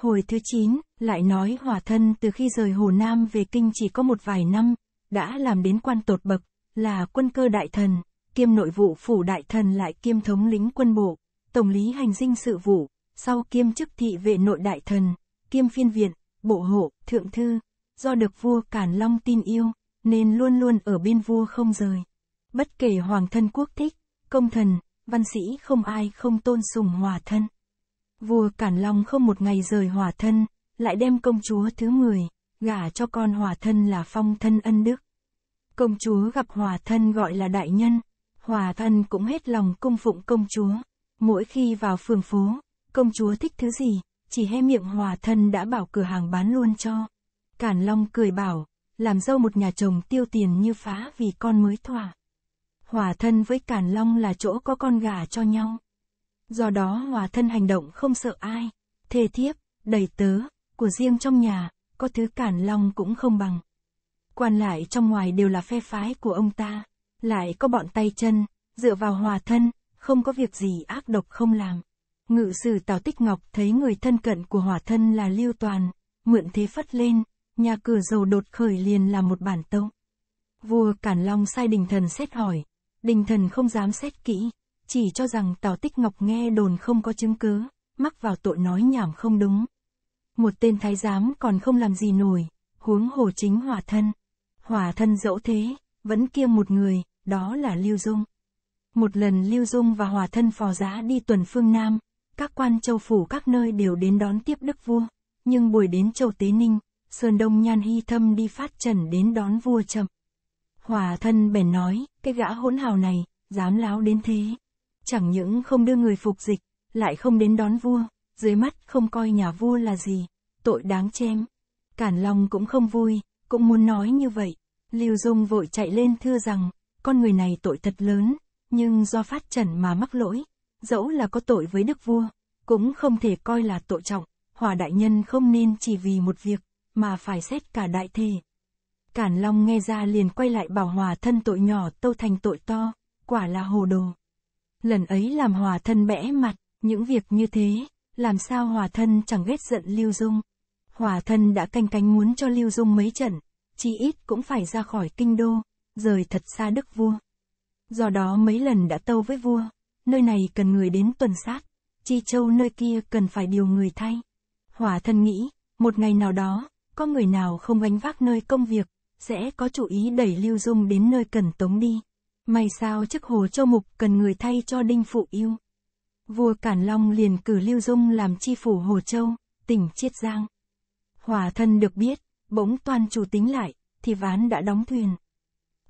Hồi thứ 9, lại nói hòa thân từ khi rời Hồ Nam về kinh chỉ có một vài năm, đã làm đến quan tột bậc, là quân cơ đại thần, kiêm nội vụ phủ đại thần lại kiêm thống lĩnh quân bộ, tổng lý hành dinh sự vụ, sau kiêm chức thị vệ nội đại thần, kiêm phiên viện, bộ hộ, thượng thư, do được vua Càn Long tin yêu, nên luôn luôn ở bên vua không rời. Bất kể hoàng thân quốc thích, công thần, văn sĩ không ai không tôn sùng hòa thân. Vua Cản Long không một ngày rời hỏa thân, lại đem công chúa thứ 10, gả cho con hỏa thân là phong thân ân đức. Công chúa gặp hỏa thân gọi là đại nhân, hỏa thân cũng hết lòng cung phụng công chúa. Mỗi khi vào phường phố, công chúa thích thứ gì, chỉ hé miệng hỏa thân đã bảo cửa hàng bán luôn cho. Cản Long cười bảo, làm dâu một nhà chồng tiêu tiền như phá vì con mới thỏa. Hỏa thân với Cản Long là chỗ có con gà cho nhau. Do đó hòa thân hành động không sợ ai, thê thiếp, đầy tớ, của riêng trong nhà, có thứ cản long cũng không bằng. Quan lại trong ngoài đều là phe phái của ông ta, lại có bọn tay chân, dựa vào hòa thân, không có việc gì ác độc không làm. Ngự sử Tào Tích Ngọc thấy người thân cận của hòa thân là Lưu Toàn, mượn thế phất lên, nhà cửa dầu đột khởi liền là một bản tông. Vua Cản Long sai đình thần xét hỏi, đình thần không dám xét kỹ, chỉ cho rằng Tào Tích Ngọc nghe đồn không có chứng cứ, mắc vào tội nói nhảm không đúng. Một tên thái giám còn không làm gì nổi, huống hồ chính hòa thân. hòa thân dẫu thế, vẫn kia một người, đó là Lưu Dung. Một lần Lưu Dung và hòa thân phò giá đi tuần phương Nam, các quan châu phủ các nơi đều đến đón tiếp đức vua, nhưng buổi đến châu Tế Ninh, Sơn Đông Nhan Hy Thâm đi phát trần đến đón vua chậm. Hòa thân bèn nói, cái gã hỗn hào này, dám láo đến thế chẳng những không đưa người phục dịch, lại không đến đón vua, dưới mắt không coi nhà vua là gì, tội đáng chém. Cản Long cũng không vui, cũng muốn nói như vậy. Lưu Dung vội chạy lên thưa rằng, con người này tội thật lớn, nhưng do phát trần mà mắc lỗi, dẫu là có tội với đức vua, cũng không thể coi là tội trọng, hòa đại nhân không nên chỉ vì một việc, mà phải xét cả đại thể. Cản Long nghe ra liền quay lại bảo hòa thân tội nhỏ tâu thành tội to, quả là hồ đồ lần ấy làm hòa thân bẽ mặt, những việc như thế, làm sao hòa thân chẳng ghét giận Lưu Dung. Hòa thân đã canh cánh muốn cho Lưu Dung mấy trận, chi ít cũng phải ra khỏi kinh đô, rời thật xa đức vua. Do đó mấy lần đã tâu với vua, nơi này cần người đến tuần sát, chi châu nơi kia cần phải điều người thay. Hòa thân nghĩ, một ngày nào đó, có người nào không gánh vác nơi công việc, sẽ có chủ ý đẩy Lưu Dung đến nơi cần tống đi. May sao chức hồ châu mục cần người thay cho đinh phụ yêu. Vua Cản Long liền cử Lưu Dung làm chi phủ Hồ Châu, tỉnh Chiết Giang. Hòa thân được biết, bỗng toàn chủ tính lại, thì ván đã đóng thuyền.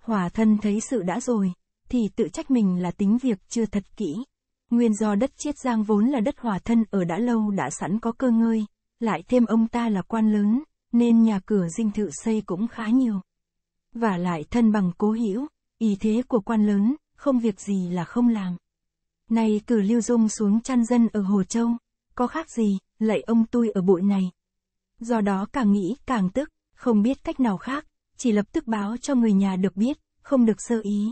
Hòa thân thấy sự đã rồi, thì tự trách mình là tính việc chưa thật kỹ. Nguyên do đất Chiết Giang vốn là đất hòa thân ở đã lâu đã sẵn có cơ ngơi, lại thêm ông ta là quan lớn, nên nhà cửa dinh thự xây cũng khá nhiều. Và lại thân bằng cố hữu, ý thế của quan lớn, không việc gì là không làm. Nay cử Lưu Dung xuống chăn dân ở Hồ Châu, có khác gì, lại ông tôi ở bội này. Do đó càng nghĩ càng tức, không biết cách nào khác, chỉ lập tức báo cho người nhà được biết, không được sơ ý.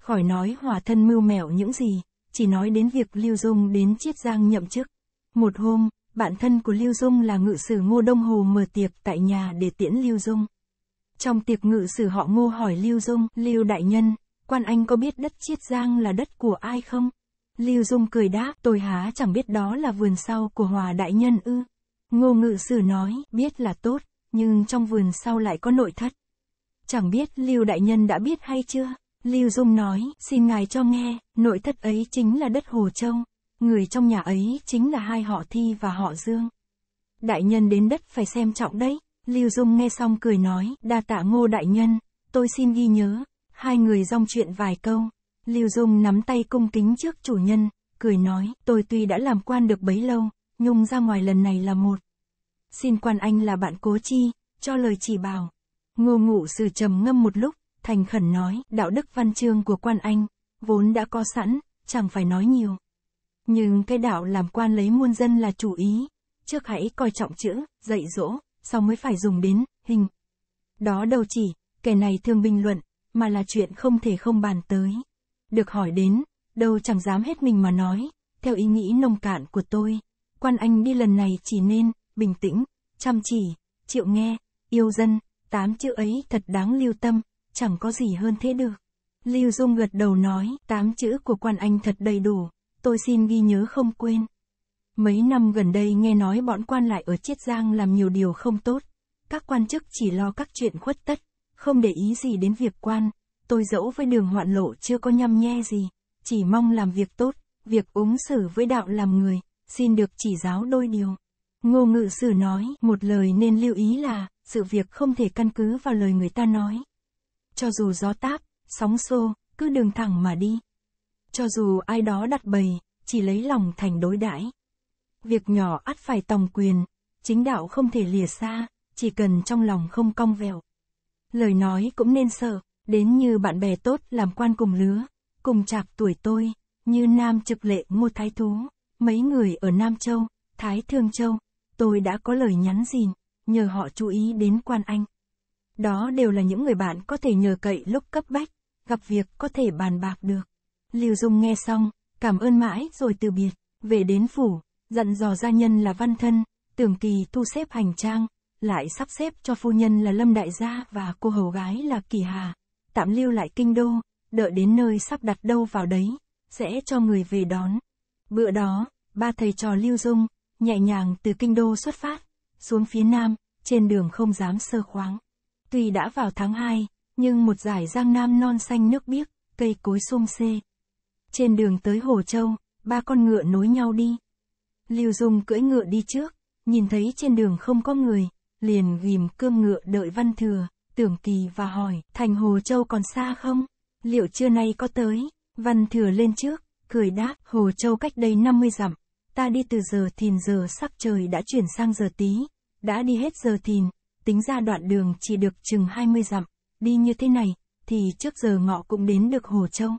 Khỏi nói hòa thân mưu mẹo những gì, chỉ nói đến việc Lưu Dung đến Chiết Giang nhậm chức. Một hôm, bạn thân của Lưu Dung là ngự sử Ngô Đông Hồ mở tiệc tại nhà để tiễn Lưu Dung. Trong tiệc ngự sử họ ngô hỏi Lưu Dung, Lưu Đại Nhân, quan anh có biết đất Chiết Giang là đất của ai không? Lưu Dung cười đáp, tôi há chẳng biết đó là vườn sau của Hòa Đại Nhân ư. Ngô ngự sử nói, biết là tốt, nhưng trong vườn sau lại có nội thất. Chẳng biết Lưu Đại Nhân đã biết hay chưa? Lưu Dung nói, xin ngài cho nghe, nội thất ấy chính là đất Hồ Châu. Người trong nhà ấy chính là hai họ Thi và họ Dương. Đại nhân đến đất phải xem trọng đấy. Lưu Dung nghe xong cười nói, đa tạ ngô đại nhân, tôi xin ghi nhớ. Hai người rong chuyện vài câu, Lưu Dung nắm tay cung kính trước chủ nhân, cười nói, tôi tuy đã làm quan được bấy lâu, nhung ra ngoài lần này là một. Xin quan anh là bạn cố chi, cho lời chỉ bảo. Ngô ngụ sự trầm ngâm một lúc, thành khẩn nói, đạo đức văn chương của quan anh, vốn đã có sẵn, chẳng phải nói nhiều. Nhưng cái đạo làm quan lấy muôn dân là chủ ý, trước hãy coi trọng chữ, dạy dỗ, sau mới phải dùng đến, hình. Đó đâu chỉ, kẻ này thường bình luận, mà là chuyện không thể không bàn tới. Được hỏi đến, đâu chẳng dám hết mình mà nói, theo ý nghĩ nông cạn của tôi, quan anh đi lần này chỉ nên, bình tĩnh, chăm chỉ, chịu nghe, yêu dân, tám chữ ấy thật đáng lưu tâm, chẳng có gì hơn thế được. Lưu Dung gật đầu nói, tám chữ của quan anh thật đầy đủ, tôi xin ghi nhớ không quên. Mấy năm gần đây nghe nói bọn quan lại ở Chiết Giang làm nhiều điều không tốt. Các quan chức chỉ lo các chuyện khuất tất, không để ý gì đến việc quan. Tôi dẫu với đường hoạn lộ chưa có nhăm nhe gì, chỉ mong làm việc tốt, việc ứng xử với đạo làm người, xin được chỉ giáo đôi điều. Ngô ngự sử nói, một lời nên lưu ý là, sự việc không thể căn cứ vào lời người ta nói. Cho dù gió táp, sóng xô, cứ đường thẳng mà đi. Cho dù ai đó đặt bầy, chỉ lấy lòng thành đối đãi việc nhỏ ắt phải tòng quyền, chính đạo không thể lìa xa, chỉ cần trong lòng không cong vẹo. Lời nói cũng nên sợ, đến như bạn bè tốt làm quan cùng lứa, cùng chạp tuổi tôi, như Nam Trực Lệ Ngô Thái Thú, mấy người ở Nam Châu, Thái Thương Châu, tôi đã có lời nhắn gìn, nhờ họ chú ý đến quan anh. Đó đều là những người bạn có thể nhờ cậy lúc cấp bách, gặp việc có thể bàn bạc được. Liều Dung nghe xong, cảm ơn mãi rồi từ biệt, về đến phủ, dặn dò gia nhân là văn thân, tưởng kỳ thu xếp hành trang, lại sắp xếp cho phu nhân là Lâm Đại Gia và cô hầu gái là Kỳ Hà, tạm lưu lại kinh đô, đợi đến nơi sắp đặt đâu vào đấy, sẽ cho người về đón. Bữa đó, ba thầy trò lưu dung, nhẹ nhàng từ kinh đô xuất phát, xuống phía nam, trên đường không dám sơ khoáng. Tuy đã vào tháng 2, nhưng một dải giang nam non xanh nước biếc, cây cối xung xê. Trên đường tới Hồ Châu, ba con ngựa nối nhau đi. Lưu Dung cưỡi ngựa đi trước, nhìn thấy trên đường không có người, liền ghim cương ngựa đợi Văn Thừa, Tưởng Kỳ và hỏi, thành Hồ Châu còn xa không? Liệu trưa nay có tới? Văn Thừa lên trước, cười đáp, Hồ Châu cách đây 50 dặm, ta đi từ giờ thìn giờ sắc trời đã chuyển sang giờ tí, đã đi hết giờ thìn, tính ra đoạn đường chỉ được chừng 20 dặm, đi như thế này, thì trước giờ ngọ cũng đến được Hồ Châu.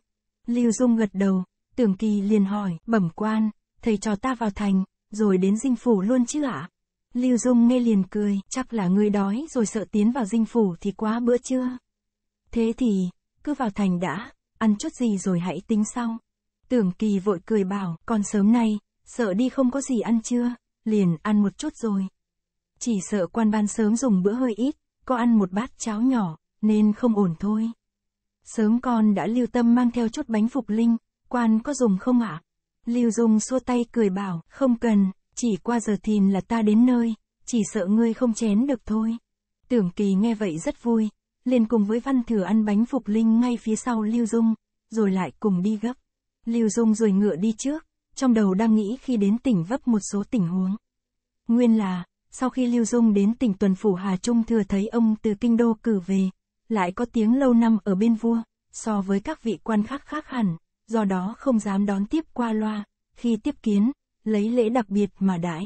Lưu Dung gật đầu, Tưởng Kỳ liền hỏi, bẩm quan, thầy cho ta vào thành, rồi đến dinh phủ luôn chứ ạ. À? Lưu Dung nghe liền cười, chắc là người đói rồi sợ tiến vào dinh phủ thì quá bữa trưa. Thế thì, cứ vào thành đã, ăn chút gì rồi hãy tính sau. Tưởng kỳ vội cười bảo, còn sớm nay, sợ đi không có gì ăn chưa, liền ăn một chút rồi. Chỉ sợ quan ban sớm dùng bữa hơi ít, có ăn một bát cháo nhỏ, nên không ổn thôi. Sớm con đã lưu tâm mang theo chút bánh phục linh, quan có dùng không ạ? À? Lưu Dung xua tay cười bảo, không cần, chỉ qua giờ thìn là ta đến nơi, chỉ sợ ngươi không chén được thôi. Tưởng Kỳ nghe vậy rất vui, liền cùng với Văn Thừa ăn bánh phục linh ngay phía sau Lưu Dung, rồi lại cùng đi gấp. Lưu Dung rồi ngựa đi trước, trong đầu đang nghĩ khi đến tỉnh vấp một số tình huống. Nguyên là, sau khi Lưu Dung đến tỉnh Tuần Phủ Hà Trung thừa thấy ông từ kinh đô cử về, lại có tiếng lâu năm ở bên vua, so với các vị quan khác khác hẳn, do đó không dám đón tiếp qua loa, khi tiếp kiến, lấy lễ đặc biệt mà đãi.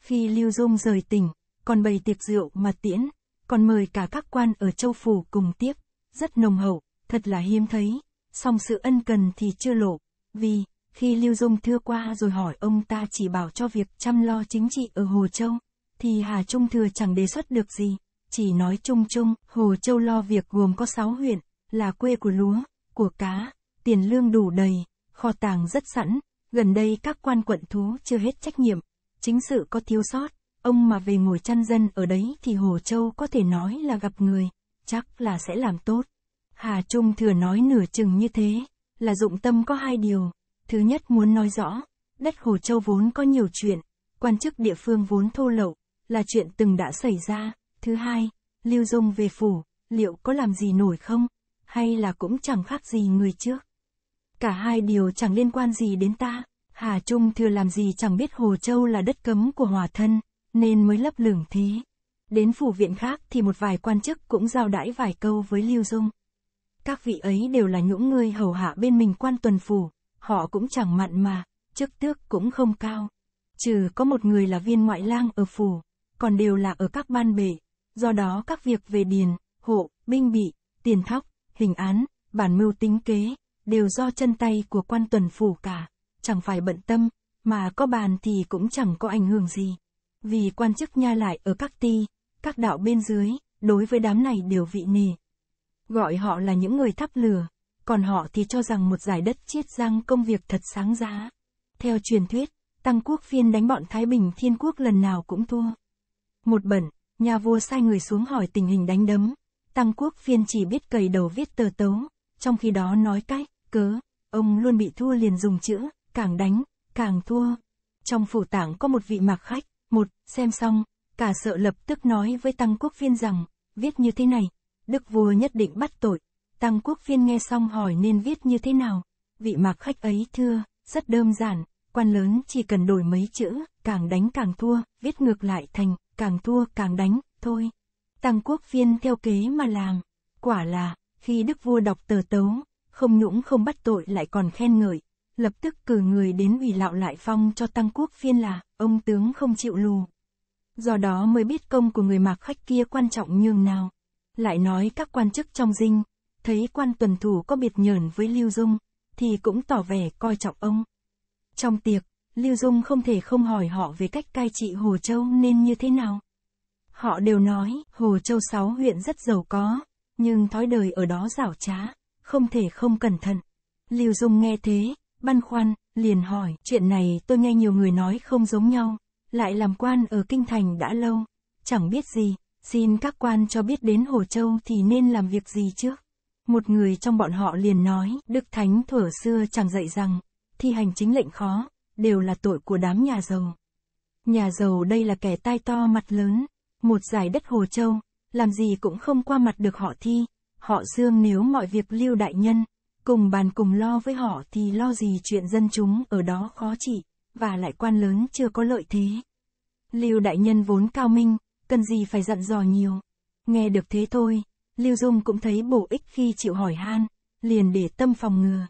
Khi Lưu Dung rời tỉnh, còn bày tiệc rượu mà tiễn, còn mời cả các quan ở châu phủ cùng tiếp, rất nồng hậu, thật là hiếm thấy, song sự ân cần thì chưa lộ, vì, khi Lưu Dung thưa qua rồi hỏi ông ta chỉ bảo cho việc chăm lo chính trị ở Hồ Châu, thì Hà Trung Thừa chẳng đề xuất được gì, chỉ nói chung chung, Hồ Châu lo việc gồm có 6 huyện, là quê của lúa, của cá, tiền lương đủ đầy, kho tàng rất sẵn, gần đây các quan quận thú chưa hết trách nhiệm, chính sự có thiếu sót, ông mà về ngồi chăn dân ở đấy thì Hồ Châu có thể nói là gặp người, chắc là sẽ làm tốt. Hà Trung thừa nói nửa chừng như thế, là dụng tâm có hai điều, thứ nhất muốn nói rõ, đất Hồ Châu vốn có nhiều chuyện, quan chức địa phương vốn thô lậu, là chuyện từng đã xảy ra, thứ hai, Lưu Dung về phủ, liệu có làm gì nổi không, hay là cũng chẳng khác gì người trước. Cả hai điều chẳng liên quan gì đến ta. Hà Trung thừa làm gì chẳng biết Hồ Châu là đất cấm của hòa thân, nên mới lấp lửng thế. Đến phủ viện khác thì một vài quan chức cũng giao đãi vài câu với Lưu Dung. Các vị ấy đều là những người hầu hạ bên mình quan tuần phủ, họ cũng chẳng mặn mà, chức tước cũng không cao. Trừ có một người là viên ngoại lang ở phủ, còn đều là ở các ban bệ. Do đó các việc về điền, hộ, binh bị, tiền thóc, hình án, bản mưu tính kế, đều do chân tay của quan tuần phủ cả, chẳng phải bận tâm, mà có bàn thì cũng chẳng có ảnh hưởng gì. Vì quan chức nha lại ở các ti, các đạo bên dưới, đối với đám này đều vị nề. Gọi họ là những người thắp lửa, còn họ thì cho rằng một giải đất chiết giang công việc thật sáng giá. Theo truyền thuyết, Tăng Quốc Phiên đánh bọn Thái Bình Thiên Quốc lần nào cũng thua. Một bẩn, nhà vua sai người xuống hỏi tình hình đánh đấm. Tăng Quốc Phiên chỉ biết cầy đầu viết tờ tấu, trong khi đó nói cách cớ, ông luôn bị thua liền dùng chữ, càng đánh, càng thua. Trong phủ tảng có một vị mạc khách, một, xem xong, cả sợ lập tức nói với Tăng Quốc viên rằng, viết như thế này, Đức Vua nhất định bắt tội. Tăng Quốc viên nghe xong hỏi nên viết như thế nào. Vị mạc khách ấy thưa, rất đơn giản, quan lớn chỉ cần đổi mấy chữ, càng đánh càng thua, viết ngược lại thành, càng thua càng đánh, thôi. Tăng Quốc viên theo kế mà làm. Quả là, khi Đức Vua đọc tờ tấu, không nhũng không bắt tội lại còn khen ngợi, lập tức cử người đến ủy lạo lại phong cho tăng quốc phiên là, ông tướng không chịu lù. Do đó mới biết công của người mạc khách kia quan trọng nhường nào. Lại nói các quan chức trong dinh, thấy quan tuần thủ có biệt nhờn với Lưu Dung, thì cũng tỏ vẻ coi trọng ông. Trong tiệc, Lưu Dung không thể không hỏi họ về cách cai trị Hồ Châu nên như thế nào. Họ đều nói, Hồ Châu sáu huyện rất giàu có, nhưng thói đời ở đó rảo trá không thể không cẩn thận. Lưu Dung nghe thế, băn khoăn, liền hỏi, chuyện này tôi nghe nhiều người nói không giống nhau, lại làm quan ở Kinh Thành đã lâu, chẳng biết gì, xin các quan cho biết đến Hồ Châu thì nên làm việc gì trước. Một người trong bọn họ liền nói, Đức Thánh thuở xưa chẳng dạy rằng, thi hành chính lệnh khó, đều là tội của đám nhà giàu. Nhà giàu đây là kẻ tai to mặt lớn, một giải đất Hồ Châu, làm gì cũng không qua mặt được họ thi, họ dương nếu mọi việc lưu đại nhân, cùng bàn cùng lo với họ thì lo gì chuyện dân chúng ở đó khó trị, và lại quan lớn chưa có lợi thế. Lưu đại nhân vốn cao minh, cần gì phải dặn dò nhiều. Nghe được thế thôi, Lưu Dung cũng thấy bổ ích khi chịu hỏi han, liền để tâm phòng ngừa.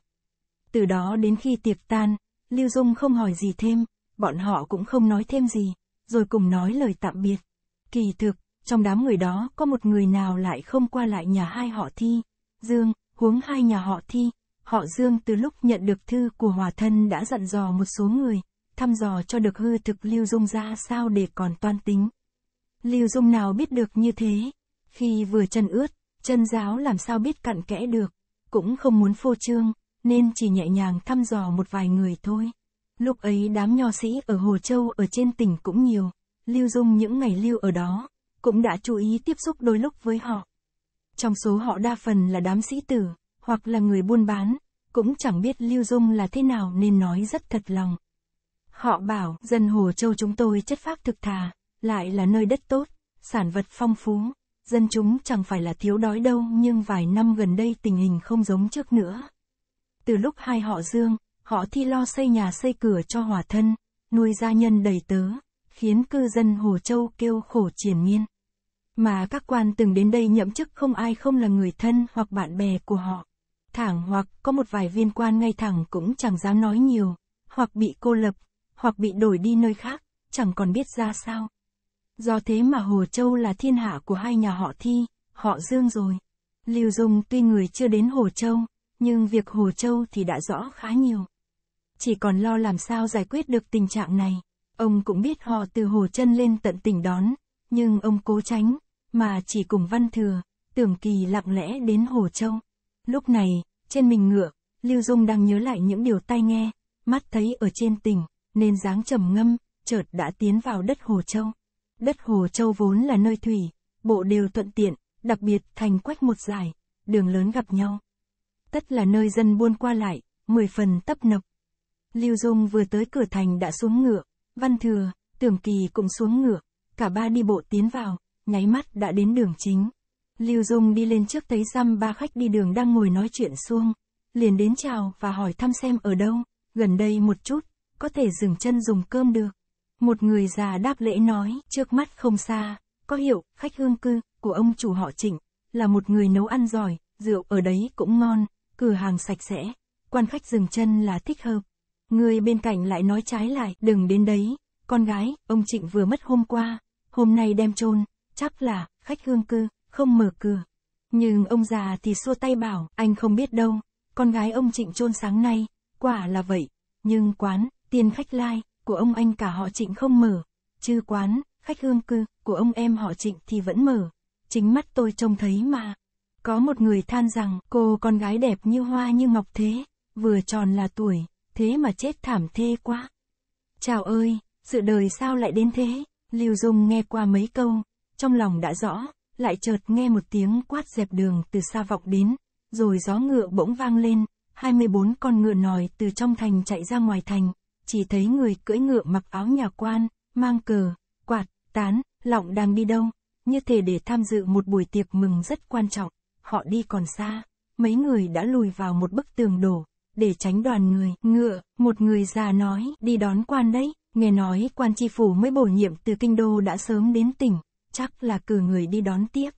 Từ đó đến khi tiệc tan, Lưu Dung không hỏi gì thêm, bọn họ cũng không nói thêm gì, rồi cùng nói lời tạm biệt. Kỳ thực, trong đám người đó có một người nào lại không qua lại nhà hai họ thi, Dương, huống hai nhà họ thi, họ Dương từ lúc nhận được thư của hòa thân đã dặn dò một số người, thăm dò cho được hư thực Lưu Dung ra sao để còn toan tính. Lưu Dung nào biết được như thế, khi vừa chân ướt, chân giáo làm sao biết cặn kẽ được, cũng không muốn phô trương, nên chỉ nhẹ nhàng thăm dò một vài người thôi. Lúc ấy đám nho sĩ ở Hồ Châu ở trên tỉnh cũng nhiều, Lưu Dung những ngày lưu ở đó, cũng đã chú ý tiếp xúc đôi lúc với họ. Trong số họ đa phần là đám sĩ tử, hoặc là người buôn bán, cũng chẳng biết Lưu Dung là thế nào nên nói rất thật lòng. Họ bảo, dân Hồ Châu chúng tôi chất phác thực thà, lại là nơi đất tốt, sản vật phong phú, dân chúng chẳng phải là thiếu đói đâu nhưng vài năm gần đây tình hình không giống trước nữa. Từ lúc hai họ dương, họ thi lo xây nhà xây cửa cho hòa thân, nuôi gia nhân đầy tớ, khiến cư dân Hồ Châu kêu khổ triển miên. Mà các quan từng đến đây nhậm chức không ai không là người thân hoặc bạn bè của họ. Thẳng hoặc có một vài viên quan ngay thẳng cũng chẳng dám nói nhiều, hoặc bị cô lập, hoặc bị đổi đi nơi khác, chẳng còn biết ra sao. Do thế mà Hồ Châu là thiên hạ của hai nhà họ thi, họ dương rồi. Lưu Dung tuy người chưa đến Hồ Châu, nhưng việc Hồ Châu thì đã rõ khá nhiều. Chỉ còn lo làm sao giải quyết được tình trạng này. Ông cũng biết họ từ Hồ chân lên tận tỉnh đón, nhưng ông cố tránh, mà chỉ cùng Văn Thừa, Tưởng Kỳ lặng lẽ đến Hồ Châu. Lúc này, trên mình ngựa, Lưu Dung đang nhớ lại những điều tai nghe, mắt thấy ở trên tỉnh, nên dáng trầm ngâm, chợt đã tiến vào đất Hồ Châu. Đất Hồ Châu vốn là nơi thủy, bộ đều thuận tiện, đặc biệt thành quách một dài đường lớn gặp nhau. Tất là nơi dân buôn qua lại, mười phần tấp nập. Lưu Dung vừa tới cửa thành đã xuống ngựa, Văn Thừa, Tưởng Kỳ cùng xuống ngựa, cả ba đi bộ tiến vào, nháy mắt đã đến đường chính. Lưu Dung đi lên trước thấy xăm ba khách đi đường đang ngồi nói chuyện xuông, liền đến chào và hỏi thăm xem ở đâu, gần đây một chút, có thể dừng chân dùng cơm được. Một người già đáp lễ nói, trước mắt không xa, có hiệu, khách hương cư, của ông chủ họ Trịnh, là một người nấu ăn giỏi, rượu ở đấy cũng ngon, cửa hàng sạch sẽ, quan khách dừng chân là thích hợp. Người bên cạnh lại nói trái lại, đừng đến đấy, con gái, ông Trịnh vừa mất hôm qua, hôm nay đem chôn chắc là, khách hương cư, không mở cửa. Nhưng ông già thì xua tay bảo, anh không biết đâu, con gái ông Trịnh chôn sáng nay, quả là vậy, nhưng quán, tiền khách lai, của ông anh cả họ Trịnh không mở, chứ quán, khách hương cư, của ông em họ Trịnh thì vẫn mở, chính mắt tôi trông thấy mà. Có một người than rằng, cô con gái đẹp như hoa như ngọc thế, vừa tròn là tuổi, thế mà chết thảm thê quá. Chào ơi, sự đời sao lại đến thế? Lưu Dung nghe qua mấy câu, trong lòng đã rõ, lại chợt nghe một tiếng quát dẹp đường từ xa vọng đến, rồi gió ngựa bỗng vang lên, 24 con ngựa nòi từ trong thành chạy ra ngoài thành, chỉ thấy người cưỡi ngựa mặc áo nhà quan, mang cờ, quạt, tán, lọng đang đi đâu, như thể để tham dự một buổi tiệc mừng rất quan trọng, họ đi còn xa, mấy người đã lùi vào một bức tường đổ, để tránh đoàn người, ngựa, một người già nói, đi đón quan đấy, nghe nói quan tri phủ mới bổ nhiệm từ kinh đô đã sớm đến tỉnh, chắc là cử người đi đón tiếp.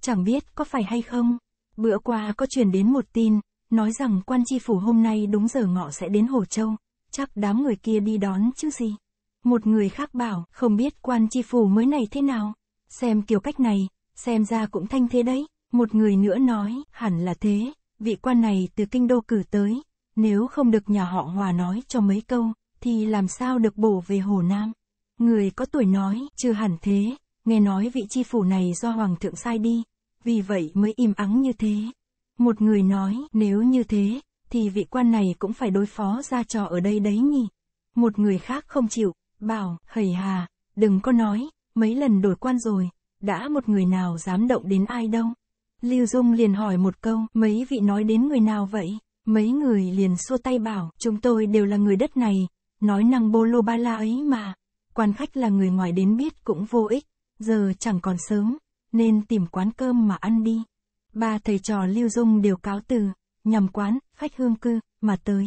Chẳng biết có phải hay không, bữa qua có truyền đến một tin, nói rằng quan tri phủ hôm nay đúng giờ ngọ sẽ đến Hồ Châu, chắc đám người kia đi đón chứ gì. Một người khác bảo, không biết quan tri phủ mới này thế nào, xem kiểu cách này, xem ra cũng thanh thế đấy, một người nữa nói, hẳn là thế, vị quan này từ kinh đô cử tới, nếu không được nhà họ Hòa nói cho mấy câu, thì làm sao được bổ về Hồ Nam. Người có tuổi nói, chưa hẳn thế, nghe nói vị chi phủ này do Hoàng thượng sai đi, vì vậy mới im ắng như thế. Một người nói, nếu như thế, thì vị quan này cũng phải đối phó ra trò ở đây đấy nhỉ. Một người khác không chịu, bảo, hầy hà, đừng có nói, mấy lần đổi quan rồi, đã một người nào dám động đến ai đâu. Lưu Dung liền hỏi một câu, mấy vị nói đến người nào vậy? Mấy người liền xua tay bảo, chúng tôi đều là người đất này, nói năng bô lô ba la ấy mà. Quan khách là người ngoài đến biết cũng vô ích, giờ chẳng còn sớm, nên tìm quán cơm mà ăn đi. Ba thầy trò Lưu Dung đều cáo từ, nhằm quán, khách hương cư, mà tới.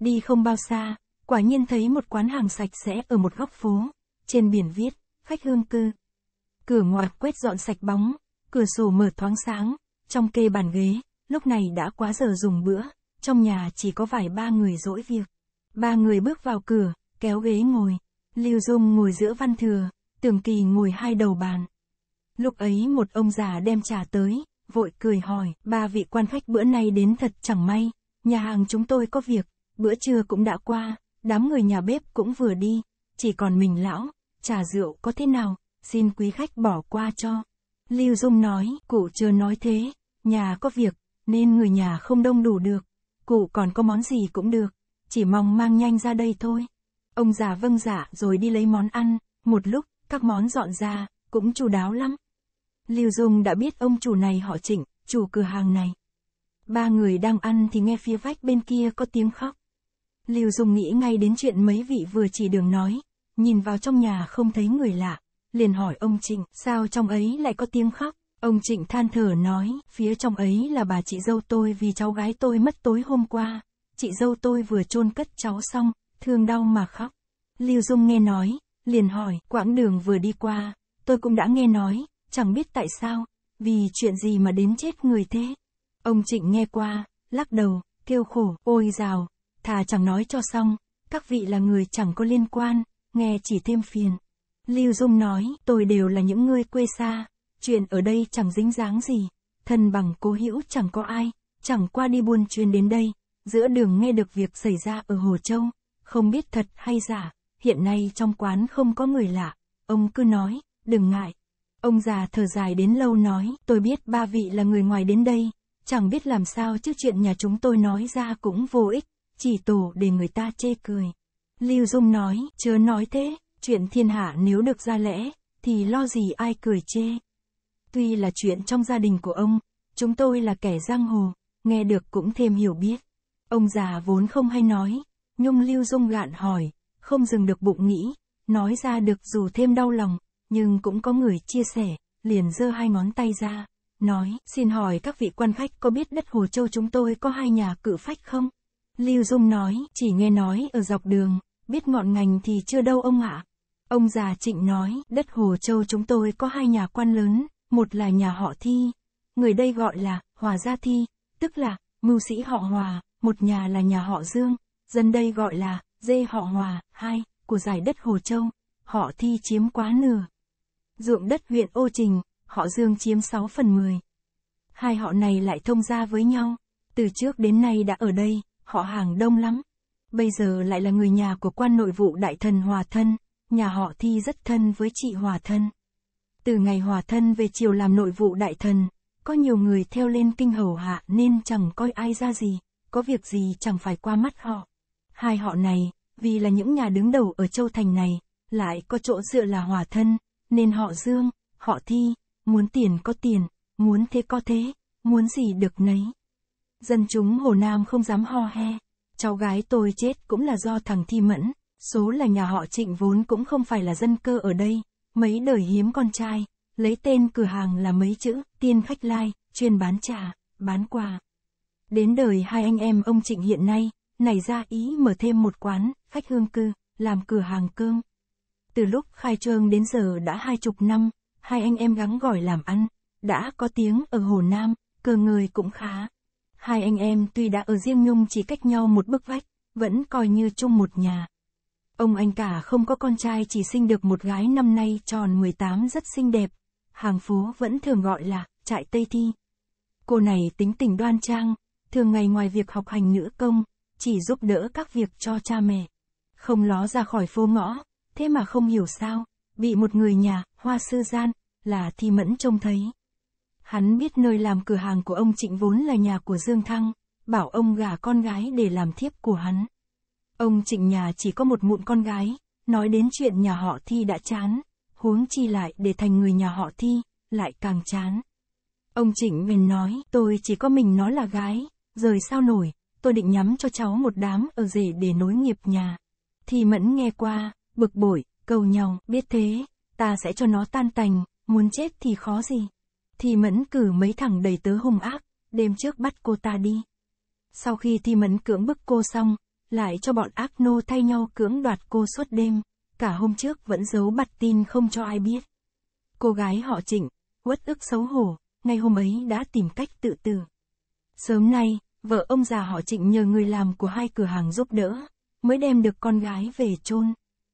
Đi không bao xa, quả nhiên thấy một quán hàng sạch sẽ ở một góc phố. Trên biển viết, khách hương cư. Cửa ngoặt quét dọn sạch bóng, cửa sổ mở thoáng sáng, trong kê bàn ghế, lúc này đã quá giờ dùng bữa, trong nhà chỉ có vài ba người dỗi việc. Ba người bước vào cửa, kéo ghế ngồi, Lưu Dung ngồi giữa văn thừa, Tưởng Kỳ ngồi hai đầu bàn. Lúc ấy một ông già đem trà tới, vội cười hỏi, ba vị quan khách bữa nay đến thật chẳng may, nhà hàng chúng tôi có việc, bữa trưa cũng đã qua, đám người nhà bếp cũng vừa đi, chỉ còn mình lão, trà rượu có thế nào, xin quý khách bỏ qua cho. Lưu Dung nói, cụ chưa nói thế, nhà có việc, nên người nhà không đông đủ được. Cụ còn có món gì cũng được, chỉ mong mang nhanh ra đây thôi. Ông già vâng dạ rồi đi lấy món ăn, một lúc, các món dọn ra, cũng chu đáo lắm. Lưu Dung đã biết ông chủ này họ Trịnh, chủ cửa hàng này. Ba người đang ăn thì nghe phía vách bên kia có tiếng khóc. Lưu Dung nghĩ ngay đến chuyện mấy vị vừa chỉ đường nói, nhìn vào trong nhà không thấy người lạ, liền hỏi ông Trịnh, sao trong ấy lại có tiếng khóc? Ông Trịnh than thở nói, phía trong ấy là bà chị dâu tôi vì cháu gái tôi mất tối hôm qua. Chị dâu tôi vừa chôn cất cháu xong, thương đau mà khóc. Lưu Dung nghe nói, liền hỏi, quãng đường vừa đi qua, tôi cũng đã nghe nói, chẳng biết tại sao, vì chuyện gì mà đến chết người thế. Ông Trịnh nghe qua, lắc đầu, kêu khổ, ôi rào, thà chẳng nói cho xong, các vị là người chẳng có liên quan, nghe chỉ thêm phiền. Lưu Dung nói, tôi đều là những người quê xa, chuyện ở đây chẳng dính dáng gì, thân bằng cố hữu chẳng có ai, chẳng qua đi buôn chuyên đến đây, giữa đường nghe được việc xảy ra ở Hồ Châu, không biết thật hay giả, hiện nay trong quán không có người lạ, ông cứ nói, đừng ngại. Ông già thở dài đến lâu nói, tôi biết ba vị là người ngoài đến đây, chẳng biết làm sao chứ chuyện nhà chúng tôi nói ra cũng vô ích, chỉ tổ để người ta chê cười. Lưu Dung nói, chớ nói thế, Chuyện thiên hạ nếu được ra lẽ, thì lo gì ai cười chê. Tuy là chuyện trong gia đình của ông, chúng tôi là kẻ giang hồ, nghe được cũng thêm hiểu biết. Ông già vốn không hay nói, Nhung Lưu Dung gạn hỏi, không dừng được bụng nghĩ, nói ra được dù thêm đau lòng, nhưng cũng có người chia sẻ, liền giơ hai ngón tay ra, nói, xin hỏi các vị quan khách có biết đất Hồ Châu chúng tôi có hai nhà cự phách không? Lưu Dung nói, chỉ nghe nói ở dọc đường, biết ngọn ngành thì chưa đâu ông ạ. Ông già Trịnh nói, đất Hồ Châu chúng tôi có hai nhà quan lớn, một là nhà họ Thi, người đây gọi là Hòa Gia Thi, tức là mưu sĩ họ Hòa, một nhà là nhà họ Dương, dân đây gọi là dê họ Hòa, hai, của giải đất Hồ Châu, họ Thi chiếm quá nửa. Ruộng đất huyện Ô Trình, họ Dương chiếm 6 phần 10. Hai họ này lại thông gia với nhau, từ trước đến nay đã ở đây, họ hàng đông lắm. Bây giờ lại là người nhà của quan nội vụ đại thần Hòa Thân, nhà họ Thi rất thân với chị Hòa Thân. Từ ngày Hòa Thân về triều làm nội vụ đại thần, có nhiều người theo lên kinh hầu hạ nên chẳng coi ai ra gì, có việc gì chẳng phải qua mắt họ. Hai họ này, vì là những nhà đứng đầu ở châu thành này, lại có chỗ dựa là Hòa Thân, nên họ Dương, họ Thi, muốn tiền có tiền, muốn thế có thế, muốn gì được nấy. Dân chúng Hồ Nam không dám ho he, cháu gái tôi chết cũng là do thằng Thi Mẫn, số là nhà họ trịnh vốn cũng không phải là dân cơ ở đây, mấy đời hiếm con trai, lấy tên cửa hàng là mấy chữ, tiên khách lai, chuyên bán trà, bán quà. Đến đời hai anh em ông trịnh hiện nay, nảy ra ý mở thêm một quán, khách hương cư, làm cửa hàng cơm. Từ lúc khai trương đến giờ đã hai chục năm, hai anh em gắng gỏi làm ăn, đã có tiếng ở Hồ Nam, cờ người cũng khá. Hai anh em tuy đã ở riêng nhung chỉ cách nhau một bức vách, vẫn coi như chung một nhà. Ông anh cả không có con trai chỉ sinh được một gái năm nay tròn 18 rất xinh đẹp. Hàng phố vẫn thường gọi là trại Tây Thi. Cô này tính tình đoan trang, thường ngày ngoài việc học hành nữ công, chỉ giúp đỡ các việc cho cha mẹ. Không ló ra khỏi phố ngõ, thế mà không hiểu sao, bị một người nhà, hoa sư gian, là Thi Mẫn trông thấy. Hắn biết nơi làm cửa hàng của ông Trịnh vốn là nhà của Dương Thăng, bảo ông gả con gái để làm thiếp của hắn. Ông Trịnh nhà chỉ có một mụn con gái, nói đến chuyện nhà họ Thi đã chán, huống chi lại để thành người nhà họ Thi, lại càng chán. Ông Trịnh bèn nói, tôi chỉ có mình nó là gái, rời sao nổi, tôi định nhắm cho cháu một đám ở rể để nối nghiệp nhà. Thì mẫn nghe qua, bực bội, cầu nhau, biết thế, ta sẽ cho nó tan tành, muốn chết thì khó gì. Thì mẫn cử mấy thằng đầy tớ hung ác, đêm trước bắt cô ta đi. Sau khi thi mẫn cưỡng bức cô xong, lại cho bọn ác nô thay nhau cưỡng đoạt cô suốt đêm, cả hôm trước vẫn giấu bặt tin không cho ai biết. Cô gái họ Trịnh, uất ức xấu hổ, ngay hôm ấy đã tìm cách tự tử. Sớm nay, vợ ông già họ Trịnh nhờ người làm của hai cửa hàng giúp đỡ, mới đem được con gái về chôn.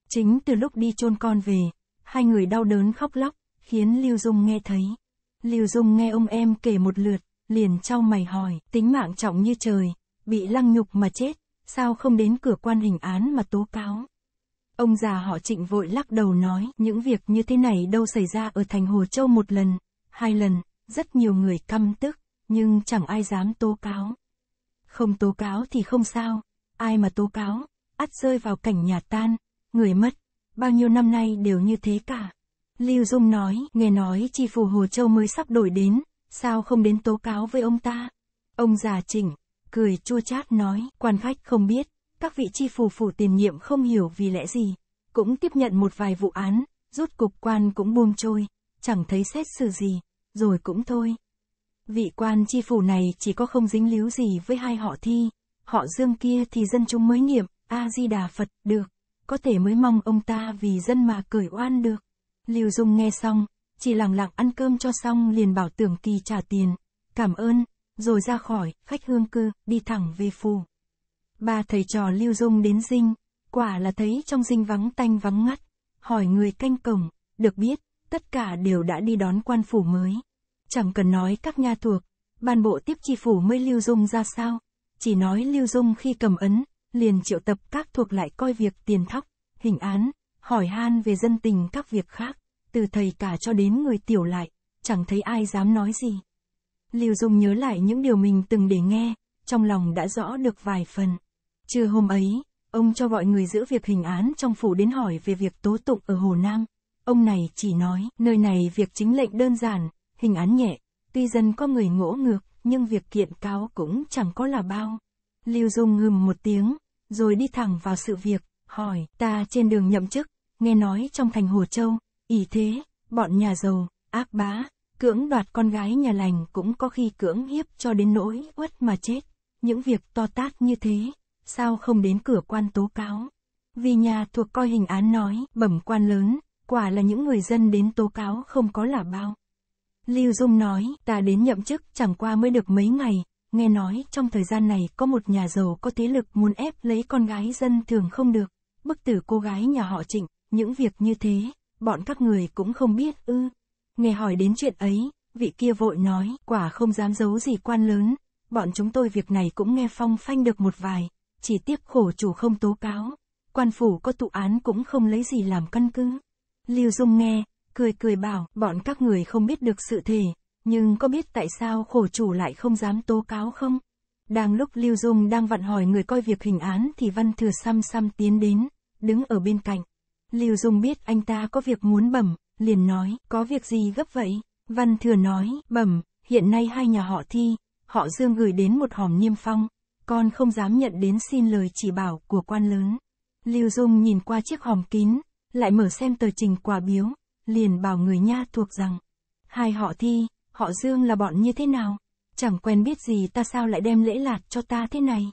Chính từ lúc đi chôn con về, hai người đau đớn khóc lóc, khiến Lưu Dung nghe thấy. Lưu Dung nghe ông em kể một lượt, liền trao mày hỏi, tính mạng trọng như trời, bị lăng nhục mà chết, sao không đến cửa quan hình án mà tố cáo. Ông già họ trịnh vội lắc đầu nói, những việc như thế này đâu xảy ra ở thành Hồ Châu một lần, hai lần, rất nhiều người căm tức, nhưng chẳng ai dám tố cáo. Không tố cáo thì không sao, ai mà tố cáo, ắt rơi vào cảnh nhà tan, người mất, bao nhiêu năm nay đều như thế cả. Lưu Dung nói, nghe nói chi phủ Hồ Châu mới sắp đổi đến, sao không đến tố cáo với ông ta? Ông già Trịnh cười chua chát nói, quan khách không biết, các vị chi phù phủ tiền nhiệm không hiểu vì lẽ gì, cũng tiếp nhận một vài vụ án, rút cục quan cũng buông trôi, chẳng thấy xét xử gì, rồi cũng thôi. Vị quan chi phủ này chỉ có không dính líu gì với hai họ thi, họ dương kia thì dân chúng mới niệm, A-di-đà Phật, được, có thể mới mong ông ta vì dân mà cởi oan được. Lưu Dung nghe xong, chỉ lặng lặng ăn cơm cho xong liền bảo tưởng kỳ trả tiền. Cảm ơn, rồi ra khỏi khách hương cư, đi thẳng về phù. Ba thầy trò Lưu Dung đến dinh, quả là thấy trong dinh vắng tanh vắng ngắt, hỏi người canh cổng, được biết, tất cả đều đã đi đón quan phủ mới. Chẳng cần nói các nha thuộc, ban bộ tiếp chi phủ mới Lưu Dung ra sao, chỉ nói Lưu Dung khi cầm ấn, liền triệu tập các thuộc lại coi việc tiền thóc, hình án, hỏi han về dân tình các việc khác, từ thầy cả cho đến người tiểu lại, chẳng thấy ai dám nói gì. Lưu Dung nhớ lại những điều mình từng để nghe, trong lòng đã rõ được vài phần. Trưa hôm ấy, ông cho gọi người giữ việc hình án trong phủ đến hỏi về việc tố tụng ở Hồ Nam. Ông này chỉ nói, nơi này việc chính lệnh đơn giản, hình án nhẹ, tuy dân có người ngỗ ngược, nhưng việc kiện cáo cũng chẳng có là bao. Lưu Dung ngừng một tiếng, rồi đi thẳng vào sự việc, hỏi, ta trên đường nhậm chức, nghe nói trong thành Hồ Châu, ý thế, bọn nhà giàu, ác bá, Cưỡng đoạt con gái nhà lành cũng có khi cưỡng hiếp cho đến nỗi uất mà chết. Những việc to tát như thế, sao không đến cửa quan tố cáo? Vì nhà thuộc coi hình án nói, bẩm quan lớn, quả là những người dân đến tố cáo không có là bao. Lưu Dung nói, ta đến nhậm chức chẳng qua mới được mấy ngày, nghe nói trong thời gian này có một nhà giàu có thế lực muốn ép lấy con gái dân thường không được, bức tử cô gái nhà họ trịnh, những việc như thế, bọn các người cũng không biết ư. Nghe hỏi đến chuyện ấy, vị kia vội nói, quả không dám giấu gì quan lớn, bọn chúng tôi việc này cũng nghe phong phanh được một vài, chỉ tiếc khổ chủ không tố cáo, quan phủ có tụ án cũng không lấy gì làm căn cứ. Lưu Dung nghe, cười cười bảo, bọn các người không biết được sự thể, nhưng có biết tại sao khổ chủ lại không dám tố cáo không? Đang lúc Lưu Dung đang vặn hỏi người coi việc hình án thì Văn Thừa xăm xăm tiến đến, đứng ở bên cạnh. Lưu Dung biết anh ta có việc muốn bẩm, liền nói, có việc gì gấp vậy? Văn thừa nói, bẩm, hiện nay hai nhà họ thi, họ dương gửi đến một hòm niêm phong, con không dám nhận đến xin lời chỉ bảo của quan lớn. Lưu Dung nhìn qua chiếc hòm kín, lại mở xem tờ trình quà biếu, liền bảo người nha thuộc rằng, hai họ thi, họ dương là bọn như thế nào, chẳng quen biết gì ta sao lại đem lễ lạt cho ta thế này.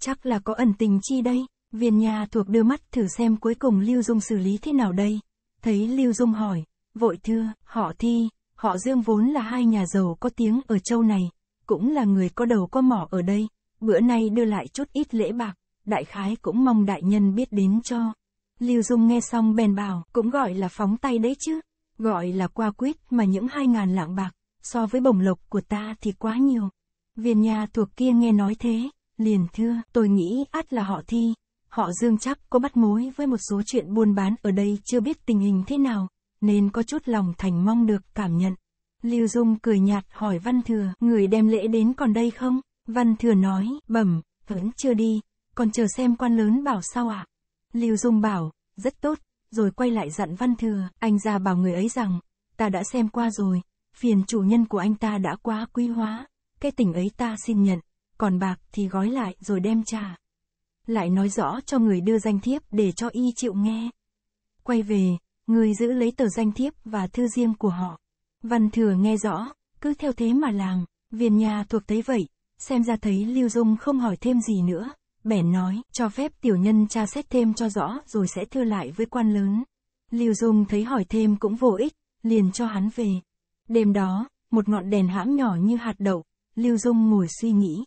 Chắc là có ẩn tình chi đây, viên nhà thuộc đưa mắt thử xem cuối cùng Lưu Dung xử lý thế nào đây. Thấy Lưu Dung hỏi, vội thưa, họ thi, họ Dương vốn là hai nhà giàu có tiếng ở châu này, cũng là người có đầu có mỏ ở đây, bữa nay đưa lại chút ít lễ bạc, đại khái cũng mong đại nhân biết đến cho. Lưu Dung nghe xong bèn bảo, cũng gọi là phóng tay đấy chứ, gọi là qua quýt mà những hai ngàn lạng bạc, so với bổng lộc của ta thì quá nhiều. Viên nhà thuộc kia nghe nói thế, liền thưa, tôi nghĩ át là họ thi, Họ Dương chắc có bắt mối với một số chuyện buôn bán ở đây chưa biết tình hình thế nào, nên có chút lòng thành mong được cảm nhận. Lưu Dung cười nhạt hỏi Văn Thừa, người đem lễ đến còn đây không? Văn Thừa nói, bẩm, vẫn chưa đi, còn chờ xem quan lớn bảo sao ạ? À? Lưu Dung bảo, rất tốt, rồi quay lại dặn Văn Thừa, anh ra bảo người ấy rằng, ta đã xem qua rồi, phiền chủ nhân của anh ta đã quá quý hóa, cái tình ấy ta xin nhận, còn bạc thì gói lại rồi đem trả lại nói rõ cho người đưa danh thiếp để cho y chịu nghe. Quay về, người giữ lấy tờ danh thiếp và thư riêng của họ. Văn thừa nghe rõ, cứ theo thế mà làm, viên nhà thuộc thấy vậy, xem ra thấy Lưu Dung không hỏi thêm gì nữa, bèn nói, cho phép tiểu nhân tra xét thêm cho rõ rồi sẽ thưa lại với quan lớn. Lưu Dung thấy hỏi thêm cũng vô ích, liền cho hắn về. Đêm đó, một ngọn đèn hãm nhỏ như hạt đậu, Lưu Dung ngồi suy nghĩ.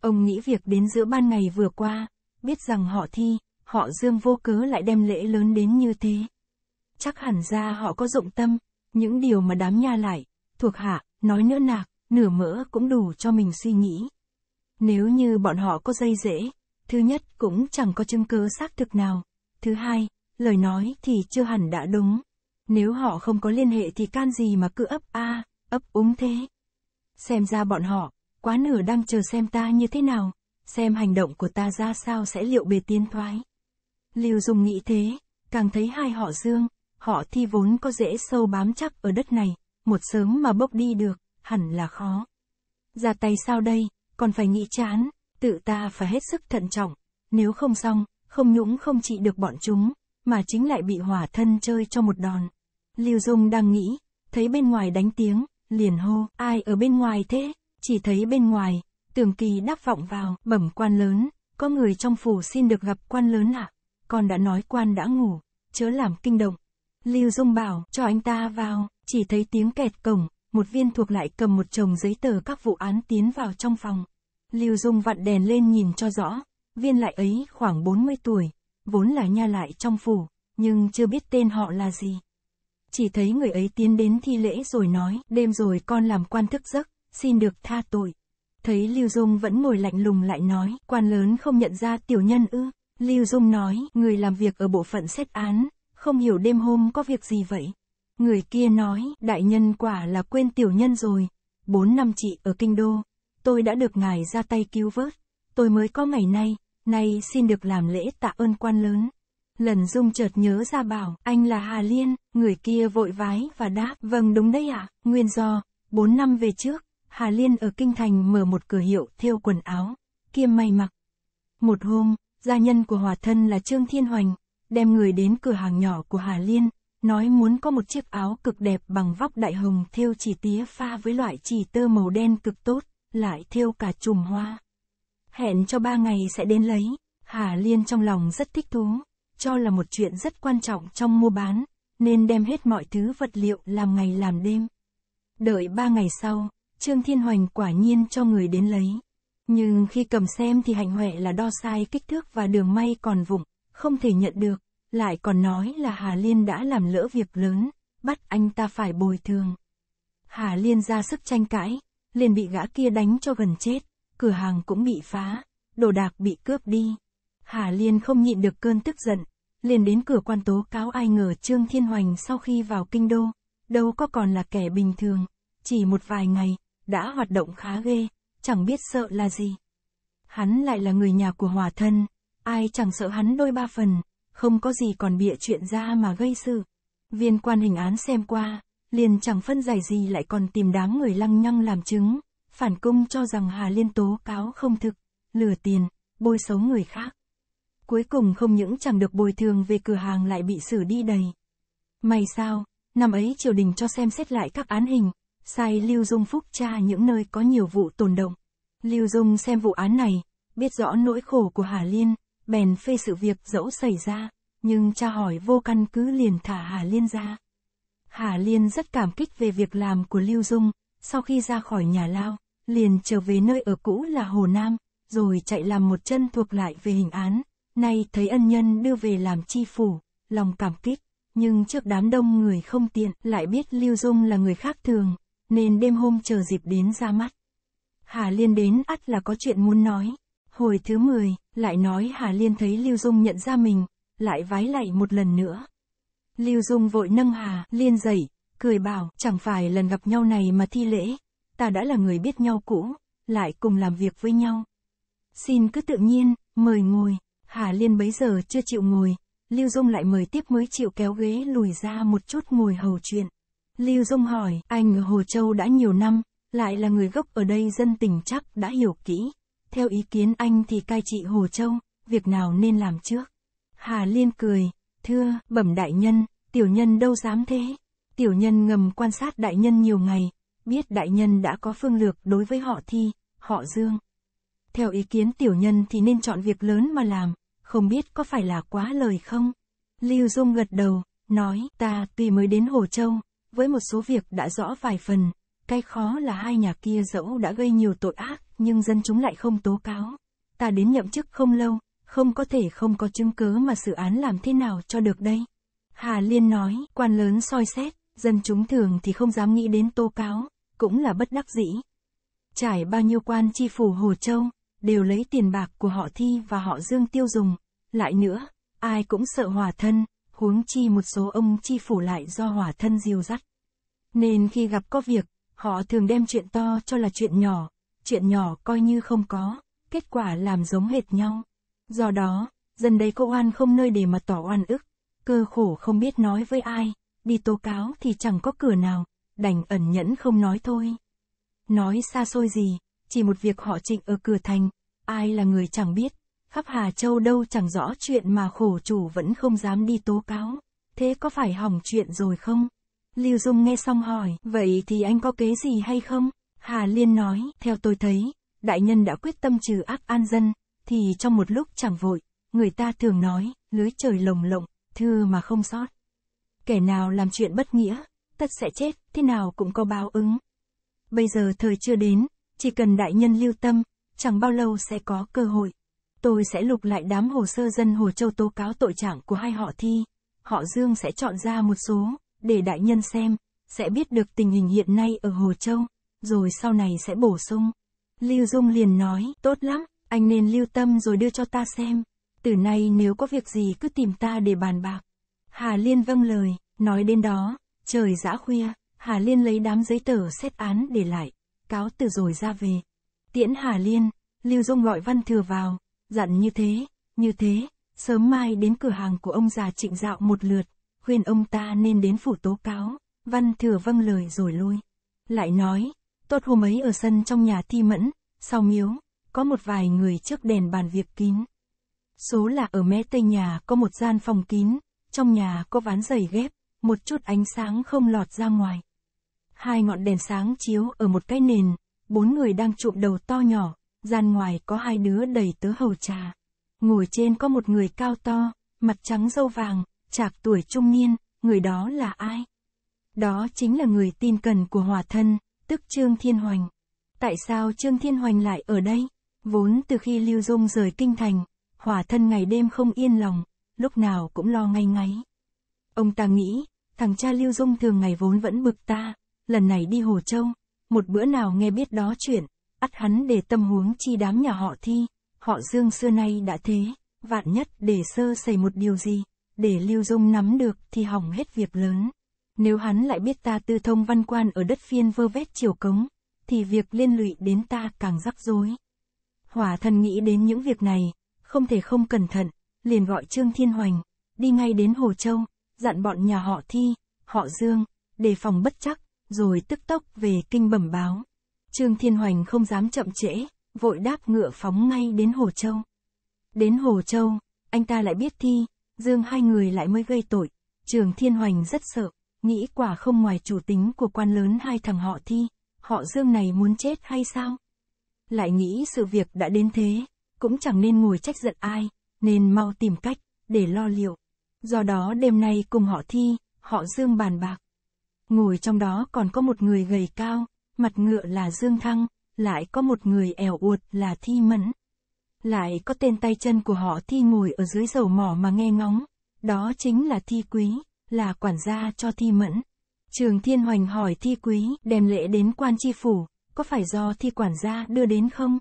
Ông nghĩ việc đến giữa ban ngày vừa qua, biết rằng họ thi, họ dương vô cớ lại đem lễ lớn đến như thế. Chắc hẳn ra họ có dụng tâm, những điều mà đám nha lại, thuộc hạ, nói nữa nạc, nửa mỡ cũng đủ cho mình suy nghĩ. Nếu như bọn họ có dây dễ, thứ nhất cũng chẳng có chứng cứ xác thực nào, thứ hai, lời nói thì chưa hẳn đã đúng. Nếu họ không có liên hệ thì can gì mà cứ ấp a, ấp úng thế. Xem ra bọn họ, quá nửa đang chờ xem ta như thế nào xem hành động của ta ra sao sẽ liệu bề tiên thoái. Lưu Dung nghĩ thế, càng thấy hai họ dương, họ thi vốn có dễ sâu bám chắc ở đất này, một sớm mà bốc đi được, hẳn là khó. Ra tay sao đây, còn phải nghĩ chán, tự ta phải hết sức thận trọng, nếu không xong, không nhũng không trị được bọn chúng, mà chính lại bị hỏa thân chơi cho một đòn. Lưu Dung đang nghĩ, thấy bên ngoài đánh tiếng, liền hô, ai ở bên ngoài thế, chỉ thấy bên ngoài, tưởng kỳ đáp vọng vào, bẩm quan lớn, có người trong phủ xin được gặp quan lớn ạ. À? Con đã nói quan đã ngủ, chớ làm kinh động. Lưu Dung bảo, cho anh ta vào, chỉ thấy tiếng kẹt cổng, một viên thuộc lại cầm một chồng giấy tờ các vụ án tiến vào trong phòng. Lưu Dung vặn đèn lên nhìn cho rõ, viên lại ấy khoảng 40 tuổi, vốn là nha lại trong phủ, nhưng chưa biết tên họ là gì. Chỉ thấy người ấy tiến đến thi lễ rồi nói, đêm rồi con làm quan thức giấc, xin được tha tội. Thấy Lưu Dung vẫn ngồi lạnh lùng lại nói, quan lớn không nhận ra tiểu nhân ư. Lưu Dung nói, người làm việc ở bộ phận xét án, không hiểu đêm hôm có việc gì vậy. Người kia nói, đại nhân quả là quên tiểu nhân rồi. Bốn năm chị ở kinh đô, tôi đã được ngài ra tay cứu vớt. Tôi mới có ngày nay, nay xin được làm lễ tạ ơn quan lớn. Lần Dung chợt nhớ ra bảo, anh là Hà Liên, người kia vội vái và đáp, vâng đúng đấy ạ, à? nguyên do, bốn năm về trước, Hà Liên ở Kinh Thành mở một cửa hiệu thêu quần áo, kiêm may mặc. Một hôm, gia nhân của hòa thân là Trương Thiên Hoành, đem người đến cửa hàng nhỏ của Hà Liên, nói muốn có một chiếc áo cực đẹp bằng vóc đại hồng thêu chỉ tía pha với loại chỉ tơ màu đen cực tốt, lại thêu cả chùm hoa. Hẹn cho ba ngày sẽ đến lấy, Hà Liên trong lòng rất thích thú, cho là một chuyện rất quan trọng trong mua bán, nên đem hết mọi thứ vật liệu làm ngày làm đêm. Đợi ba ngày sau, Trương Thiên Hoành quả nhiên cho người đến lấy. Nhưng khi cầm xem thì hạnh huệ là đo sai kích thước và đường may còn vụng, không thể nhận được, lại còn nói là Hà Liên đã làm lỡ việc lớn, bắt anh ta phải bồi thường. Hà Liên ra sức tranh cãi, liền bị gã kia đánh cho gần chết, cửa hàng cũng bị phá, đồ đạc bị cướp đi. Hà Liên không nhịn được cơn tức giận, liền đến cửa quan tố cáo ai ngờ Trương Thiên Hoành sau khi vào kinh đô, đâu có còn là kẻ bình thường, chỉ một vài ngày, đã hoạt động khá ghê, chẳng biết sợ là gì. Hắn lại là người nhà của hòa thân, ai chẳng sợ hắn đôi ba phần, không có gì còn bịa chuyện ra mà gây sự. Viên quan hình án xem qua, liền chẳng phân giải gì lại còn tìm đám người lăng nhăng làm chứng, phản công cho rằng Hà Liên tố cáo không thực, lừa tiền, bôi xấu người khác. Cuối cùng không những chẳng được bồi thường về cửa hàng lại bị xử đi đầy. May sao, năm ấy triều đình cho xem xét lại các án hình, sai Lưu Dung phúc tra những nơi có nhiều vụ tồn động. Lưu Dung xem vụ án này, biết rõ nỗi khổ của Hà Liên, bèn phê sự việc dẫu xảy ra, nhưng cha hỏi vô căn cứ liền thả Hà Liên ra. Hà Liên rất cảm kích về việc làm của Lưu Dung, sau khi ra khỏi nhà lao, liền trở về nơi ở cũ là Hồ Nam, rồi chạy làm một chân thuộc lại về hình án, nay thấy ân nhân đưa về làm chi phủ, lòng cảm kích, nhưng trước đám đông người không tiện lại biết Lưu Dung là người khác thường, nên đêm hôm chờ dịp đến ra mắt. Hà Liên đến ắt là có chuyện muốn nói. Hồi thứ 10, lại nói Hà Liên thấy Lưu Dung nhận ra mình, lại vái lạy một lần nữa. Lưu Dung vội nâng Hà Liên dậy, cười bảo, chẳng phải lần gặp nhau này mà thi lễ, ta đã là người biết nhau cũ, lại cùng làm việc với nhau. Xin cứ tự nhiên, mời ngồi, Hà Liên bấy giờ chưa chịu ngồi, Lưu Dung lại mời tiếp mới chịu kéo ghế lùi ra một chút ngồi hầu chuyện. Lưu Dung hỏi, anh ở Hồ Châu đã nhiều năm, lại là người gốc ở đây dân tình chắc đã hiểu kỹ. Theo ý kiến anh thì cai trị Hồ Châu, việc nào nên làm trước? Hà Liên cười, thưa, bẩm đại nhân, tiểu nhân đâu dám thế. Tiểu nhân ngầm quan sát đại nhân nhiều ngày, biết đại nhân đã có phương lược đối với họ thi, họ dương. Theo ý kiến tiểu nhân thì nên chọn việc lớn mà làm, không biết có phải là quá lời không? Lưu Dung gật đầu, nói, ta tuy mới đến Hồ Châu, với một số việc đã rõ vài phần, cái khó là hai nhà kia dẫu đã gây nhiều tội ác, nhưng dân chúng lại không tố cáo. Ta đến nhậm chức không lâu, không có thể không có chứng cứ mà xử án làm thế nào cho được đây. Hà Liên nói, quan lớn soi xét, dân chúng thường thì không dám nghĩ đến tố cáo, cũng là bất đắc dĩ. Trải bao nhiêu quan chi phủ Hồ Châu, đều lấy tiền bạc của họ thi và họ dương tiêu dùng. Lại nữa, ai cũng sợ hòa thân, huống chi một số ông chi phủ lại do hỏa thân diều dắt. Nên khi gặp có việc, họ thường đem chuyện to cho là chuyện nhỏ, chuyện nhỏ coi như không có, kết quả làm giống hệt nhau. Do đó, dân đấy cô oan không nơi để mà tỏ oan ức, cơ khổ không biết nói với ai, đi tố cáo thì chẳng có cửa nào, đành ẩn nhẫn không nói thôi. Nói xa xôi gì, chỉ một việc họ trịnh ở cửa thành, ai là người chẳng biết, khắp Hà Châu đâu chẳng rõ chuyện mà khổ chủ vẫn không dám đi tố cáo. Thế có phải hỏng chuyện rồi không? Lưu Dung nghe xong hỏi, vậy thì anh có kế gì hay không? Hà Liên nói, theo tôi thấy, đại nhân đã quyết tâm trừ ác an dân, thì trong một lúc chẳng vội, người ta thường nói, lưới trời lồng lộng, thưa mà không sót. Kẻ nào làm chuyện bất nghĩa, tất sẽ chết, thế nào cũng có báo ứng. Bây giờ thời chưa đến, chỉ cần đại nhân lưu tâm, chẳng bao lâu sẽ có cơ hội tôi sẽ lục lại đám hồ sơ dân Hồ Châu tố cáo tội trạng của hai họ thi. Họ Dương sẽ chọn ra một số, để đại nhân xem, sẽ biết được tình hình hiện nay ở Hồ Châu, rồi sau này sẽ bổ sung. Lưu Dung liền nói, tốt lắm, anh nên lưu tâm rồi đưa cho ta xem. Từ nay nếu có việc gì cứ tìm ta để bàn bạc. Hà Liên vâng lời, nói đến đó, trời giã khuya, Hà Liên lấy đám giấy tờ xét án để lại, cáo từ rồi ra về. Tiễn Hà Liên, Lưu Dung gọi Văn Thừa vào, dặn như thế, như thế, sớm mai đến cửa hàng của ông già trịnh dạo một lượt, khuyên ông ta nên đến phủ tố cáo, văn thừa vâng lời rồi lui. Lại nói, tốt hôm ấy ở sân trong nhà thi mẫn, sau miếu, có một vài người trước đèn bàn việc kín. Số là ở mé tây nhà có một gian phòng kín, trong nhà có ván giày ghép, một chút ánh sáng không lọt ra ngoài. Hai ngọn đèn sáng chiếu ở một cái nền, bốn người đang chụm đầu to nhỏ, gian ngoài có hai đứa đầy tớ hầu trà. Ngồi trên có một người cao to, mặt trắng râu vàng, chạc tuổi trung niên, người đó là ai? Đó chính là người tin cần của hòa thân, tức Trương Thiên Hoành. Tại sao Trương Thiên Hoành lại ở đây? Vốn từ khi Lưu Dung rời kinh thành, hỏa thân ngày đêm không yên lòng, lúc nào cũng lo ngay ngáy. Ông ta nghĩ, thằng cha Lưu Dung thường ngày vốn vẫn bực ta, lần này đi Hồ Châu, một bữa nào nghe biết đó chuyện, ắt hắn để tâm huống chi đám nhà họ thi, họ dương xưa nay đã thế, vạn nhất để sơ xảy một điều gì, để Lưu Dung nắm được thì hỏng hết việc lớn. Nếu hắn lại biết ta tư thông văn quan ở đất phiên vơ vét triều cống, thì việc liên lụy đến ta càng rắc rối. Hỏa thần nghĩ đến những việc này, không thể không cẩn thận, liền gọi Trương Thiên Hoành, đi ngay đến Hồ Châu, dặn bọn nhà họ thi, họ dương, đề phòng bất chắc, rồi tức tốc về kinh bẩm báo. Trương Thiên Hoành không dám chậm trễ, vội đáp ngựa phóng ngay đến Hồ Châu. Đến Hồ Châu, anh ta lại biết thi, dương hai người lại mới gây tội. Trường Thiên Hoành rất sợ, nghĩ quả không ngoài chủ tính của quan lớn hai thằng họ thi, họ dương này muốn chết hay sao? Lại nghĩ sự việc đã đến thế, cũng chẳng nên ngồi trách giận ai, nên mau tìm cách, để lo liệu. Do đó đêm nay cùng họ thi, họ dương bàn bạc. Ngồi trong đó còn có một người gầy cao, mặt ngựa là Dương Thăng, lại có một người ẻo uột là Thi Mẫn. Lại có tên tay chân của họ Thi ngồi ở dưới dầu mỏ mà nghe ngóng, đó chính là Thi Quý, là quản gia cho Thi Mẫn. Trường Thiên Hoành hỏi Thi Quý đem lễ đến quan tri phủ, có phải do Thi quản gia đưa đến không?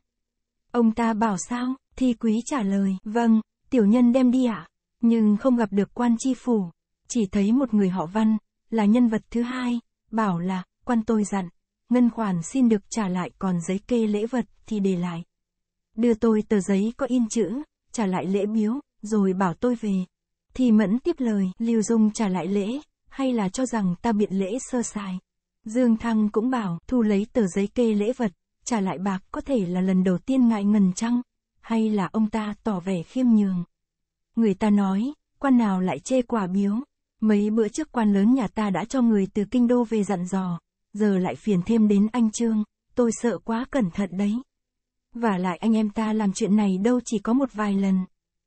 Ông ta bảo sao, Thi Quý trả lời, vâng, tiểu nhân đem đi ạ, à? nhưng không gặp được quan tri phủ, chỉ thấy một người họ văn, là nhân vật thứ hai, bảo là, quan tôi dặn, ngân khoản xin được trả lại còn giấy kê lễ vật thì để lại. Đưa tôi tờ giấy có in chữ, trả lại lễ biếu, rồi bảo tôi về. Thì Mẫn tiếp lời, Lưu Dung trả lại lễ, hay là cho rằng ta biện lễ sơ sài. Dương Thăng cũng bảo, thu lấy tờ giấy kê lễ vật, trả lại bạc có thể là lần đầu tiên ngại ngần chăng, hay là ông ta tỏ vẻ khiêm nhường. Người ta nói, quan nào lại chê quả biếu, mấy bữa trước quan lớn nhà ta đã cho người từ kinh đô về dặn dò, giờ lại phiền thêm đến anh Trương, tôi sợ quá cẩn thận đấy. Và lại anh em ta làm chuyện này đâu chỉ có một vài lần.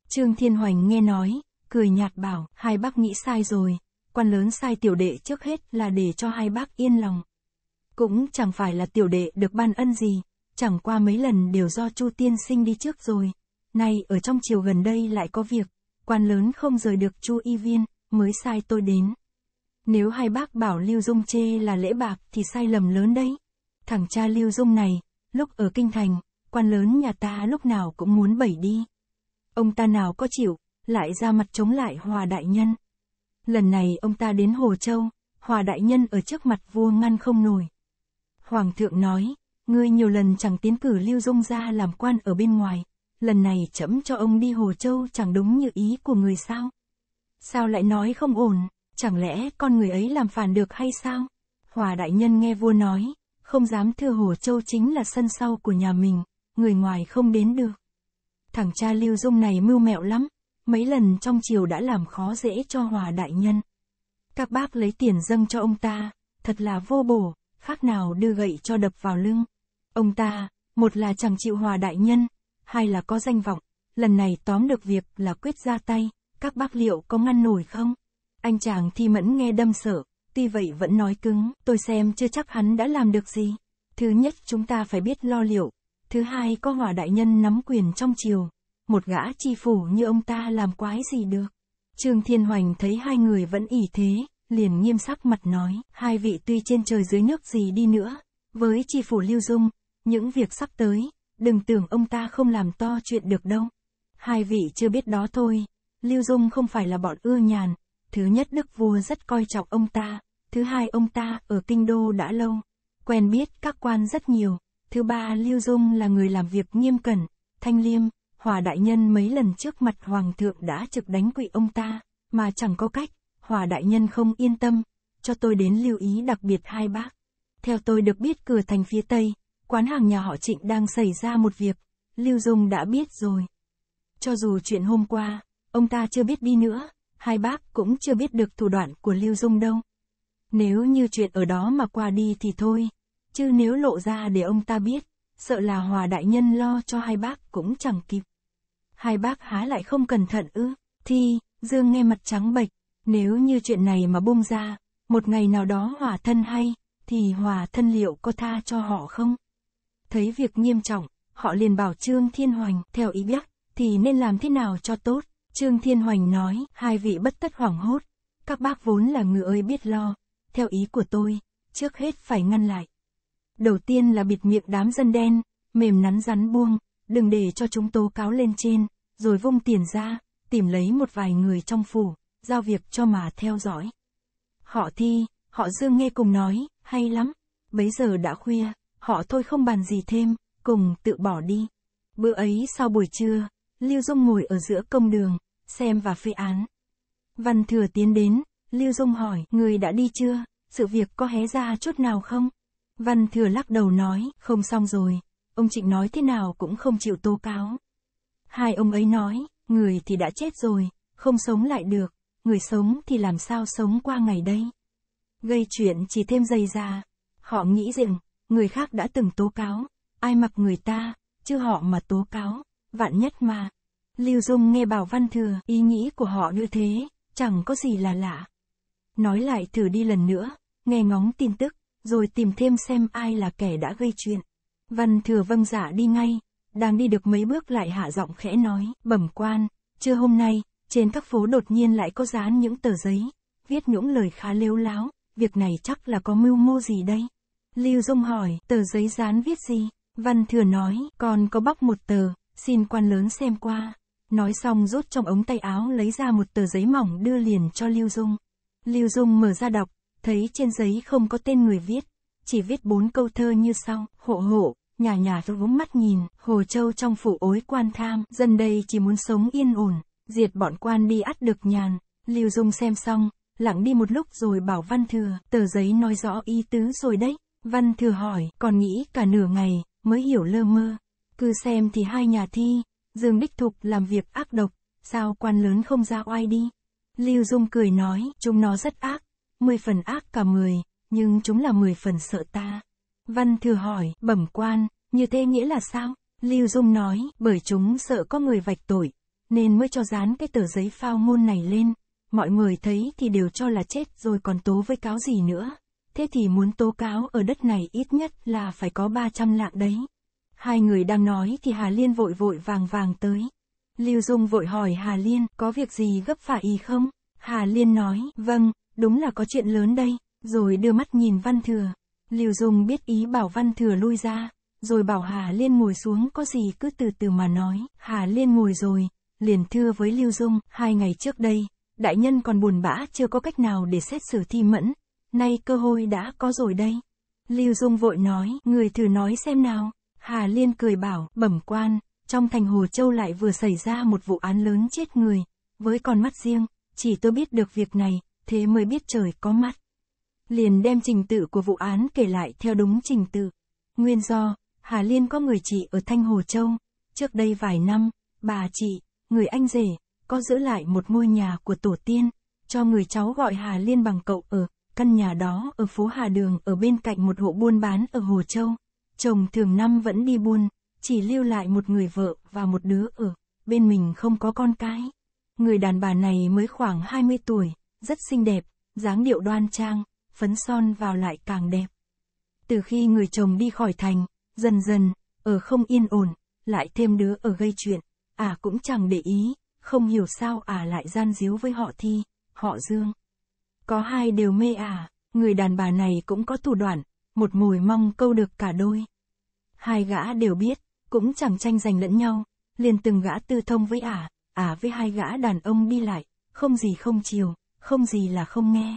Trương Thiên Hoành nghe nói, cười nhạt bảo, hai bác nghĩ sai rồi, quan lớn sai tiểu đệ trước hết là để cho hai bác yên lòng. Cũng chẳng phải là tiểu đệ được ban ân gì, chẳng qua mấy lần đều do Chu Tiên Sinh đi trước rồi. Nay ở trong chiều gần đây lại có việc, quan lớn không rời được Chu Y Viên, mới sai tôi đến. Nếu hai bác bảo Lưu Dung chê là lễ bạc thì sai lầm lớn đấy. Thằng cha Lưu Dung này, lúc ở kinh thành, quan lớn nhà ta lúc nào cũng muốn bẩy đi. Ông ta nào có chịu, lại ra mặt chống lại Hòa Đại Nhân. Lần này ông ta đến Hồ Châu, Hòa Đại Nhân ở trước mặt vua ngăn không nổi. Hoàng thượng nói, ngươi nhiều lần chẳng tiến cử Lưu Dung ra làm quan ở bên ngoài, lần này chấm cho ông đi Hồ Châu chẳng đúng như ý của người sao. Sao lại nói không ổn? Chẳng lẽ con người ấy làm phản được hay sao? Hòa đại nhân nghe vua nói, không dám thưa Hồ Châu chính là sân sau của nhà mình, người ngoài không đến được. Thằng cha Lưu Dung này mưu mẹo lắm, mấy lần trong triều đã làm khó dễ cho Hòa đại nhân. Các bác lấy tiền dâng cho ông ta, thật là vô bổ, khác nào đưa gậy cho đập vào lưng. Ông ta, một là chẳng chịu Hòa đại nhân, hai là có danh vọng, lần này tóm được việc là quyết ra tay, các bác liệu có ngăn nổi không? Anh chàng thi mẫn nghe đâm sợ, tuy vậy vẫn nói cứng, tôi xem chưa chắc hắn đã làm được gì. Thứ nhất chúng ta phải biết lo liệu, thứ hai có hỏa đại nhân nắm quyền trong triều, một gã chi phủ như ông ta làm quái gì được. Trương Thiên Hoành thấy hai người vẫn ỉ thế, liền nghiêm sắc mặt nói, hai vị tuy trên trời dưới nước gì đi nữa, với chi phủ lưu dung, những việc sắp tới, đừng tưởng ông ta không làm to chuyện được đâu. Hai vị chưa biết đó thôi, lưu dung không phải là bọn ưa nhàn, Thứ nhất đức vua rất coi trọng ông ta, thứ hai ông ta ở kinh đô đã lâu, quen biết các quan rất nhiều, thứ ba Lưu Dung là người làm việc nghiêm cẩn, thanh liêm, Hòa Đại Nhân mấy lần trước mặt Hoàng thượng đã trực đánh quỵ ông ta, mà chẳng có cách, Hòa Đại Nhân không yên tâm, cho tôi đến lưu ý đặc biệt hai bác. Theo tôi được biết cửa thành phía Tây, quán hàng nhà họ Trịnh đang xảy ra một việc, Lưu Dung đã biết rồi. Cho dù chuyện hôm qua, ông ta chưa biết đi nữa, hai bác cũng chưa biết được thủ đoạn của Lưu Dung đâu. Nếu như chuyện ở đó mà qua đi thì thôi, chứ nếu lộ ra để ông ta biết, sợ là Hòa Đại Nhân lo cho hai bác cũng chẳng kịp. Hai bác há lại không cẩn thận ư, thì, Dương nghe mặt trắng bệch, nếu như chuyện này mà bung ra, một ngày nào đó hòa thân hay, thì hòa thân liệu có tha cho họ không? Thấy việc nghiêm trọng, họ liền bảo Trương Thiên Hoành, theo ý biết, thì nên làm thế nào cho tốt? Trương Thiên Hoành nói, hai vị bất tất hoảng hốt, các bác vốn là người ơi biết lo, theo ý của tôi, trước hết phải ngăn lại. Đầu tiên là bịt miệng đám dân đen, mềm nắn rắn buông, đừng để cho chúng tố cáo lên trên, rồi vung tiền ra, tìm lấy một vài người trong phủ, giao việc cho mà theo dõi. Họ thi, họ dương nghe cùng nói, hay lắm, bấy giờ đã khuya, họ thôi không bàn gì thêm, cùng tự bỏ đi. Bữa ấy sau buổi trưa, Lưu Dung ngồi ở giữa công đường, xem và phê án. Văn thừa tiến đến, Lưu Dung hỏi, người đã đi chưa? Sự việc có hé ra chút nào không? Văn thừa lắc đầu nói, không xong rồi, ông Trịnh nói thế nào cũng không chịu tố cáo. Hai ông ấy nói, người thì đã chết rồi, không sống lại được, người sống thì làm sao sống qua ngày đây? Gây chuyện chỉ thêm dày ra. Họ nghĩ rằng, người khác đã từng tố cáo, ai mặc người ta, chứ họ mà tố cáo, vạn nhất mà. Lưu Dung nghe Bảo Văn Thừa, ý nghĩ của họ như thế, chẳng có gì là lạ. Nói lại thử đi lần nữa, nghe ngóng tin tức, rồi tìm thêm xem ai là kẻ đã gây chuyện. Văn Thừa vâng giả dạ đi ngay, đang đi được mấy bước lại hạ giọng khẽ nói, bẩm quan, chưa hôm nay, trên các phố đột nhiên lại có dán những tờ giấy, viết những lời khá lêu láo, việc này chắc là có mưu mô gì đây. Lưu Dung hỏi, tờ giấy dán viết gì? Văn Thừa nói, còn có bóc một tờ, xin quan lớn xem qua. Nói xong rút trong ống tay áo lấy ra một tờ giấy mỏng đưa liền cho Lưu Dung. Lưu Dung mở ra đọc, thấy trên giấy không có tên người viết, chỉ viết bốn câu thơ như sau, hộ hộ, nhà nhà tôi mắt nhìn, Hồ Châu trong phủ ối quan tham, dân đây chỉ muốn sống yên ổn, diệt bọn quan đi ắt được nhàn. Lưu Dung xem xong, lặng đi một lúc rồi bảo Văn Thừa, tờ giấy nói rõ ý tứ rồi đấy. Văn Thừa hỏi, còn nghĩ cả nửa ngày, mới hiểu lơ mơ. Cứ xem thì hai nhà thi, Dương Đích Thục làm việc ác độc, sao quan lớn không ra oai đi. Lưu Dung cười nói, chúng nó rất ác, mười phần ác cả mười, nhưng chúng là mười phần sợ ta. Văn thừa hỏi, bẩm quan, như thế nghĩa là sao? Lưu Dung nói, bởi chúng sợ có người vạch tội, nên mới cho dán cái tờ giấy phao ngôn này lên. Mọi người thấy thì đều cho là chết rồi còn tố với cáo gì nữa. Thế thì muốn tố cáo ở đất này ít nhất là phải có 300 lạng đấy. Hai người đang nói thì Hà Liên vội vội vàng vàng tới. Lưu Dung vội hỏi Hà Liên, có việc gì gấp phải y không? Hà Liên nói, vâng, đúng là có chuyện lớn đây, rồi đưa mắt nhìn Văn Thừa. Lưu Dung biết ý bảo Văn Thừa lui ra, rồi bảo Hà Liên ngồi xuống có gì cứ từ từ mà nói. Hà Liên ngồi rồi, liền thưa với Lưu Dung, hai ngày trước đây, đại nhân còn buồn bã chưa có cách nào để xét xử thi mẫn, nay cơ hội đã có rồi đây. Lưu Dung vội nói, người thử nói xem nào. Hà Liên cười bảo, bẩm quan, trong thành Hồ Châu lại vừa xảy ra một vụ án lớn chết người, với con mắt riêng, chỉ tôi biết được việc này, thế mới biết trời có mắt. Liền đem trình tự của vụ án kể lại theo đúng trình tự. Nguyên do, Hà Liên có người chị ở Thanh Hồ Châu, trước đây vài năm, bà chị, người anh rể, có giữ lại một ngôi nhà của tổ tiên, cho người cháu gọi Hà Liên bằng cậu ở, căn nhà đó ở phố Hà Đường ở bên cạnh một hộ buôn bán ở Hồ Châu. Chồng thường năm vẫn đi buôn, chỉ lưu lại một người vợ và một đứa ở, bên mình không có con cái. Người đàn bà này mới khoảng 20 tuổi, rất xinh đẹp, dáng điệu đoan trang, phấn son vào lại càng đẹp. Từ khi người chồng đi khỏi thành, dần dần, ở không yên ổn, lại thêm đứa ở gây chuyện, à cũng chẳng để ý, không hiểu sao à lại gian díu với họ thi, họ dương. Có hai đều mê à, người đàn bà này cũng có thủ đoạn, một mùi mong câu được cả đôi hai gã đều biết, cũng chẳng tranh giành lẫn nhau, liền từng gã tư thông với ả, ả với hai gã đàn ông đi lại, không gì không chiều, không gì là không nghe.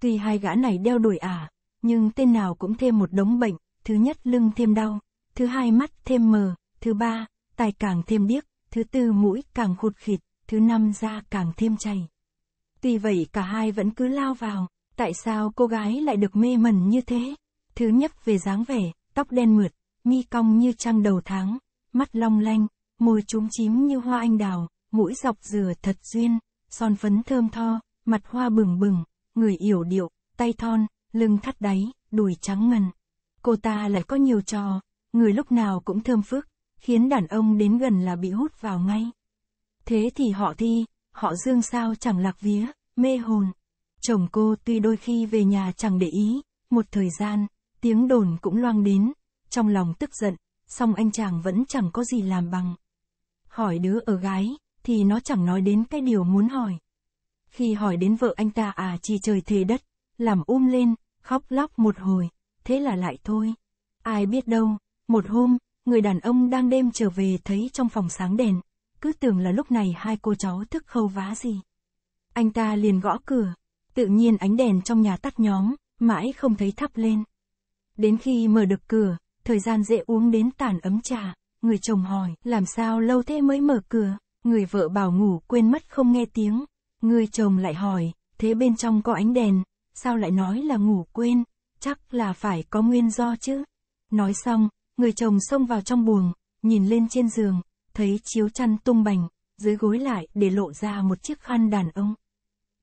Tuy hai gã này đeo đuổi ả, nhưng tên nào cũng thêm một đống bệnh, thứ nhất lưng thêm đau, thứ hai mắt thêm mờ, thứ ba, tai càng thêm điếc, thứ tư mũi càng khụt khịt, thứ năm da càng thêm chày. Tuy vậy cả hai vẫn cứ lao vào, tại sao cô gái lại được mê mẩn như thế? Thứ nhất về dáng vẻ, tóc đen mượt, mi cong như trăng đầu tháng, mắt long lanh, môi trúng chím như hoa anh đào, mũi dọc dừa thật duyên, son phấn thơm tho, mặt hoa bừng bừng, người yểu điệu, tay thon, lưng thắt đáy, đùi trắng ngần. Cô ta lại có nhiều trò, người lúc nào cũng thơm phức, khiến đàn ông đến gần là bị hút vào ngay. Thế thì họ thi, họ dương sao chẳng lạc vía, mê hồn. Chồng cô tuy đôi khi về nhà chẳng để ý, một thời gian, tiếng đồn cũng loang đến, trong lòng tức giận, song anh chàng vẫn chẳng có gì làm bằng. Hỏi đứa ở gái, thì nó chẳng nói đến cái điều muốn hỏi. Khi hỏi đến vợ anh ta à chỉ trời thề đất, làm um lên, khóc lóc một hồi, thế là lại thôi. Ai biết đâu, một hôm, người đàn ông đang đêm trở về thấy trong phòng sáng đèn, cứ tưởng là lúc này hai cô cháu thức khâu vá gì. Anh ta liền gõ cửa, tự nhiên ánh đèn trong nhà tắt nhóm, mãi không thấy thắp lên. Đến khi mở được cửa, thời gian dễ uống đến tàn ấm trà. Người chồng hỏi, làm sao lâu thế mới mở cửa? Người vợ bảo ngủ quên mất không nghe tiếng. Người chồng lại hỏi, thế bên trong có ánh đèn, sao lại nói là ngủ quên? Chắc là phải có nguyên do chứ. Nói xong, người chồng xông vào trong buồng, nhìn lên trên giường, thấy chiếu chăn tung bành, dưới gối lại để lộ ra một chiếc khăn đàn ông.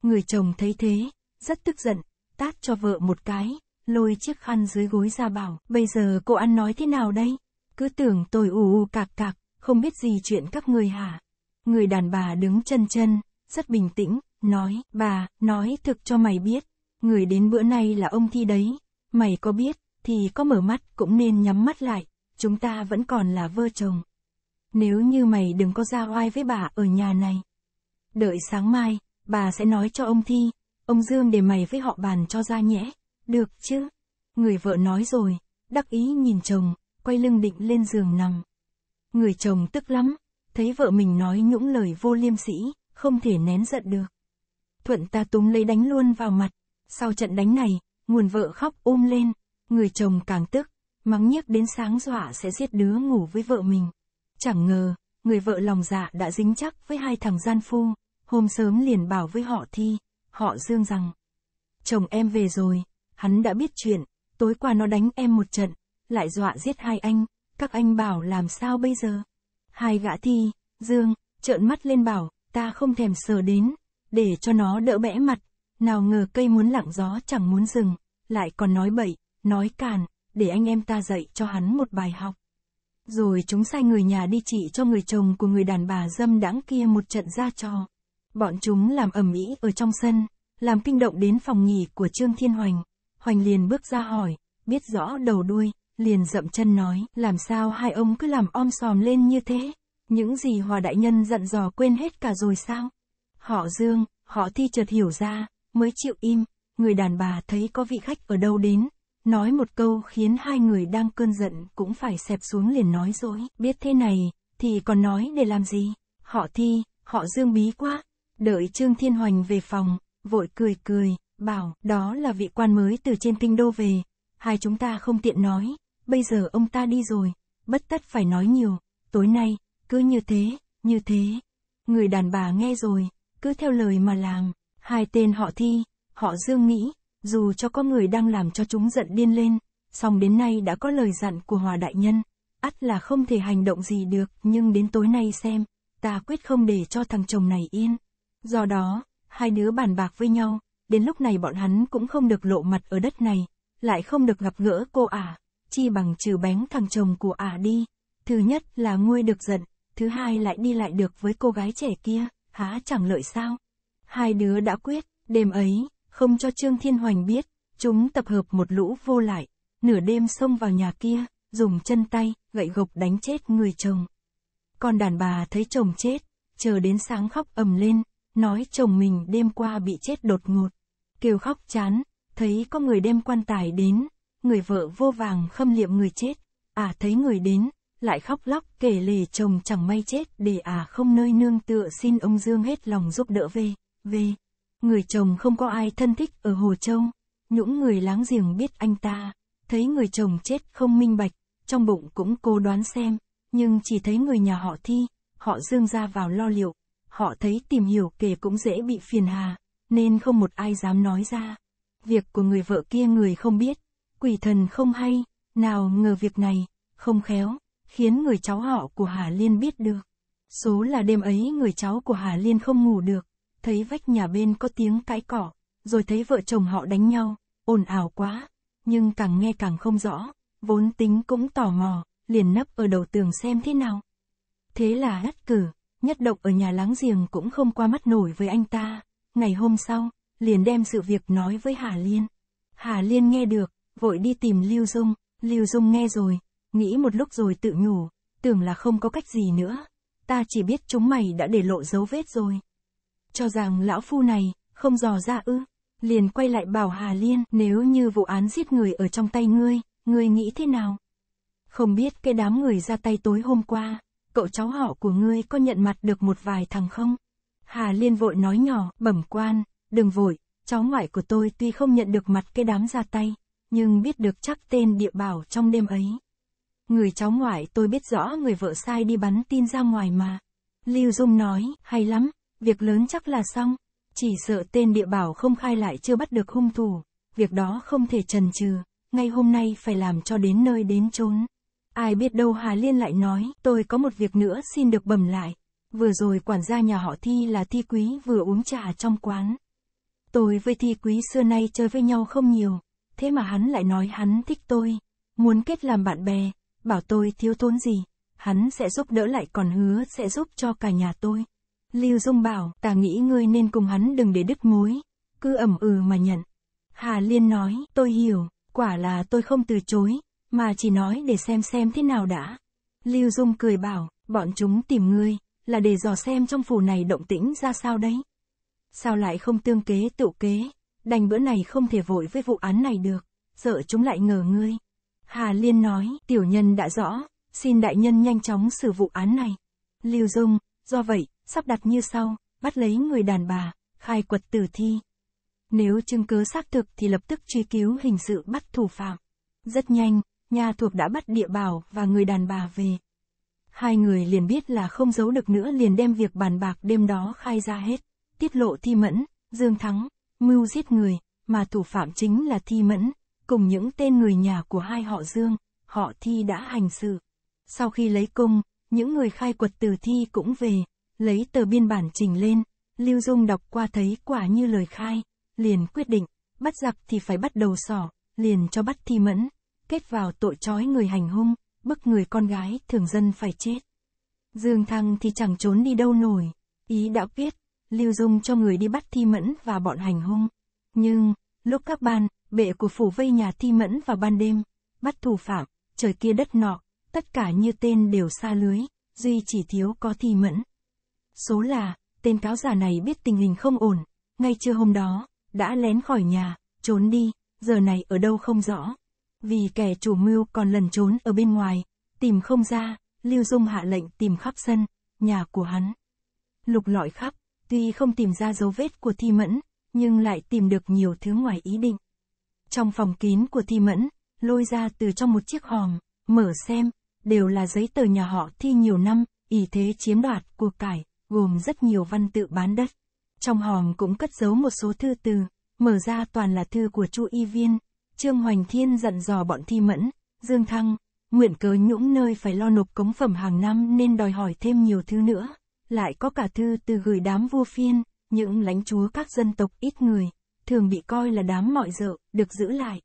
Người chồng thấy thế, rất tức giận, tát cho vợ một cái, lôi chiếc khăn dưới gối ra bảo, bây giờ cô ăn nói thế nào đây? Cứ tưởng tôi ù ù cạc cạc, không biết gì chuyện các người hả? Người đàn bà đứng chân chân, rất bình tĩnh, nói, bà, nói thực cho mày biết, người đến bữa nay là ông Thi đấy, mày có biết, thì có mở mắt cũng nên nhắm mắt lại, chúng ta vẫn còn là vợ chồng. Nếu như mày đừng có ra oai với bà ở nhà này. Đợi sáng mai, bà sẽ nói cho ông Thi, ông Dương để mày với họ bàn cho ra nhẽ. Được chứ. Người vợ nói rồi, đắc ý nhìn chồng, quay lưng định lên giường nằm. Người chồng tức lắm, thấy vợ mình nói những lời vô liêm sĩ, không thể nén giận được. Thuận ta túm lấy đánh luôn vào mặt, sau trận đánh này, nguồn vợ khóc ôm lên, người chồng càng tức, mắng nhiếc đến sáng dọa sẽ giết đứa ngủ với vợ mình. Chẳng ngờ, người vợ lòng dạ đã dính chắc với hai thằng gian phu, hôm sớm liền bảo với họ thi, họ dương rằng. Chồng em về rồi, Hắn đã biết chuyện, tối qua nó đánh em một trận, lại dọa giết hai anh, các anh bảo làm sao bây giờ? Hai gã thi, Dương, trợn mắt lên bảo, ta không thèm sờ đến, để cho nó đỡ bẽ mặt, nào ngờ cây muốn lặng gió chẳng muốn dừng, lại còn nói bậy, nói càn, để anh em ta dạy cho hắn một bài học. Rồi chúng sai người nhà đi trị cho người chồng của người đàn bà dâm đãng kia một trận ra cho Bọn chúng làm ẩm ĩ ở trong sân, làm kinh động đến phòng nghỉ của Trương Thiên Hoành. Hoành liền bước ra hỏi, biết rõ đầu đuôi, liền dậm chân nói, làm sao hai ông cứ làm om sòm lên như thế? Những gì Hòa Đại Nhân dặn dò quên hết cả rồi sao? Họ Dương, họ thi chợt hiểu ra, mới chịu im, người đàn bà thấy có vị khách ở đâu đến, nói một câu khiến hai người đang cơn giận cũng phải xẹp xuống liền nói dối, biết thế này, thì còn nói để làm gì? Họ thi, họ Dương bí quá, đợi Trương Thiên Hoành về phòng, vội cười cười, bảo, đó là vị quan mới từ trên kinh đô về, hai chúng ta không tiện nói, bây giờ ông ta đi rồi, bất tất phải nói nhiều, tối nay, cứ như thế, như thế. Người đàn bà nghe rồi, cứ theo lời mà làm, hai tên họ thi, họ dương nghĩ, dù cho có người đang làm cho chúng giận điên lên, song đến nay đã có lời dặn của Hòa Đại Nhân, ắt là không thể hành động gì được, nhưng đến tối nay xem, ta quyết không để cho thằng chồng này yên. Do đó, hai đứa bàn bạc với nhau, đến lúc này bọn hắn cũng không được lộ mặt ở đất này, lại không được gặp gỡ cô ả, chi bằng trừ bén thằng chồng của ả đi. Thứ nhất là nguôi được giận, thứ hai lại đi lại được với cô gái trẻ kia, há chẳng lợi sao. Hai đứa đã quyết, đêm ấy, không cho Trương Thiên Hoành biết, chúng tập hợp một lũ vô lại, nửa đêm xông vào nhà kia, dùng chân tay, gậy gộc đánh chết người chồng. Còn đàn bà thấy chồng chết, chờ đến sáng khóc ầm lên, nói chồng mình đêm qua bị chết đột ngột. kêu khóc chán, thấy có người đem quan tài đến, người vợ vô vàng khâm liệm người chết, à thấy người đến, lại khóc lóc kể lể chồng chẳng may chết để à không nơi nương tựa xin ông Dương hết lòng giúp đỡ về, về. Người chồng không có ai thân thích ở Hồ Châu, những người láng giềng biết anh ta, thấy người chồng chết không minh bạch, trong bụng cũng cố đoán xem, nhưng chỉ thấy người nhà họ thi, họ dương ra vào lo liệu, họ thấy tìm hiểu kể cũng dễ bị phiền hà, nên không một ai dám nói ra. Việc của người vợ kia người không biết, quỷ thần không hay, nào ngờ việc này, không khéo, khiến người cháu họ của Hà Liên biết được. Số là đêm ấy người cháu của Hà Liên không ngủ được, thấy vách nhà bên có tiếng cãi cỏ, rồi thấy vợ chồng họ đánh nhau, ồn ào quá, nhưng càng nghe càng không rõ, vốn tính cũng tò mò, liền nấp ở đầu tường xem thế nào. Thế là đắt cử, Nhất động ở nhà láng giềng cũng không qua mắt nổi với anh ta. Ngày hôm sau, liền đem sự việc nói với Hà Liên. Hà Liên nghe được, vội đi tìm Lưu Dung. Lưu Dung nghe rồi, nghĩ một lúc rồi tự nhủ, tưởng là không có cách gì nữa. Ta chỉ biết chúng mày đã để lộ dấu vết rồi. Cho rằng lão phu này, không dò ra ư. Liền quay lại bảo Hà Liên, nếu như vụ án giết người ở trong tay ngươi, ngươi nghĩ thế nào? Không biết cái đám người ra tay tối hôm qua, cậu cháu họ của ngươi có nhận mặt được một vài thằng không? Hà Liên vội nói nhỏ, bẩm quan, đừng vội, cháu ngoại của tôi tuy không nhận được mặt cái đám ra tay, nhưng biết được chắc tên địa bảo trong đêm ấy. Người cháu ngoại tôi biết rõ người vợ sai đi bắn tin ra ngoài mà. Lưu Dung nói, hay lắm, việc lớn chắc là xong, chỉ sợ tên địa bảo không khai lại chưa bắt được hung thủ, việc đó không thể trần trừ, ngay hôm nay phải làm cho đến nơi đến chốn. Ai biết đâu Hà Liên lại nói, tôi có một việc nữa xin được bẩm lại. Vừa rồi quản gia nhà họ Thi là Thi Quý vừa uống trà trong quán. Tôi với Thi Quý xưa nay chơi với nhau không nhiều, thế mà hắn lại nói hắn thích tôi, muốn kết làm bạn bè, bảo tôi thiếu thốn gì, hắn sẽ giúp đỡ lại còn hứa sẽ giúp cho cả nhà tôi. Lưu Dung bảo, ta nghĩ ngươi nên cùng hắn đừng để đứt mối, cứ ẩm ừ mà nhận. Hà Liên nói, tôi hiểu, quả là tôi không từ chối, mà chỉ nói để xem xem thế nào đã. Lưu Dung cười bảo, bọn chúng tìm ngươi, là để dò xem trong phủ này động tĩnh ra sao đấy. Sao lại không tương kế tự kế, đành bữa này không thể vội với vụ án này được, sợ chúng lại ngờ ngươi. Hà Liên nói, tiểu nhân đã rõ, xin đại nhân nhanh chóng xử vụ án này. Lưu Dung, do vậy, sắp đặt như sau, bắt lấy người đàn bà, khai quật tử thi. Nếu chứng cứ xác thực thì lập tức truy cứu hình sự bắt thủ phạm. Rất nhanh, nha thuộc đã bắt địa bảo và người đàn bà về. Hai người liền biết là không giấu được nữa liền đem việc bàn bạc đêm đó khai ra hết, tiết lộ Thi Mẫn, Dương Thắng, mưu giết người, mà thủ phạm chính là Thi Mẫn, cùng những tên người nhà của hai họ Dương, họ Thi đã hành sự. Sau khi lấy cung, những người khai quật từ Thi cũng về, lấy tờ biên bản trình lên, Lưu Dung đọc qua thấy quả như lời khai, liền quyết định, bắt giặc thì phải bắt đầu sỏ, liền cho bắt Thi Mẫn, kết vào tội trói người hành hung, bức người con gái thường dân phải chết. Dương Thăng thì chẳng trốn đi đâu nổi, ý đã quyết, Lưu Dung cho người đi bắt Thi Mẫn và bọn hành hung. Nhưng, lúc các ban, bệ của phủ vây nhà Thi Mẫn vào ban đêm, bắt thủ phạm, trời kia đất nọ, tất cả như tên đều xa lưới, duy chỉ thiếu có Thi Mẫn. Số là, tên cáo giả này biết tình hình không ổn, ngay trưa hôm đó, đã lén khỏi nhà, trốn đi, giờ này ở đâu không rõ. Vì kẻ chủ mưu còn lần trốn ở bên ngoài, tìm không ra, Lưu Dung hạ lệnh tìm khắp sân, nhà của hắn. Lục lọi khắp, tuy không tìm ra dấu vết của Thi Mẫn, nhưng lại tìm được nhiều thứ ngoài ý định. Trong phòng kín của Thi Mẫn, lôi ra từ trong một chiếc hòm, mở xem, đều là giấy tờ nhà họ Thi nhiều năm, ý thế chiếm đoạt của cải, gồm rất nhiều văn tự bán đất. Trong hòm cũng cất giấu một số thư từ, mở ra toàn là thư của Chu Y Viên, Trương Hoành Thiên dặn dò bọn Thi Mẫn, Dương Thăng, Nguyễn Cớ Nhũng nơi phải lo nộp cống phẩm hàng năm nên đòi hỏi thêm nhiều thứ nữa, lại có cả thư từ gửi đám vua phiên, những lãnh chúa các dân tộc ít người, thường bị coi là đám mọi dợ, được giữ lại.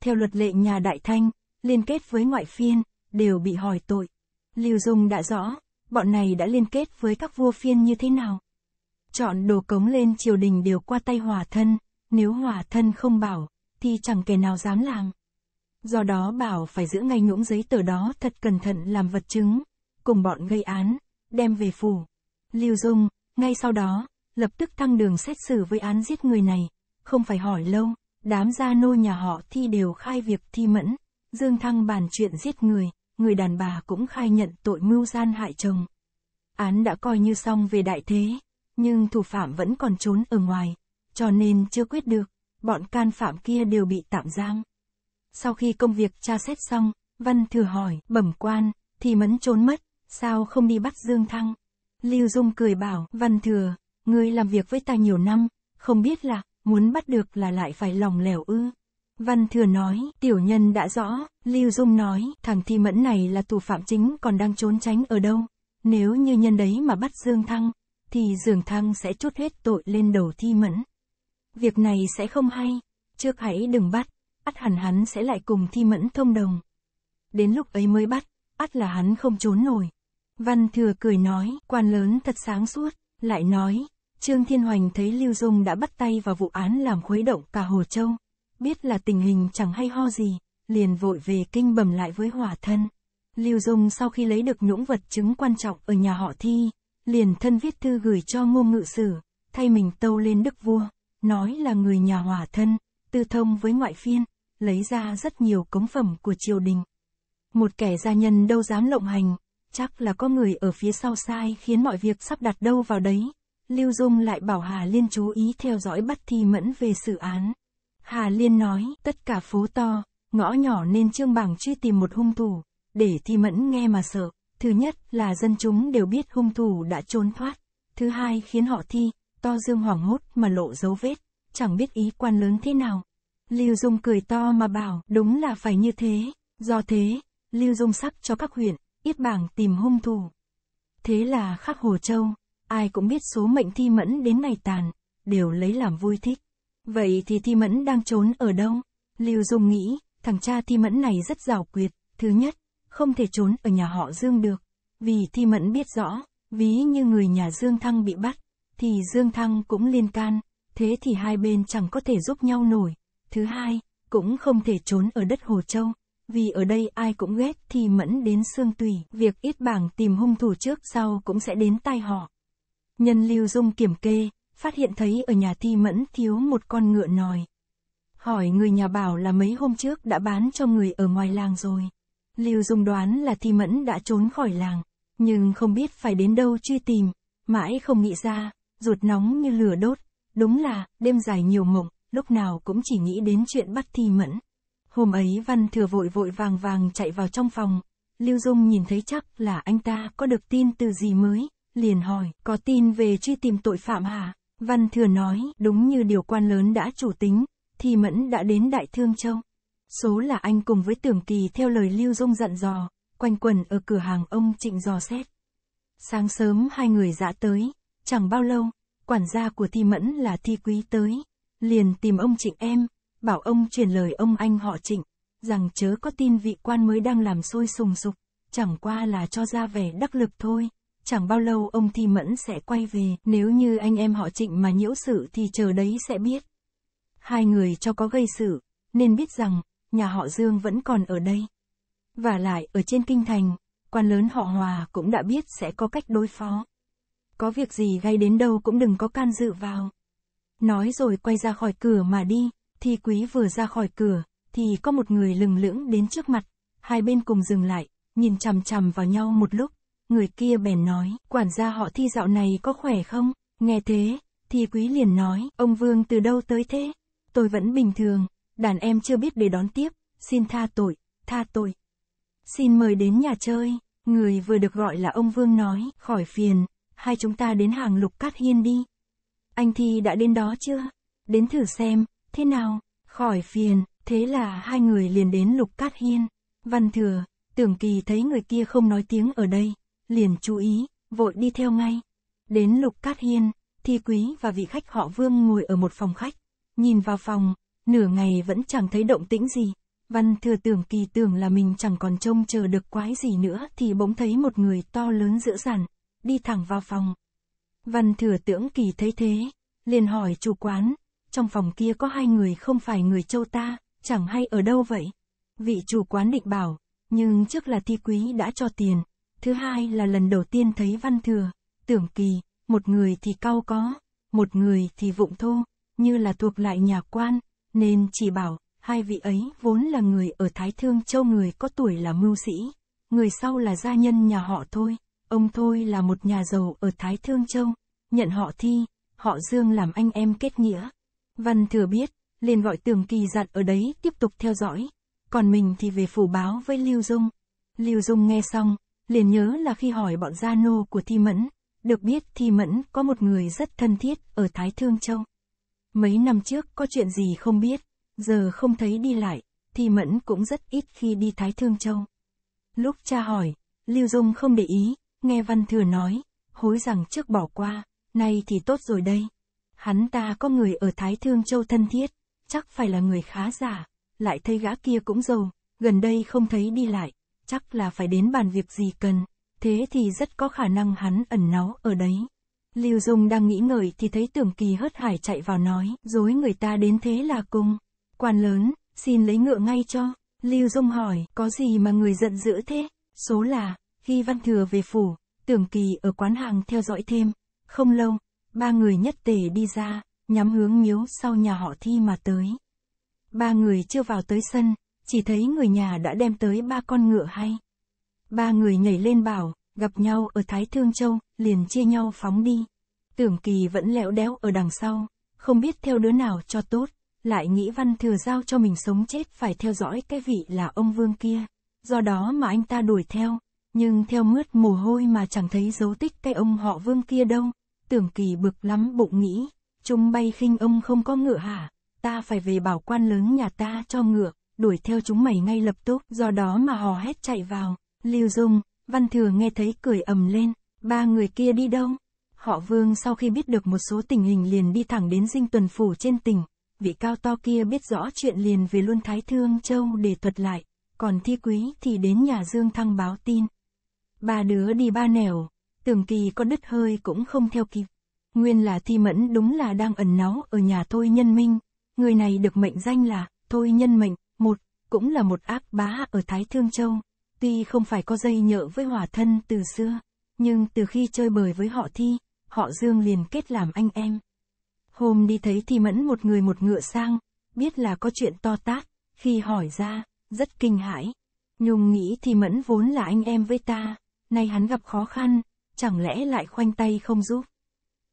Theo luật lệ nhà Đại Thanh, liên kết với ngoại phiên, đều bị hỏi tội. Lưu Dung đã rõ, bọn này đã liên kết với các vua phiên như thế nào. Chọn đồ cống lên triều đình đều qua tay hòa thân, nếu hòa thân không bảo, thì chẳng kẻ nào dám làm. Do đó bảo phải giữ ngay những giấy tờ đó thật cẩn thận làm vật chứng, cùng bọn gây án, đem về phủ. Lưu Dung, ngay sau đó, lập tức thăng đường xét xử với án giết người này, không phải hỏi lâu, đám gia nô nhà họ thi đều khai việc thi mẫn, Dương Thăng bàn chuyện giết người, người đàn bà cũng khai nhận tội mưu gian hại chồng. Án đã coi như xong về đại thế, nhưng thủ phạm vẫn còn trốn ở ngoài, cho nên chưa quyết được bọn can phạm kia đều bị tạm giam. Sau khi công việc tra xét xong, Văn Thừa hỏi, bẩm quan, thì mẫn trốn mất, sao không đi bắt Dương Thăng? Lưu Dung cười bảo, Văn Thừa, ngươi làm việc với ta nhiều năm, không biết là, muốn bắt được là lại phải lòng lẻo ư. Văn Thừa nói, tiểu nhân đã rõ, Lưu Dung nói, thằng Thi Mẫn này là tù phạm chính còn đang trốn tránh ở đâu. Nếu như nhân đấy mà bắt Dương Thăng, thì Dương Thăng sẽ chốt hết tội lên đầu Thi Mẫn. Việc này sẽ không hay, trước hãy đừng bắt, ắt hẳn hắn sẽ lại cùng thi mẫn thông đồng. Đến lúc ấy mới bắt, ắt là hắn không trốn nổi. Văn thừa cười nói, quan lớn thật sáng suốt, lại nói, Trương Thiên Hoành thấy Lưu Dung đã bắt tay vào vụ án làm khuấy động cả Hồ Châu, biết là tình hình chẳng hay ho gì, liền vội về kinh bẩm lại với hỏa thân. Lưu Dung sau khi lấy được nhũng vật chứng quan trọng ở nhà họ Thi, liền thân viết thư gửi cho ngô ngự sử, thay mình tâu lên đức vua nói là người nhà hỏa thân, tư thông với ngoại phiên, lấy ra rất nhiều cống phẩm của triều đình. Một kẻ gia nhân đâu dám lộng hành, chắc là có người ở phía sau sai khiến mọi việc sắp đặt đâu vào đấy. Lưu Dung lại bảo Hà Liên chú ý theo dõi bắt thi mẫn về sự án. Hà Liên nói, tất cả phố to, ngõ nhỏ nên trương bảng truy tìm một hung thủ, để thi mẫn nghe mà sợ. Thứ nhất là dân chúng đều biết hung thủ đã trốn thoát. Thứ hai khiến họ thi, to dương hoảng hốt mà lộ dấu vết, chẳng biết ý quan lớn thế nào. Lưu Dung cười to mà bảo, đúng là phải như thế, do thế, Lưu Dung sắc cho các huyện, ít bảng tìm hung thủ. Thế là khắc Hồ Châu, ai cũng biết số mệnh Thi Mẫn đến ngày tàn, đều lấy làm vui thích. Vậy thì Thi Mẫn đang trốn ở đâu? Lưu Dung nghĩ, thằng cha Thi Mẫn này rất rào quyệt, thứ nhất, không thể trốn ở nhà họ Dương được, vì Thi Mẫn biết rõ, ví như người nhà Dương Thăng bị bắt, thì Dương Thăng cũng liên can, thế thì hai bên chẳng có thể giúp nhau nổi. Thứ hai, cũng không thể trốn ở đất Hồ Châu, vì ở đây ai cũng ghét thì mẫn đến xương tùy. Việc ít bảng tìm hung thủ trước sau cũng sẽ đến tay họ. Nhân Lưu Dung kiểm kê, phát hiện thấy ở nhà thi mẫn thiếu một con ngựa nòi. Hỏi người nhà bảo là mấy hôm trước đã bán cho người ở ngoài làng rồi. Lưu Dung đoán là thi mẫn đã trốn khỏi làng, nhưng không biết phải đến đâu truy tìm, mãi không nghĩ ra, ruột nóng như lửa đốt. Đúng là, đêm dài nhiều mộng, lúc nào cũng chỉ nghĩ đến chuyện bắt thi mẫn. Hôm ấy Văn Thừa vội vội vàng vàng chạy vào trong phòng. Lưu Dung nhìn thấy chắc là anh ta có được tin từ gì mới, liền hỏi, có tin về truy tìm tội phạm hả? Văn Thừa nói, đúng như điều quan lớn đã chủ tính, thì Mẫn đã đến Đại Thương Châu. Số là anh cùng với Tưởng Kỳ theo lời Lưu Dung dặn dò, quanh quần ở cửa hàng ông Trịnh dò xét. Sáng sớm hai người dã tới, Chẳng bao lâu, quản gia của Thi Mẫn là Thi Quý tới, liền tìm ông Trịnh em, bảo ông truyền lời ông anh họ Trịnh, rằng chớ có tin vị quan mới đang làm sôi sùng sục, chẳng qua là cho ra vẻ đắc lực thôi. Chẳng bao lâu ông Thi Mẫn sẽ quay về, nếu như anh em họ Trịnh mà nhiễu sự thì chờ đấy sẽ biết. Hai người cho có gây sự, nên biết rằng, nhà họ Dương vẫn còn ở đây. Và lại, ở trên kinh thành, quan lớn họ Hòa cũng đã biết sẽ có cách đối phó có việc gì gây đến đâu cũng đừng có can dự vào. Nói rồi quay ra khỏi cửa mà đi, thi quý vừa ra khỏi cửa, thì có một người lừng lững đến trước mặt, hai bên cùng dừng lại, nhìn chằm chằm vào nhau một lúc, người kia bèn nói, quản gia họ thi dạo này có khỏe không? Nghe thế, thì quý liền nói, ông Vương từ đâu tới thế? Tôi vẫn bình thường, đàn em chưa biết để đón tiếp, xin tha tội, tha tội. Xin mời đến nhà chơi, người vừa được gọi là ông Vương nói, khỏi phiền, hai chúng ta đến hàng lục cát hiên đi. Anh Thi đã đến đó chưa? Đến thử xem, thế nào? Khỏi phiền, thế là hai người liền đến lục cát hiên. Văn thừa, tưởng kỳ thấy người kia không nói tiếng ở đây, liền chú ý, vội đi theo ngay. Đến lục cát hiên, Thi Quý và vị khách họ Vương ngồi ở một phòng khách. Nhìn vào phòng, nửa ngày vẫn chẳng thấy động tĩnh gì. Văn thừa tưởng kỳ tưởng là mình chẳng còn trông chờ được quái gì nữa thì bỗng thấy một người to lớn giữa sàn, đi thẳng vào phòng. Văn thừa tưởng kỳ thấy thế, liền hỏi chủ quán, trong phòng kia có hai người không phải người châu ta, chẳng hay ở đâu vậy? Vị chủ quán định bảo, nhưng trước là thi quý đã cho tiền, thứ hai là lần đầu tiên thấy văn thừa, tưởng kỳ, một người thì cao có, một người thì vụng thô, như là thuộc lại nhà quan, nên chỉ bảo, hai vị ấy vốn là người ở Thái Thương Châu người có tuổi là mưu sĩ, người sau là gia nhân nhà họ thôi. Ông Thôi là một nhà giàu ở Thái Thương Châu, nhận họ Thi, họ Dương làm anh em kết nghĩa. Văn thừa biết, liền gọi Tường Kỳ dặn ở đấy tiếp tục theo dõi, còn mình thì về phủ báo với Lưu Dung. Lưu Dung nghe xong, liền nhớ là khi hỏi bọn gia nô của Thi Mẫn, được biết Thi Mẫn có một người rất thân thiết ở Thái Thương Châu. Mấy năm trước có chuyện gì không biết, giờ không thấy đi lại, Thi Mẫn cũng rất ít khi đi Thái Thương Châu. Lúc cha hỏi, Lưu Dung không để ý, Nghe Văn Thừa nói, hối rằng trước bỏ qua, nay thì tốt rồi đây. Hắn ta có người ở Thái Thương Châu thân thiết, chắc phải là người khá giả, lại thấy gã kia cũng giàu, gần đây không thấy đi lại, chắc là phải đến bàn việc gì cần, thế thì rất có khả năng hắn ẩn náu ở đấy. Lưu Dung đang nghĩ ngợi thì thấy Tưởng Kỳ hớt hải chạy vào nói, dối người ta đến thế là cung Quan lớn, xin lấy ngựa ngay cho. Lưu Dung hỏi, có gì mà người giận dữ thế? Số là, khi Văn Thừa về phủ, Tưởng Kỳ ở quán hàng theo dõi thêm, không lâu, ba người nhất tề đi ra, nhắm hướng miếu sau nhà họ Thi mà tới. Ba người chưa vào tới sân, chỉ thấy người nhà đã đem tới ba con ngựa hay. Ba người nhảy lên bảo, gặp nhau ở Thái Thương Châu, liền chia nhau phóng đi. Tưởng Kỳ vẫn lẹo đéo ở đằng sau, không biết theo đứa nào cho tốt, lại nghĩ Văn Thừa giao cho mình sống chết phải theo dõi cái vị là ông Vương kia, do đó mà anh ta đuổi theo, nhưng theo mướt mồ hôi mà chẳng thấy dấu tích cái ông họ vương kia đâu. Tưởng kỳ bực lắm bụng nghĩ, chúng bay khinh ông không có ngựa hả, ta phải về bảo quan lớn nhà ta cho ngựa, đuổi theo chúng mày ngay lập tức, do đó mà hò hét chạy vào. Lưu Dung, Văn Thừa nghe thấy cười ầm lên, ba người kia đi đâu? Họ Vương sau khi biết được một số tình hình liền đi thẳng đến dinh tuần phủ trên tỉnh, vị cao to kia biết rõ chuyện liền về luôn Thái Thương Châu để thuật lại, còn Thi Quý thì đến nhà Dương Thăng báo tin. Ba đứa đi ba nẻo, tưởng kỳ có đứt hơi cũng không theo kịp. Nguyên là thi mẫn đúng là đang ẩn náu ở nhà Thôi nhân minh. Người này được mệnh danh là, thôi nhân mệnh, một, cũng là một ác bá ở Thái Thương Châu. Tuy không phải có dây nhợ với Hòa thân từ xưa, nhưng từ khi chơi bời với họ thi, họ dương liền kết làm anh em. Hôm đi thấy thi mẫn một người một ngựa sang, biết là có chuyện to tát, khi hỏi ra, rất kinh hãi. Nhung nghĩ Thi mẫn vốn là anh em với ta, nay hắn gặp khó khăn, chẳng lẽ lại khoanh tay không giúp.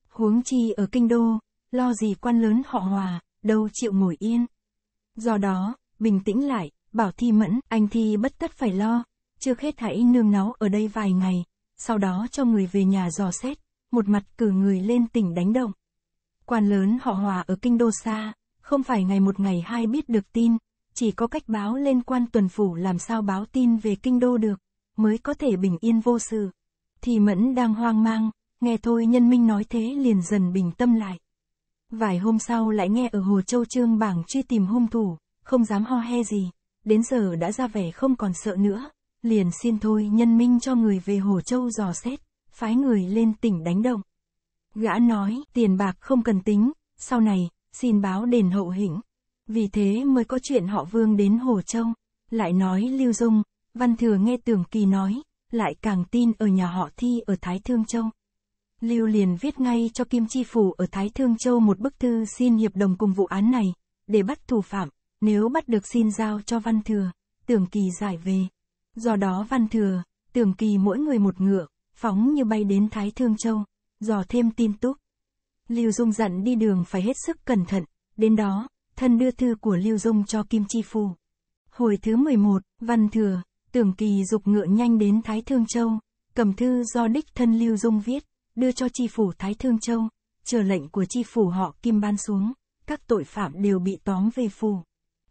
Huống chi ở kinh đô, lo gì quan lớn họ hòa, đâu chịu ngồi yên. Do đó, bình tĩnh lại, bảo Thi Mẫn, anh Thi bất tất phải lo, trước hết hãy nương náu ở đây vài ngày, sau đó cho người về nhà dò xét, một mặt cử người lên tỉnh đánh động. Quan lớn họ hòa ở kinh đô xa, không phải ngày một ngày hai biết được tin, chỉ có cách báo lên quan tuần phủ làm sao báo tin về kinh đô được mới có thể bình yên vô sự. Thì Mẫn đang hoang mang, nghe thôi nhân minh nói thế liền dần bình tâm lại. Vài hôm sau lại nghe ở Hồ Châu Trương bảng truy tìm hung thủ, không dám ho he gì, đến giờ đã ra vẻ không còn sợ nữa, liền xin thôi nhân minh cho người về Hồ Châu dò xét, phái người lên tỉnh đánh động. Gã nói, tiền bạc không cần tính, sau này, xin báo đền hậu hĩnh. Vì thế mới có chuyện họ vương đến Hồ Châu. Lại nói Lưu Dung, Văn thừa nghe Tưởng Kỳ nói, lại càng tin ở nhà họ Thi ở Thái Thương Châu. Lưu liền viết ngay cho Kim Chi Phủ ở Thái Thương Châu một bức thư xin hiệp đồng cùng vụ án này, để bắt thủ phạm, nếu bắt được xin giao cho Văn Thừa, Tưởng Kỳ giải về. Do đó Văn Thừa, Tưởng Kỳ mỗi người một ngựa, phóng như bay đến Thái Thương Châu, dò thêm tin túc. Lưu Dung dặn đi đường phải hết sức cẩn thận, đến đó, thân đưa thư của Lưu Dung cho Kim Chi Phủ. Hồi thứ 11, Văn Thừa, Tưởng kỳ dục ngựa nhanh đến Thái Thương Châu, cầm thư do đích thân Lưu Dung viết, đưa cho chi phủ Thái Thương Châu, chờ lệnh của chi phủ họ Kim ban xuống, các tội phạm đều bị tóm về phủ.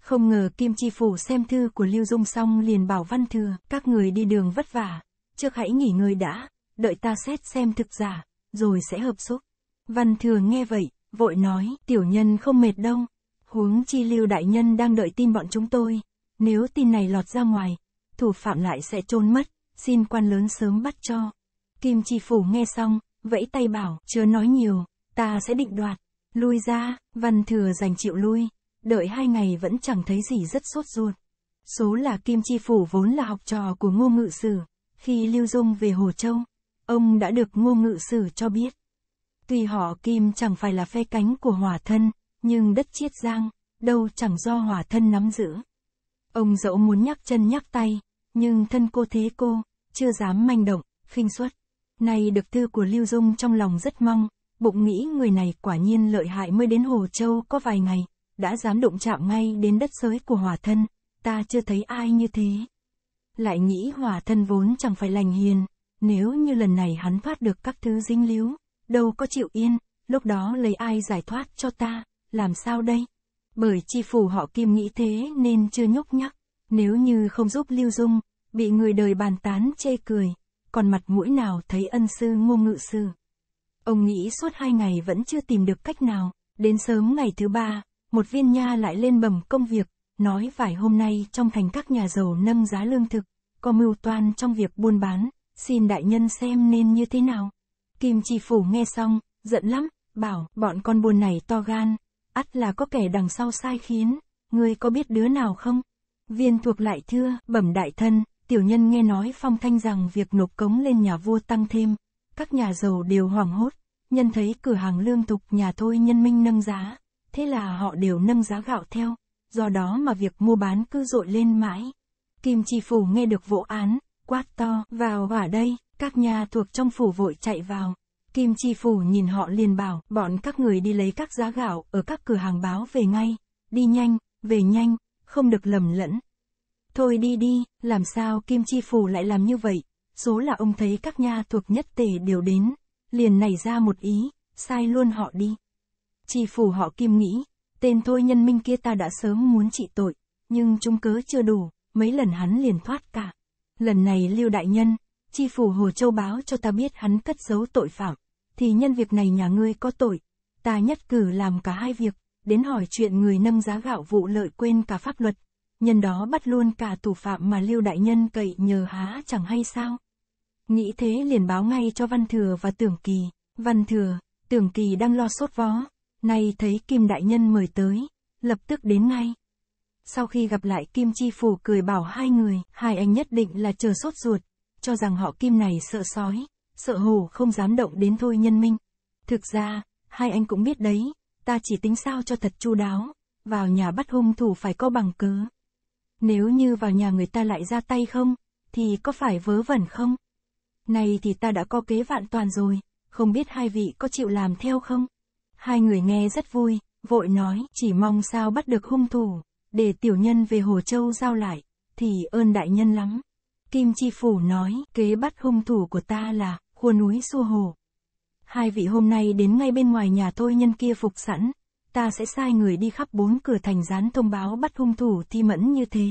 Không ngờ Kim Chi Phủ xem thư của Lưu Dung xong liền bảo Văn Thừa, các người đi đường vất vả, trước hãy nghỉ ngơi đã, đợi ta xét xem thực giả, rồi sẽ hợp xúc. Văn Thừa nghe vậy, vội nói, tiểu nhân không mệt đâu, huống chi Lưu Đại Nhân đang đợi tin bọn chúng tôi, nếu tin này lọt ra ngoài, thủ phạm lại sẽ trôn mất, xin quan lớn sớm bắt cho. Kim Chi Phủ nghe xong, vẫy tay bảo, chưa nói nhiều, ta sẽ định đoạt. Lui ra, văn thừa dành chịu lui, đợi hai ngày vẫn chẳng thấy gì rất sốt ruột. Số là Kim Chi Phủ vốn là học trò của Ngô Ngự Sử, khi Lưu Dung về Hồ Châu, ông đã được Ngô Ngự Sử cho biết. Tuy họ Kim chẳng phải là phe cánh của hỏa thân, nhưng đất chiết giang, đâu chẳng do hỏa thân nắm giữ. Ông dẫu muốn nhắc chân nhắc tay, nhưng thân cô thế cô, chưa dám manh động, khinh suất. Nay được thư của Lưu Dung trong lòng rất mong, bụng nghĩ người này quả nhiên lợi hại mới đến Hồ Châu có vài ngày, đã dám đụng chạm ngay đến đất giới của hòa thân, ta chưa thấy ai như thế. Lại nghĩ hòa thân vốn chẳng phải lành hiền, nếu như lần này hắn thoát được các thứ dính líu, đâu có chịu yên, lúc đó lấy ai giải thoát cho ta, làm sao đây? Bởi chi phủ họ kim nghĩ thế nên chưa nhúc nhắc, nếu như không giúp Lưu Dung, bị người đời bàn tán chê cười, còn mặt mũi nào thấy ân sư ngô ngự sư. Ông nghĩ suốt hai ngày vẫn chưa tìm được cách nào, đến sớm ngày thứ ba, một viên nha lại lên bẩm công việc, nói vài hôm nay trong thành các nhà giàu nâng giá lương thực, có mưu toan trong việc buôn bán, xin đại nhân xem nên như thế nào. Kim Chi Phủ nghe xong, giận lắm, bảo, bọn con buôn này to gan, ắt là có kẻ đằng sau sai khiến, ngươi có biết đứa nào không? Viên thuộc lại thưa, bẩm đại thân, tiểu nhân nghe nói phong thanh rằng việc nộp cống lên nhà vua tăng thêm, các nhà giàu đều hoảng hốt, nhân thấy cửa hàng lương thực nhà thôi nhân minh nâng giá, thế là họ đều nâng giá gạo theo, do đó mà việc mua bán cứ dội lên mãi. Kim Chi Phủ nghe được vụ án, quát to, vào ở đây, các nhà thuộc trong phủ vội chạy vào. Kim Chi Phủ nhìn họ liền bảo, bọn các người đi lấy các giá gạo ở các cửa hàng báo về ngay, đi nhanh, về nhanh, không được lầm lẫn. Thôi đi đi, làm sao Kim Chi Phủ lại làm như vậy? Số là ông thấy các nha thuộc nhất tề đều đến, liền nảy ra một ý, sai luôn họ đi. Chi Phủ họ Kim nghĩ, tên thôi nhân minh kia ta đã sớm muốn trị tội, nhưng chúng cớ chưa đủ, mấy lần hắn liền thoát cả. Lần này Lưu Đại Nhân, Chi Phủ Hồ Châu báo cho ta biết hắn cất giấu tội phạm, thì nhân việc này nhà ngươi có tội, ta nhất cử làm cả hai việc, đến hỏi chuyện người nâng giá gạo vụ lợi quên cả pháp luật nhân đó bắt luôn cả thủ phạm mà Lưu Đại Nhân cậy nhờ há chẳng hay sao. Nghĩ thế liền báo ngay cho Văn Thừa và Tưởng Kỳ. Văn Thừa, Tưởng Kỳ đang lo sốt vó, nay thấy Kim Đại Nhân mời tới, lập tức đến ngay. Sau khi gặp lại Kim Chi Phủ cười bảo hai người, hai anh nhất định là chờ sốt ruột, cho rằng họ Kim này sợ sói, sợ hổ không dám động đến thôi nhân minh. Thực ra, hai anh cũng biết đấy, ta chỉ tính sao cho thật chu đáo, vào nhà bắt hung thủ phải có bằng cớ. Nếu như vào nhà người ta lại ra tay không, thì có phải vớ vẩn không? Này thì ta đã có kế vạn toàn rồi, không biết hai vị có chịu làm theo không? Hai người nghe rất vui, vội nói chỉ mong sao bắt được hung thủ, để tiểu nhân về Hồ Châu giao lại, thì ơn đại nhân lắm. Kim Chi Phủ nói kế bắt hung thủ của ta là khua núi xua hồ. Hai vị hôm nay đến ngay bên ngoài nhà thôi nhân kia phục sẵn, ta sẽ sai người đi khắp bốn cửa thành dán thông báo bắt hung thủ thi mẫn như thế.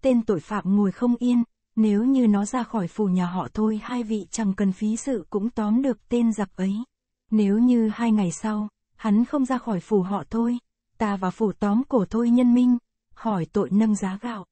Tên tội phạm ngồi không yên, nếu như nó ra khỏi phủ nhà họ thôi hai vị chẳng cần phí sự cũng tóm được tên giặc ấy. Nếu như hai ngày sau, hắn không ra khỏi phủ họ thôi, ta vào phủ tóm cổ thôi nhân minh, hỏi tội nâng giá gạo.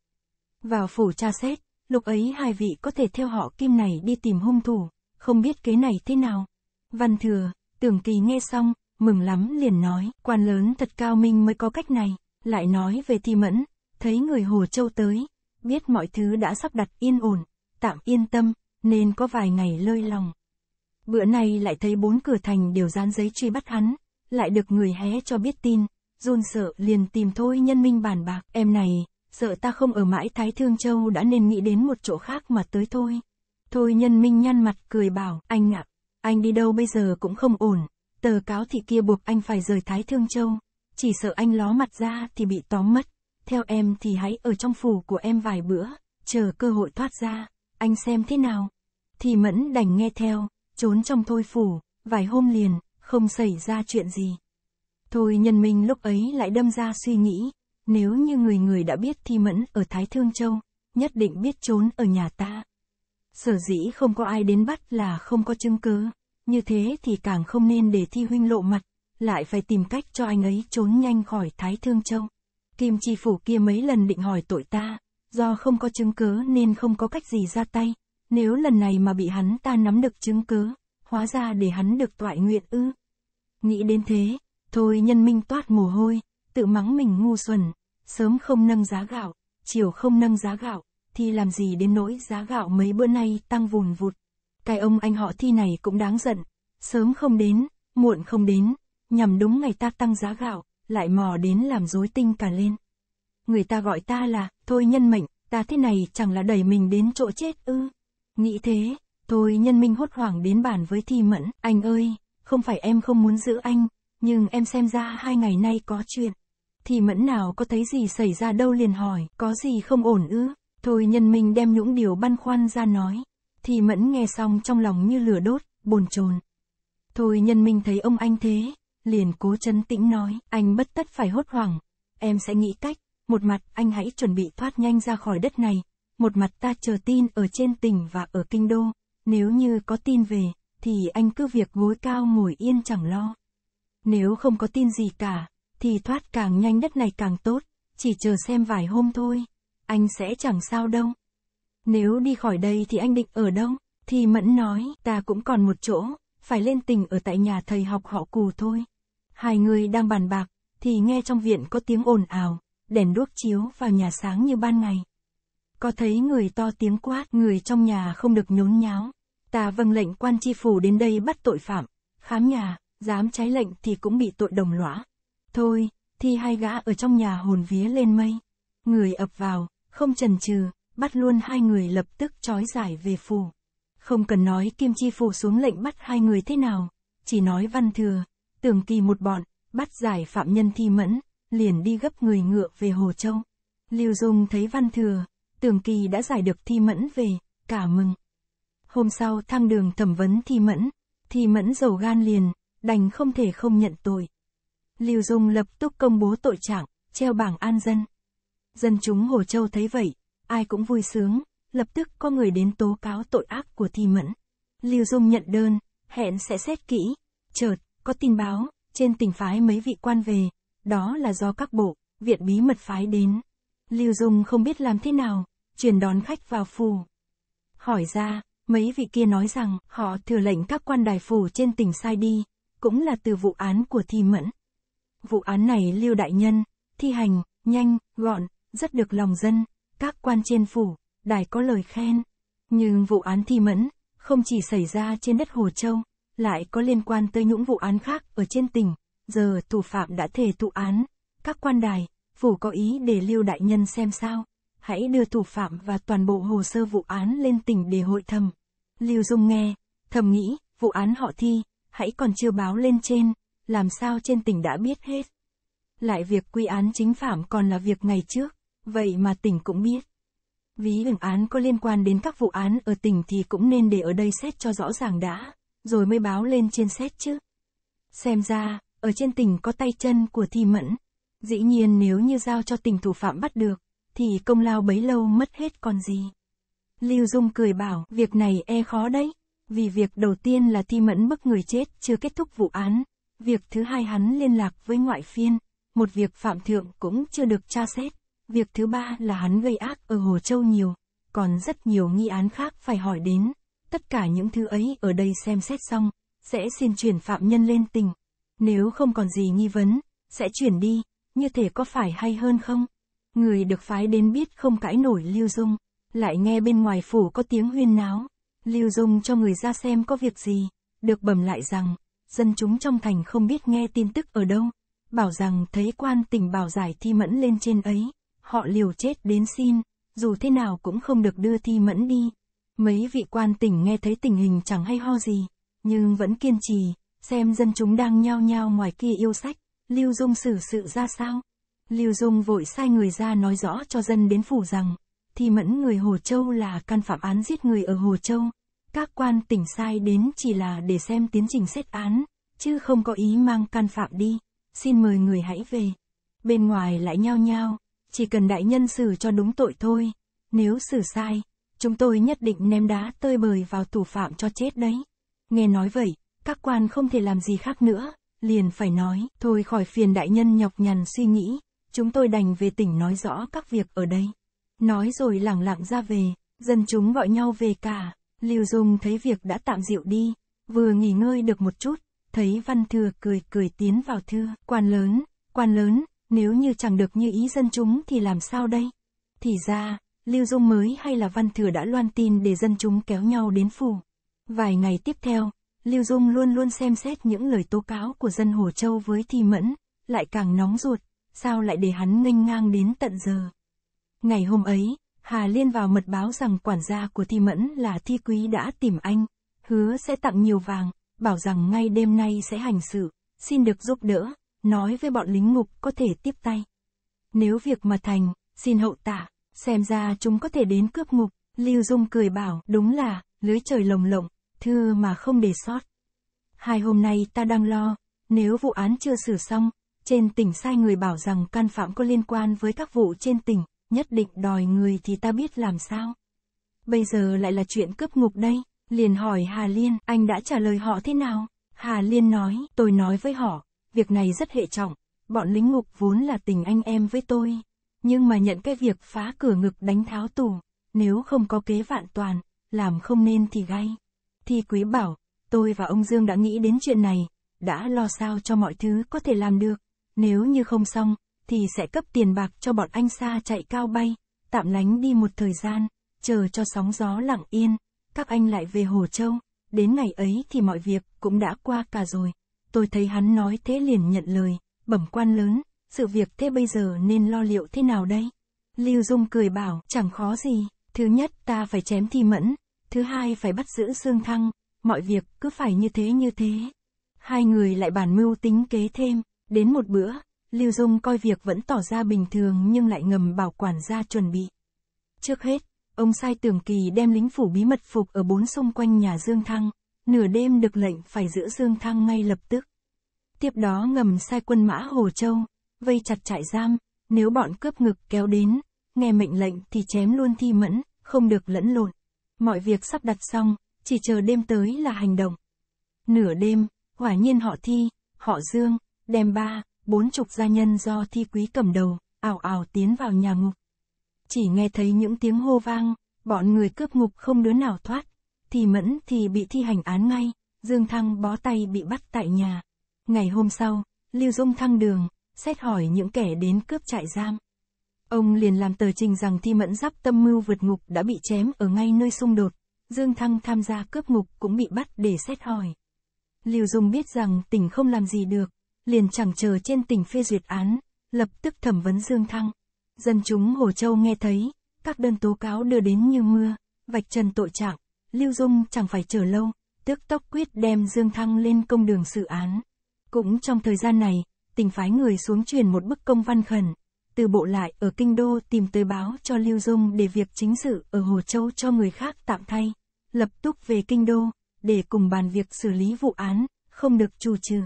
Vào phủ tra xét, lúc ấy hai vị có thể theo họ kim này đi tìm hung thủ, không biết kế này thế nào. Văn thừa, tưởng kỳ nghe xong, mừng lắm liền nói, quan lớn thật cao minh mới có cách này, lại nói về thi mẫn, thấy người Hồ Châu tới, biết mọi thứ đã sắp đặt yên ổn, tạm yên tâm, nên có vài ngày lơi lòng. Bữa nay lại thấy bốn cửa thành đều dán giấy truy bắt hắn, lại được người hé cho biết tin, run sợ liền tìm thôi nhân minh bàn bạc, em này, sợ ta không ở mãi Thái Thương Châu đã nên nghĩ đến một chỗ khác mà tới thôi. Thôi nhân minh nhăn mặt cười bảo, anh ạ, anh đi đâu bây giờ cũng không ổn, Tờ cáo thị kia buộc anh phải rời Thái Thương Châu, chỉ sợ anh ló mặt ra thì bị tóm mất. Theo em thì hãy ở trong phủ của em vài bữa, chờ cơ hội thoát ra, anh xem thế nào. Thì Mẫn đành nghe theo, trốn trong thôi phủ, vài hôm liền, không xảy ra chuyện gì. Thôi nhân minh lúc ấy lại đâm ra suy nghĩ, nếu như người người đã biết Thi Mẫn ở Thái Thương Châu, nhất định biết trốn ở nhà ta. Sở dĩ không có ai đến bắt là không có chứng cứ. Như thế thì càng không nên để Thi Huynh lộ mặt, lại phải tìm cách cho anh ấy trốn nhanh khỏi Thái Thương Châu. Kim Chi Phủ kia mấy lần định hỏi tội ta, do không có chứng cứ nên không có cách gì ra tay. Nếu lần này mà bị hắn ta nắm được chứng cứ, hóa ra để hắn được toại nguyện ư. Nghĩ đến thế, thôi nhân minh toát mồ hôi, tự mắng mình ngu xuẩn, sớm không nâng giá gạo, chiều không nâng giá gạo, thì làm gì đến nỗi giá gạo mấy bữa nay tăng vùn vụt cái ông anh họ thi này cũng đáng giận, sớm không đến, muộn không đến, nhằm đúng ngày ta tăng giá gạo, lại mò đến làm rối tinh cả lên. Người ta gọi ta là, thôi nhân mệnh, ta thế này chẳng là đẩy mình đến chỗ chết ư. Nghĩ thế, thôi nhân minh hốt hoảng đến bàn với thi mẫn, anh ơi, không phải em không muốn giữ anh, nhưng em xem ra hai ngày nay có chuyện. Thì mẫn nào có thấy gì xảy ra đâu liền hỏi, có gì không ổn ư? Thôi nhân minh đem những điều băn khoăn ra nói, thì mẫn nghe xong trong lòng như lửa đốt, bồn chồn. Thôi nhân minh thấy ông anh thế, liền cố chân tĩnh nói, anh bất tất phải hốt hoảng, em sẽ nghĩ cách, một mặt anh hãy chuẩn bị thoát nhanh ra khỏi đất này, một mặt ta chờ tin ở trên tỉnh và ở kinh đô, nếu như có tin về, thì anh cứ việc gối cao ngồi yên chẳng lo. Nếu không có tin gì cả, thì thoát càng nhanh đất này càng tốt, chỉ chờ xem vài hôm thôi, anh sẽ chẳng sao đâu. Nếu đi khỏi đây thì anh định ở đâu? Thì Mẫn nói, ta cũng còn một chỗ, phải lên tình ở tại nhà thầy học họ cù thôi. Hai người đang bàn bạc, thì nghe trong viện có tiếng ồn ào, đèn đuốc chiếu vào nhà sáng như ban ngày. Có thấy người to tiếng quát, người trong nhà không được nhốn nháo. Ta vâng lệnh quan tri phủ đến đây bắt tội phạm, khám nhà, dám trái lệnh thì cũng bị tội đồng lõa. Thôi, thì hai gã ở trong nhà hồn vía lên mây. Người ập vào, không chần chừ, bắt luôn hai người lập tức trói giải về phủ. Không cần nói Kim Chi Phủ xuống lệnh bắt hai người thế nào, chỉ nói văn thừa, tưởng kỳ một bọn, bắt giải phạm nhân thi mẫn, liền đi gấp người ngựa về Hồ Châu. Lưu Dung thấy văn thừa, tưởng kỳ đã giải được thi mẫn về, cả mừng. Hôm sau thăng đường thẩm vấn thi mẫn, thi mẫn dầu gan liền, đành không thể không nhận tội. Lưu Dung lập tức công bố tội trạng, treo bảng an dân. Dân chúng Hồ Châu thấy vậy, ai cũng vui sướng, lập tức có người đến tố cáo tội ác của Thi Mẫn. Lưu Dung nhận đơn, hẹn sẽ xét kỹ, chợt, có tin báo, trên tỉnh phái mấy vị quan về, đó là do các bộ, viện bí mật phái đến. Lưu Dung không biết làm thế nào, truyền đón khách vào phủ. Hỏi ra, mấy vị kia nói rằng họ thừa lệnh các quan đài phủ trên tỉnh sai đi, cũng là từ vụ án của Thi Mẫn. Vụ án này Lưu Đại Nhân, thi hành, nhanh, gọn, rất được lòng dân, các quan trên phủ, đài có lời khen. Nhưng vụ án thi mẫn, không chỉ xảy ra trên đất Hồ Châu, lại có liên quan tới những vụ án khác ở trên tỉnh, giờ thủ phạm đã thể tụ án. Các quan đài, phủ có ý để lưu đại nhân xem sao, hãy đưa thủ phạm và toàn bộ hồ sơ vụ án lên tỉnh để hội thẩm. Lưu Dung nghe, thầm nghĩ, vụ án họ thi, hãy còn chưa báo lên trên, làm sao trên tỉnh đã biết hết. Lại việc quy án chính phạm còn là việc ngày trước. Vậy mà tỉnh cũng biết. Ví ẩn án có liên quan đến các vụ án ở tỉnh thì cũng nên để ở đây xét cho rõ ràng đã, rồi mới báo lên trên xét chứ. Xem ra, ở trên tỉnh có tay chân của Thi Mẫn. Dĩ nhiên nếu như giao cho tỉnh thủ phạm bắt được, thì công lao bấy lâu mất hết còn gì. Lưu Dung cười bảo, việc này e khó đấy, vì việc đầu tiên là Thi Mẫn bức người chết chưa kết thúc vụ án, việc thứ hai hắn liên lạc với ngoại phiên, một việc phạm thượng cũng chưa được tra xét. Việc thứ ba là hắn gây ác ở Hồ Châu nhiều, còn rất nhiều nghi án khác phải hỏi đến. Tất cả những thứ ấy ở đây xem xét xong, sẽ xin chuyển phạm nhân lên tỉnh. Nếu không còn gì nghi vấn, sẽ chuyển đi, như thể có phải hay hơn không? Người được phái đến biết không cãi nổi Lưu Dung, lại nghe bên ngoài phủ có tiếng huyên náo. Lưu Dung cho người ra xem có việc gì, được bẩm lại rằng, dân chúng trong thành không biết nghe tin tức ở đâu, bảo rằng thấy quan tình bảo giải thi mẫn lên trên ấy. Họ liều chết đến xin, dù thế nào cũng không được đưa thi mẫn đi. Mấy vị quan tỉnh nghe thấy tình hình chẳng hay ho gì, nhưng vẫn kiên trì, xem dân chúng đang nhao nhao ngoài kia yêu sách, Lưu Dung xử sự ra sao. Lưu Dung vội sai người ra nói rõ cho dân đến phủ rằng, thi mẫn người Hồ Châu là căn phạm án giết người ở Hồ Châu. Các quan tỉnh sai đến chỉ là để xem tiến trình xét án, chứ không có ý mang căn phạm đi, xin mời người hãy về. Bên ngoài lại nhao nhao, chỉ cần đại nhân xử cho đúng tội thôi, nếu xử sai, chúng tôi nhất định ném đá tơi bời vào thủ phạm cho chết đấy. Nghe nói vậy, các quan không thể làm gì khác nữa, liền phải nói, thôi khỏi phiền đại nhân nhọc nhằn suy nghĩ, chúng tôi đành về tỉnh nói rõ các việc ở đây. Nói rồi lẳng lặng ra về, dân chúng gọi nhau về cả, Lưu Dung thấy việc đã tạm dịu đi, vừa nghỉ ngơi được một chút, thấy Văn Thừa cười cười tiến vào thư quan lớn, quan lớn, nếu như chẳng được như ý dân chúng thì làm sao đây? Thì ra, Lưu Dung mới hay là Văn Thừa đã loan tin để dân chúng kéo nhau đến phủ. Vài ngày tiếp theo, Lưu Dung luôn luôn xem xét những lời tố cáo của dân Hồ Châu với Thi Mẫn, lại càng nóng ruột, sao lại để hắn nghênh ngang đến tận giờ. Ngày hôm ấy, Hà Liên vào mật báo rằng quản gia của Thi Mẫn là Thi Quý đã tìm anh, hứa sẽ tặng nhiều vàng, bảo rằng ngay đêm nay sẽ hành sự, xin được giúp đỡ nói với bọn lính ngục có thể tiếp tay. Nếu việc mà thành, xin hậu tạ xem ra chúng có thể đến cướp ngục, Lưu Dung cười bảo, đúng là, lưới trời lồng lộng, thưa mà không để sót. Hai hôm nay ta đang lo, nếu vụ án chưa xử xong, trên tỉnh sai người bảo rằng can phạm có liên quan với các vụ trên tỉnh, nhất định đòi người thì ta biết làm sao. Bây giờ lại là chuyện cướp ngục đây, liền hỏi Hà Liên, anh đã trả lời họ thế nào? Hà Liên nói, tôi nói với họ, việc này rất hệ trọng, bọn lính ngục vốn là tình anh em với tôi, nhưng mà nhận cái việc phá cửa ngực đánh tháo tù, nếu không có kế vạn toàn, làm không nên thì gay. Thi quý bảo, tôi và ông Dương đã nghĩ đến chuyện này, đã lo sao cho mọi thứ có thể làm được, nếu như không xong, thì sẽ cấp tiền bạc cho bọn anh xa chạy cao bay, tạm lánh đi một thời gian, chờ cho sóng gió lặng yên, các anh lại về Hồ Châu, đến ngày ấy thì mọi việc cũng đã qua cả rồi tôi thấy hắn nói thế liền nhận lời, bẩm quan lớn, sự việc thế bây giờ nên lo liệu thế nào đây? Lưu Dung cười bảo, chẳng khó gì, thứ nhất ta phải chém thi mẫn, thứ hai phải bắt giữ xương thăng, mọi việc cứ phải như thế như thế. Hai người lại bàn mưu tính kế thêm, đến một bữa, Lưu Dung coi việc vẫn tỏ ra bình thường nhưng lại ngầm bảo quản gia chuẩn bị. Trước hết, ông sai tường Kỳ đem lính phủ bí mật phục ở bốn xung quanh nhà Dương Thăng, nửa đêm được lệnh phải giữ Dương Thăng ngay lập tức. Tiếp đó ngầm sai quân mã Hồ Châu, vây chặt trại giam, nếu bọn cướp ngực kéo đến, nghe mệnh lệnh thì chém luôn thi mẫn, không được lẫn lộn. Mọi việc sắp đặt xong, chỉ chờ đêm tới là hành động. Nửa đêm, quả nhiên họ thi, họ dương, đem ba, bốn chục gia nhân do thi quý cầm đầu, ảo ảo tiến vào nhà ngục. Chỉ nghe thấy những tiếng hô vang, bọn người cướp ngục không đứa nào thoát, thì mẫn thì bị thi hành án ngay, Dương Thăng bó tay bị bắt tại nhà. Ngày hôm sau, Lưu Dung thăng đường, xét hỏi những kẻ đến cướp trại giam. Ông liền làm tờ trình rằng thi mẫn giáp tâm mưu vượt ngục đã bị chém ở ngay nơi xung đột, Dương Thăng tham gia cướp ngục cũng bị bắt để xét hỏi. Lưu Dung biết rằng tỉnh không làm gì được, liền chẳng chờ trên tỉnh phê duyệt án, lập tức thẩm vấn Dương Thăng. Dân chúng Hồ Châu nghe thấy, các đơn tố cáo đưa đến như mưa, vạch trần tội trạng, Lưu Dung chẳng phải chờ lâu, tức tốc quyết đem Dương Thăng lên công đường xử án. Cũng trong thời gian này, tình phái người xuống truyền một bức công văn khẩn, từ bộ lại ở kinh đô tìm tới báo cho Lưu Dung để việc chính sự ở Hồ Châu cho người khác tạm thay, lập tức về kinh đô, để cùng bàn việc xử lý vụ án, không được trù trừ.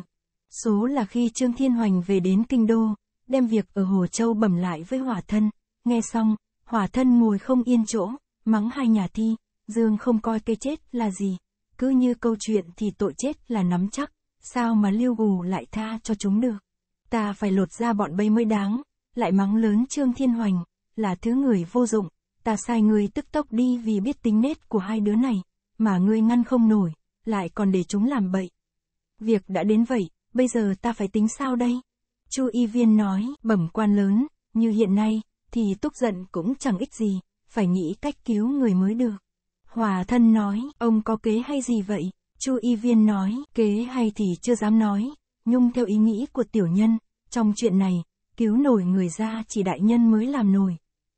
Số là khi Trương Thiên Hoành về đến kinh đô, đem việc ở Hồ Châu bẩm lại với hỏa thân, nghe xong, hỏa thân ngồi không yên chỗ, mắng hai nhà thi, Dương không coi cây chết là gì, cứ như câu chuyện thì tội chết là nắm chắc, sao mà Lưu Gù lại tha cho chúng được. Ta phải lột ra bọn bây mới đáng, lại mắng lớn Trương Thiên Hoành, là thứ người vô dụng, ta sai ngươi tức tốc đi vì biết tính nết của hai đứa này, mà ngươi ngăn không nổi, lại còn để chúng làm bậy. Việc đã đến vậy, bây giờ ta phải tính sao đây? Chu Y Viên nói, bẩm quan lớn, như hiện nay, thì tức giận cũng chẳng ích gì, phải nghĩ cách cứu người mới được. Hòa thân nói, ông có kế hay gì vậy? Chu Y Viên nói, kế hay thì chưa dám nói, nhung theo ý nghĩ của tiểu nhân, trong chuyện này, cứu nổi người ra chỉ đại nhân mới làm nổi.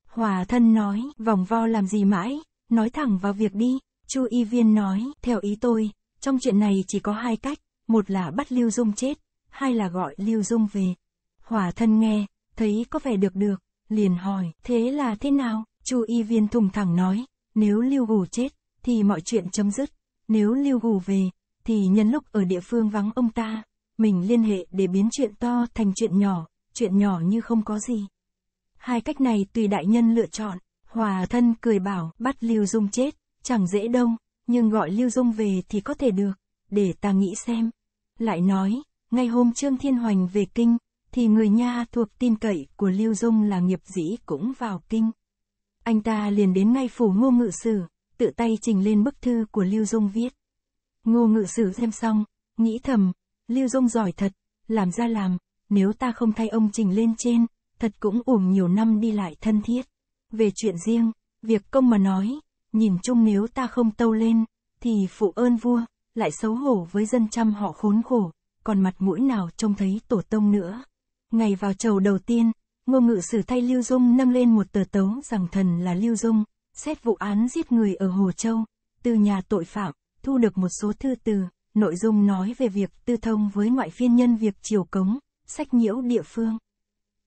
Hòa thân nói, vòng vo làm gì mãi, nói thẳng vào việc đi, Chu Y Viên nói, theo ý tôi, trong chuyện này chỉ có hai cách, một là bắt Lưu Dung chết, hai là gọi Lưu Dung về. Hòa thân nghe, thấy có vẻ được được, liền hỏi, thế là thế nào? Chu Y Viên thùng thẳng nói, nếu Lưu Gù chết, thì mọi chuyện chấm dứt. Nếu Lưu Gù về, thì nhân lúc ở địa phương vắng ông ta, mình liên hệ để biến chuyện to thành chuyện nhỏ, chuyện nhỏ như không có gì. Hai cách này tùy đại nhân lựa chọn, hòa thân cười bảo bắt Lưu Dung chết, chẳng dễ đâu, nhưng gọi Lưu Dung về thì có thể được, để ta nghĩ xem. Lại nói, ngay hôm Trương Thiên Hoành về kinh, thì người nha thuộc tin cậy của Lưu Dung là nghiệp dĩ cũng vào kinh. Anh ta liền đến ngay phủ ngô ngự sử, tự tay trình lên bức thư của Lưu Dung viết. Ngô ngự sử xem xong, nghĩ thầm, Lưu Dung giỏi thật, làm ra làm, nếu ta không thay ông trình lên trên, thật cũng uổng nhiều năm đi lại thân thiết. Về chuyện riêng, việc công mà nói, nhìn chung nếu ta không tâu lên, thì phụ ơn vua, lại xấu hổ với dân trăm họ khốn khổ, còn mặt mũi nào trông thấy tổ tông nữa. Ngày vào chầu đầu tiên, Ngô Ngự Sử thay Lưu Dung nâng lên một tờ tấu rằng thần là Lưu Dung, xét vụ án giết người ở Hồ Châu, từ nhà tội phạm, thu được một số thư từ, nội dung nói về việc tư thông với ngoại phiên nhân việc triều cống, sách nhiễu địa phương.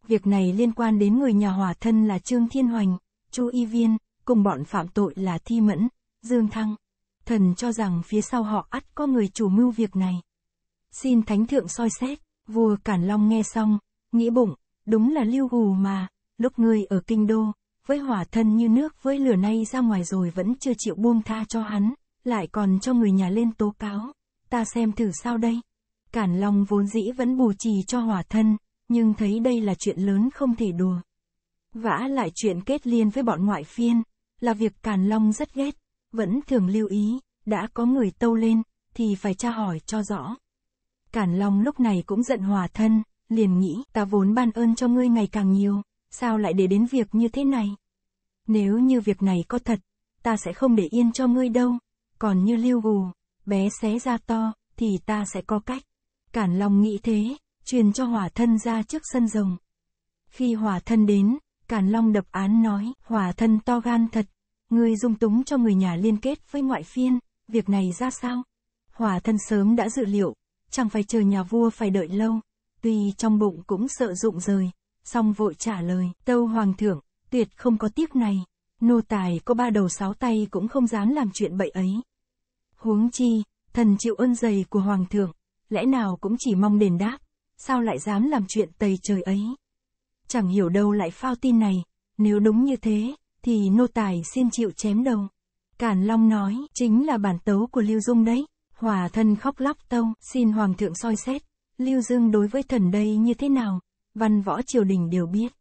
Việc này liên quan đến người nhà hòa thân là Trương Thiên Hoành, Chu Y Viên, cùng bọn phạm tội là Thi Mẫn, Dương Thăng. Thần cho rằng phía sau họ ắt có người chủ mưu việc này. Xin Thánh Thượng soi xét, vua Cản Long nghe xong, nghĩ bụng, đúng là lưu gù mà, lúc ngươi ở kinh đô, với hỏa thân như nước với lửa nay ra ngoài rồi vẫn chưa chịu buông tha cho hắn, lại còn cho người nhà lên tố cáo, ta xem thử sao đây. Cản Long vốn dĩ vẫn bù trì cho hỏa thân, nhưng thấy đây là chuyện lớn không thể đùa. Vả lại chuyện kết liên với bọn ngoại phiên, là việc Càn Long rất ghét, vẫn thường lưu ý, đã có người tâu lên, thì phải tra hỏi cho rõ. Càn Long lúc này cũng giận hòa thân, liền nghĩ, ta vốn ban ơn cho ngươi ngày càng nhiều, sao lại để đến việc như thế này? Nếu như việc này có thật, ta sẽ không để yên cho ngươi đâu, còn như lưu gù, bé xé ra to, thì ta sẽ có cách. Cản lòng nghĩ thế, truyền cho hỏa thân ra trước sân rồng. Khi hỏa thân đến, Cản Long đập án nói, hỏa thân to gan thật, ngươi dung túng cho người nhà liên kết với ngoại phiên, việc này ra sao? Hỏa thân sớm đã dự liệu, chẳng phải chờ nhà vua phải đợi lâu, tuy trong bụng cũng sợ rụng rời, song vội trả lời, tâu hoàng thượng, tuyệt không có tiếc này, nô tài có ba đầu sáu tay cũng không dám làm chuyện bậy ấy. Huống chi, thần chịu ơn dày của hoàng thượng, lẽ nào cũng chỉ mong đền đáp, sao lại dám làm chuyện tày trời ấy. Chẳng hiểu đâu lại phao tin này, nếu đúng như thế, thì nô tài xin chịu chém đầu. Càn Long nói, chính là bản tấu của Lưu Dung đấy. Hòa thân khóc lóc tâu, xin Hoàng thượng soi xét. Lưu Dương đối với thần đây như thế nào, văn võ triều đình đều biết.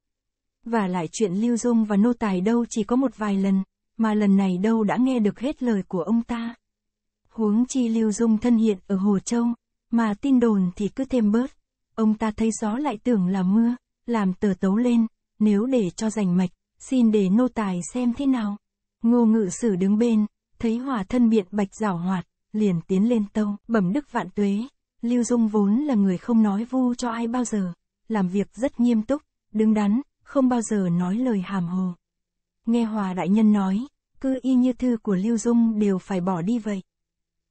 Và lại chuyện Lưu Dung và nô tài đâu chỉ có một vài lần, mà lần này đâu đã nghe được hết lời của ông ta. Huống chi Lưu Dung thân hiện ở Hồ Châu, mà tin đồn thì cứ thêm bớt. Ông ta thấy gió lại tưởng là mưa, làm tờ tấu lên, nếu để cho rành mạch, xin để nô tài xem thế nào. Ngô ngự sử đứng bên, thấy hòa thân biện bạch rào hoạt, liền tiến lên tâu, bẩm đức vạn tuế. Lưu Dung vốn là người không nói vu cho ai bao giờ, làm việc rất nghiêm túc, đứng đắn, không bao giờ nói lời hàm hồ. Nghe Hòa Đại Nhân nói, cứ y như thư của Lưu Dung đều phải bỏ đi vậy.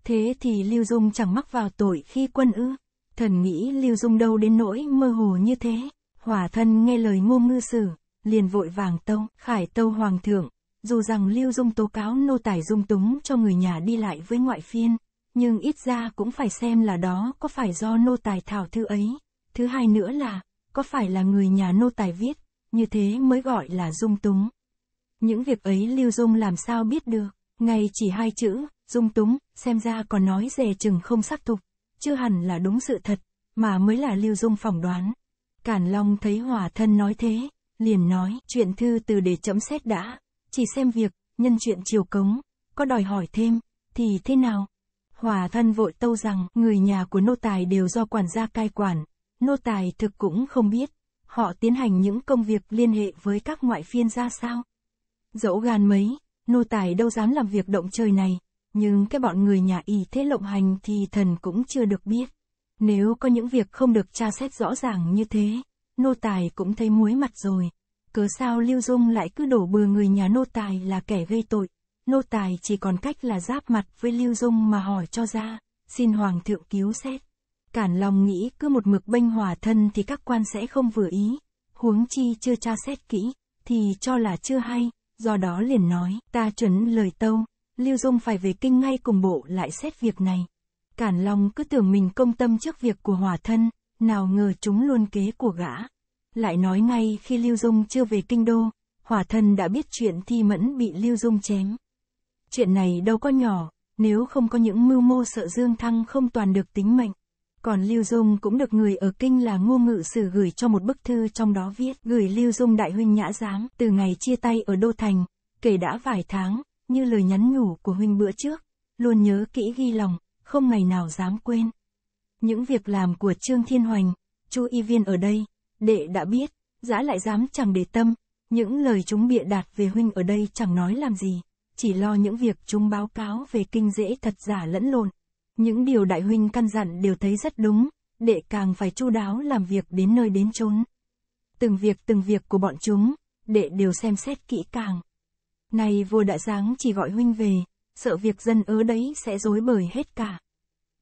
Thế thì Lưu Dung chẳng mắc vào tội khi quân ư. Thần nghĩ Lưu Dung đâu đến nỗi mơ hồ như thế. Hòa thân nghe lời ngô ngư sử, liền vội vàng tâu, khải tâu hoàng thượng, dù rằng Lưu Dung tố cáo nô tài dung túng cho người nhà đi lại với ngoại phiên, nhưng ít ra cũng phải xem là đó có phải do nô tài thảo thư ấy. Thứ hai nữa là, có phải là người nhà nô tài viết, như thế mới gọi là dung túng. Những việc ấy Lưu Dung làm sao biết được, ngay chỉ hai chữ, dung túng, xem ra còn nói dè chừng không xác tục, chưa hẳn là đúng sự thật, mà mới là Lưu Dung phỏng đoán. Cản Long thấy hòa thân nói thế, liền nói chuyện thư từ để chấm xét đã, chỉ xem việc, nhân chuyện chiều cống, có đòi hỏi thêm, thì thế nào? Hòa thân vội tâu rằng, người nhà của nô tài đều do quản gia cai quản, nô tài thực cũng không biết, họ tiến hành những công việc liên hệ với các ngoại phiên ra sao. Dẫu gan mấy, nô tài đâu dám làm việc động trời này, nhưng cái bọn người nhà y thế lộng hành thì thần cũng chưa được biết. Nếu có những việc không được tra xét rõ ràng như thế, nô tài cũng thấy muối mặt rồi. Cớ sao Lưu Dung lại cứ đổ bừa người nhà nô tài là kẻ gây tội nô tài chỉ còn cách là giáp mặt với Lưu Dung mà hỏi cho ra, xin Hoàng thượng cứu xét. Cản lòng nghĩ cứ một mực bênh hòa thân thì các quan sẽ không vừa ý, huống chi chưa tra xét kỹ, thì cho là chưa hay, do đó liền nói, ta chuẩn lời tâu, Lưu Dung phải về kinh ngay cùng bộ lại xét việc này. Cản lòng cứ tưởng mình công tâm trước việc của hòa thân, nào ngờ chúng luôn kế của gã. Lại nói ngay khi Lưu Dung chưa về kinh đô, hòa thân đã biết chuyện thi mẫn bị Lưu Dung chém. Chuyện này đâu có nhỏ, nếu không có những mưu mô sợ Dương Thăng không toàn được tính mệnh. Còn Lưu Dung cũng được người ở kinh là Ngô Ngự Sử gửi cho một bức thư trong đó viết gửi Lưu Dung đại huynh nhã giám từ ngày chia tay ở Đô Thành, kể đã vài tháng, như lời nhắn nhủ của huynh bữa trước, luôn nhớ kỹ ghi lòng, không ngày nào dám quên. Những việc làm của Trương Thiên Hoành, Chu Y Viên ở đây, đệ đã biết, giã lại dám chẳng để tâm, những lời chúng bịa đặt về huynh ở đây chẳng nói làm gì chỉ lo những việc chúng báo cáo về kinh dễ thật giả lẫn lộn. Những điều đại huynh căn dặn đều thấy rất đúng, đệ càng phải chu đáo làm việc đến nơi đến chốn. Từng việc từng việc của bọn chúng, đệ đều xem xét kỹ càng. nay vua đã dáng chỉ gọi huynh về, sợ việc dân ớ đấy sẽ dối bời hết cả.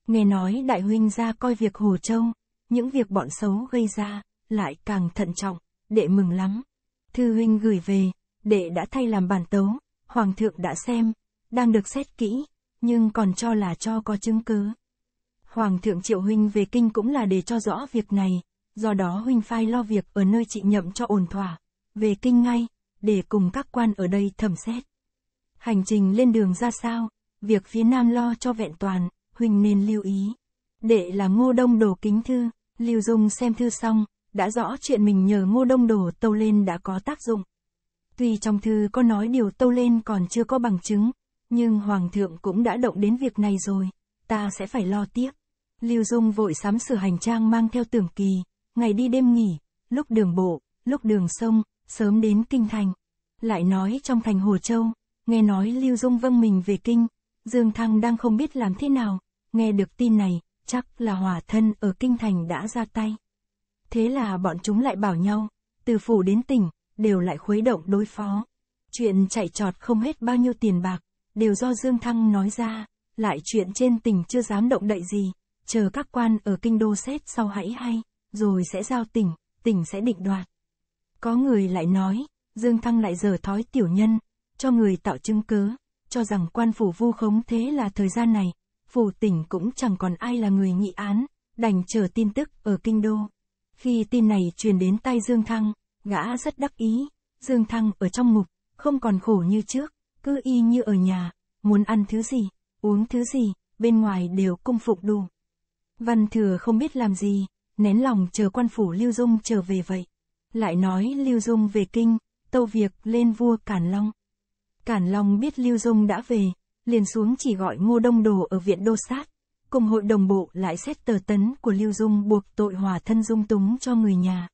Nghe nói đại huynh ra coi việc Hồ Châu, những việc bọn xấu gây ra, lại càng thận trọng, đệ mừng lắm. Thư huynh gửi về, đệ đã thay làm bản tấu, Hoàng thượng đã xem, đang được xét kỹ, nhưng còn cho là cho có chứng cứ. Hoàng thượng triệu huynh về kinh cũng là để cho rõ việc này, do đó huynh phai lo việc ở nơi trị nhậm cho ổn thỏa, về kinh ngay, để cùng các quan ở đây thẩm xét. Hành trình lên đường ra sao, việc phía nam lo cho vẹn toàn, huynh nên lưu ý. Đệ là ngô đông đồ kính thư, lưu dung xem thư xong, đã rõ chuyện mình nhờ ngô đông đồ tâu lên đã có tác dụng. Tuy trong thư có nói điều tâu lên còn chưa có bằng chứng, nhưng Hoàng thượng cũng đã động đến việc này rồi, ta sẽ phải lo tiếp. Lưu Dung vội sắm sửa hành trang mang theo tưởng kỳ, ngày đi đêm nghỉ, lúc đường bộ, lúc đường sông, sớm đến kinh thành. Lại nói trong thành Hồ Châu, nghe nói Lưu Dung vâng mình về kinh, Dương Thăng đang không biết làm thế nào, nghe được tin này, chắc là hỏa thân ở kinh thành đã ra tay. Thế là bọn chúng lại bảo nhau, từ phủ đến tỉnh, đều lại khuấy động đối phó. Chuyện chạy trọt không hết bao nhiêu tiền bạc, đều do Dương Thăng nói ra, lại chuyện trên tỉnh chưa dám động đậy gì, chờ các quan ở kinh đô xét sau hãy hay, rồi sẽ giao tỉnh, tỉnh sẽ định đoạt. Có người lại nói, Dương Thăng lại giờ thói tiểu nhân, cho người tạo chứng cớ, cho rằng quan phủ vu khống thế là thời gian này, phủ tỉnh cũng chẳng còn ai là người nghị án, đành chờ tin tức ở kinh đô. Khi tin này truyền đến tay Dương Thăng, Gã rất đắc ý, Dương Thăng ở trong ngục, không còn khổ như trước, cứ y như ở nhà, muốn ăn thứ gì, uống thứ gì, bên ngoài đều cung phục đủ. Văn thừa không biết làm gì, nén lòng chờ quan phủ Lưu Dung trở về vậy. Lại nói Lưu Dung về kinh, tâu việc lên vua Cản Long. Cản Long biết Lưu Dung đã về, liền xuống chỉ gọi Ngô Đông Đồ ở viện đô sát. Cùng hội đồng bộ lại xét tờ tấn của Lưu Dung buộc tội hòa thân dung túng cho người nhà.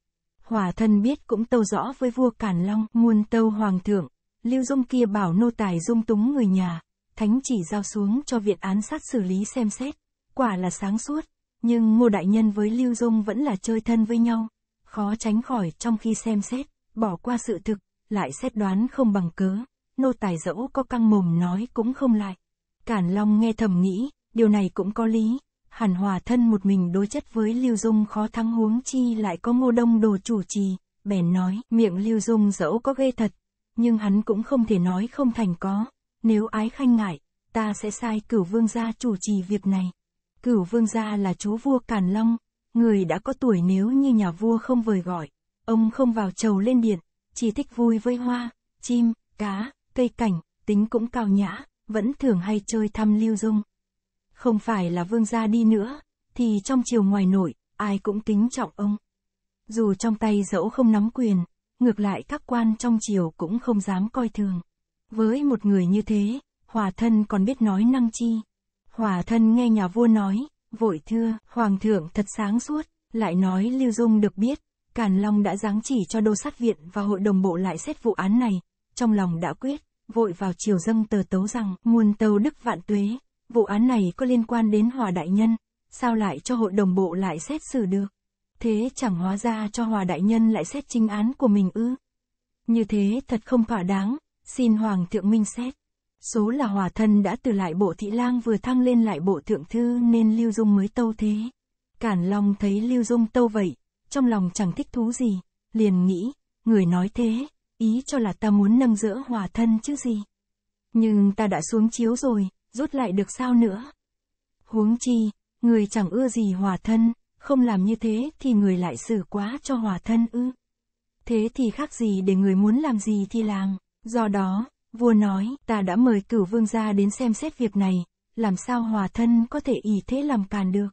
Hòa thân biết cũng tâu rõ với vua Càn Long, muôn tâu hoàng thượng, Lưu Dung kia bảo nô tài dung túng người nhà, thánh chỉ giao xuống cho viện án sát xử lý xem xét, quả là sáng suốt, nhưng Ngô Đại Nhân với Lưu Dung vẫn là chơi thân với nhau, khó tránh khỏi trong khi xem xét, bỏ qua sự thực, lại xét đoán không bằng cớ, nô tài dẫu có căng mồm nói cũng không lại. Càn Long nghe thầm nghĩ, điều này cũng có lý, hẳn hòa thân một mình đối chất với Lưu Dung khó thắng huống chi lại có ngô đông đồ chủ trì, bèn nói, miệng Lưu Dung dẫu có ghê thật, nhưng hắn cũng không thể nói không thành có, nếu ái khanh ngại, ta sẽ sai cửu vương gia chủ trì việc này. Cửu vương gia là chú vua Càn Long, người đã có tuổi nếu như nhà vua không vời gọi, ông không vào trầu lên điện, chỉ thích vui với hoa, chim, cá, cây cảnh, tính cũng cao nhã, vẫn thường hay chơi thăm Lưu Dung. Không phải là vương gia đi nữa, thì trong chiều ngoài nội, ai cũng kính trọng ông. Dù trong tay dẫu không nắm quyền, ngược lại các quan trong triều cũng không dám coi thường. Với một người như thế, hòa thân còn biết nói năng chi. Hòa thân nghe nhà vua nói, vội thưa, hoàng thượng thật sáng suốt, lại nói Lưu Dung được biết, Càn Long đã giáng chỉ cho đô sát viện và hội đồng bộ lại xét vụ án này, trong lòng đã quyết, vội vào triều dâng tờ tấu rằng, nguồn tàu đức vạn tuế, vụ án này có liên quan đến Hòa Đại Nhân, sao lại cho hội đồng bộ lại xét xử được? Thế chẳng hóa ra cho Hòa Đại Nhân lại xét trinh án của mình ư? Như thế thật không thỏa đáng, xin Hoàng Thượng Minh xét. Số là Hòa Thân đã từ lại bộ thị lang vừa thăng lên lại bộ thượng thư nên Lưu Dung mới tâu thế. Cản Long thấy Lưu Dung tâu vậy, trong lòng chẳng thích thú gì, liền nghĩ, người nói thế, ý cho là ta muốn nâng giữa Hòa Thân chứ gì. Nhưng ta đã xuống chiếu rồi, rút lại được sao nữa. Huống chi, người chẳng ưa gì hòa thân, không làm như thế thì người lại xử quá cho hòa thân ư. Thế thì khác gì để người muốn làm gì thì làm, do đó, vua nói, ta đã mời cửu vương gia đến xem xét việc này, làm sao hòa thân có thể ý thế làm càn được.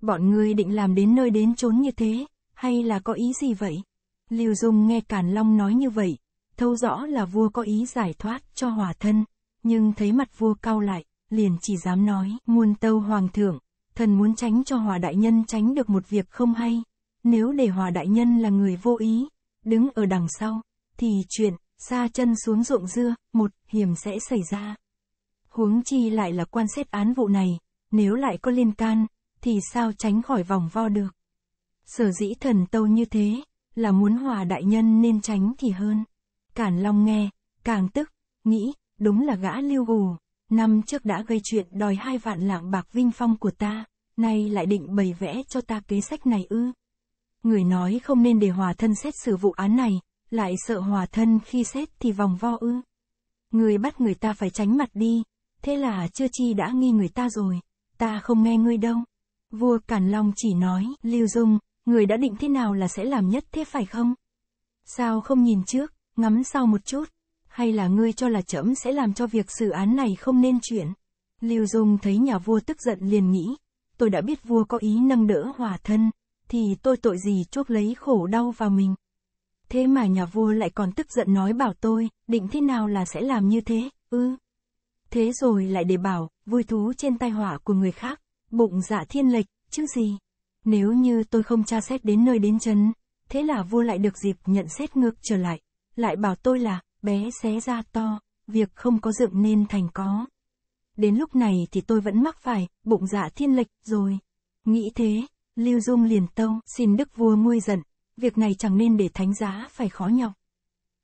Bọn người định làm đến nơi đến chốn như thế, hay là có ý gì vậy? Lưu Dung nghe Càn Long nói như vậy, thâu rõ là vua có ý giải thoát cho hòa thân nhưng thấy mặt vua cao lại, liền chỉ dám nói, muôn tâu hoàng thượng, thần muốn tránh cho hòa đại nhân tránh được một việc không hay, nếu để hòa đại nhân là người vô ý, đứng ở đằng sau, thì chuyện, xa chân xuống ruộng dưa, một, hiểm sẽ xảy ra. Huống chi lại là quan xét án vụ này, nếu lại có liên can, thì sao tránh khỏi vòng vo được. Sở dĩ thần tâu như thế, là muốn hòa đại nhân nên tránh thì hơn. Cản Long nghe, càng tức, nghĩ, đúng là gã lưu gù, năm trước đã gây chuyện đòi hai vạn lạng bạc vinh phong của ta, nay lại định bày vẽ cho ta kế sách này ư. Người nói không nên để hòa thân xét xử vụ án này, lại sợ hòa thân khi xét thì vòng vo ư. Người bắt người ta phải tránh mặt đi, thế là chưa chi đã nghi người ta rồi, ta không nghe ngươi đâu. Vua cản Long chỉ nói, Lưu Dung, người đã định thế nào là sẽ làm nhất thế phải không? Sao không nhìn trước, ngắm sau một chút, hay là ngươi cho là trẫm sẽ làm cho việc xử án này không nên chuyển. Lưu Dung thấy nhà vua tức giận liền nghĩ, tôi đã biết vua có ý nâng đỡ hòa thân, thì tôi tội gì chuốc lấy khổ đau vào mình. Thế mà nhà vua lại còn tức giận nói bảo tôi, định thế nào là sẽ làm như thế, ư. Ừ. Thế rồi lại để bảo, vui thú trên tai họa của người khác, bụng dạ thiên lệch, chứ gì. Nếu như tôi không tra xét đến nơi đến chân, thế là vua lại được dịp nhận xét ngược trở lại, lại bảo tôi là, bé xé ra to, việc không có dựng nên thành có. Đến lúc này thì tôi vẫn mắc phải, bụng dạ thiên lệch, rồi. Nghĩ thế, Lưu Dung liền tâu, xin đức vua nguôi giận, việc này chẳng nên để thánh giá phải khó nhọc.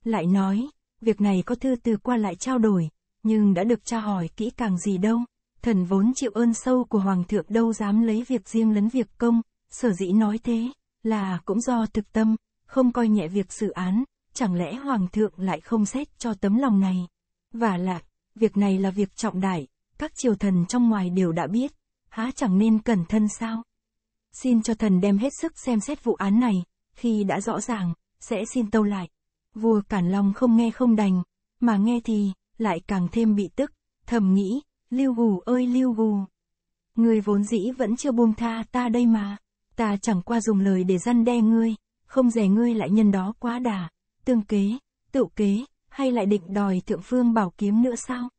Lại nói, việc này có thư từ qua lại trao đổi, nhưng đã được tra hỏi kỹ càng gì đâu. Thần vốn chịu ơn sâu của Hoàng thượng đâu dám lấy việc riêng lấn việc công, sở dĩ nói thế, là cũng do thực tâm, không coi nhẹ việc xử án, chẳng lẽ Hoàng thượng lại không xét cho tấm lòng này? Và là, việc này là việc trọng đại, các triều thần trong ngoài đều đã biết, há chẳng nên cẩn thân sao? Xin cho thần đem hết sức xem xét vụ án này, khi đã rõ ràng, sẽ xin tâu lại. Vua Cản Long không nghe không đành, mà nghe thì, lại càng thêm bị tức, thầm nghĩ, Lưu Gù ơi Lưu Gù. Ngươi vốn dĩ vẫn chưa buông tha ta đây mà, ta chẳng qua dùng lời để răn đe ngươi, không dè ngươi lại nhân đó quá đà, tương kế, tự kế, hay lại định đòi thượng phương bảo kiếm nữa sao?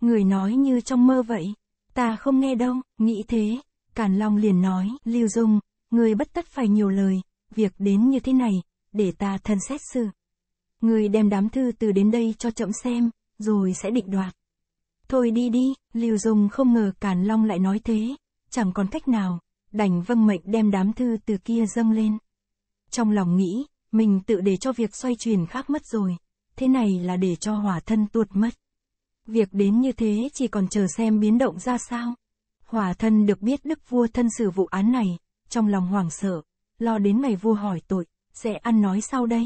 Người nói như trong mơ vậy, ta không nghe đâu, nghĩ thế, Càn Long liền nói, Lưu Dung, người bất tất phải nhiều lời, việc đến như thế này, để ta thân xét xử. Người đem đám thư từ đến đây cho chậm xem, rồi sẽ định đoạt. Thôi đi đi, Lưu Dung không ngờ Càn Long lại nói thế, chẳng còn cách nào, đành vâng mệnh đem đám thư từ kia dâng lên. Trong lòng nghĩ, mình tự để cho việc xoay chuyển khác mất rồi. Thế này là để cho hỏa thân tuột mất. Việc đến như thế chỉ còn chờ xem biến động ra sao. Hỏa thân được biết đức vua thân xử vụ án này, trong lòng hoảng sợ, lo đến ngày vua hỏi tội, sẽ ăn nói sau đây.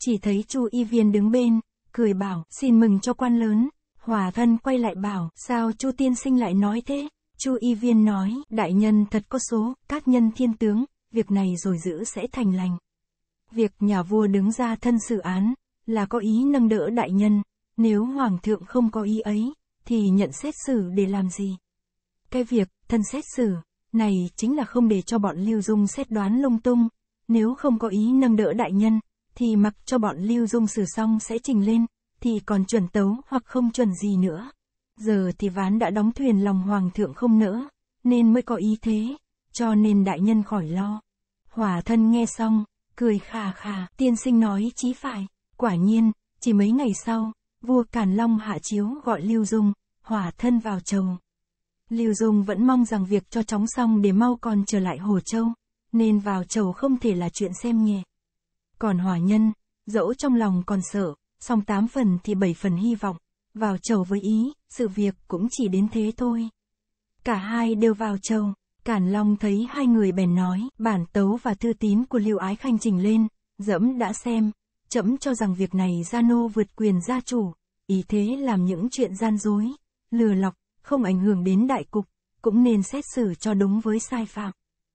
Chỉ thấy Chu Y Viên đứng bên, cười bảo, xin mừng cho quan lớn. Hỏa thân quay lại bảo, sao Chu Tiên Sinh lại nói thế? Chu Y Viên nói, đại nhân thật có số, các nhân thiên tướng, việc này rồi giữ sẽ thành lành việc nhà vua đứng ra thân xử án, là có ý nâng đỡ đại nhân, nếu hoàng thượng không có ý ấy, thì nhận xét xử để làm gì? Cái việc, thân xét xử, này chính là không để cho bọn Lưu Dung xét đoán lung tung, nếu không có ý nâng đỡ đại nhân, thì mặc cho bọn Lưu Dung xử xong sẽ trình lên, thì còn chuẩn tấu hoặc không chuẩn gì nữa. Giờ thì ván đã đóng thuyền lòng hoàng thượng không nỡ, nên mới có ý thế, cho nên đại nhân khỏi lo. Hỏa thân nghe xong, cười khà khà, tiên sinh nói chí phải. Quả nhiên, chỉ mấy ngày sau, vua Càn Long hạ chiếu gọi Lưu Dung, hỏa thân vào chầu. Lưu Dung vẫn mong rằng việc cho chóng xong để mau còn trở lại Hồ Châu, nên vào chầu không thể là chuyện xem nhẹ. Còn hỏa nhân, dẫu trong lòng còn sợ, song tám phần thì bảy phần hy vọng, vào chầu với ý, sự việc cũng chỉ đến thế thôi. Cả hai đều vào chầu. Cản Long thấy hai người bèn nói, bản tấu và thư tín của Lưu Ái Khanh trình lên, dẫm đã xem, trẫm cho rằng việc này gia nô vượt quyền gia chủ, ý thế làm những chuyện gian dối, lừa lọc, không ảnh hưởng đến đại cục, cũng nên xét xử cho đúng với sai phạm.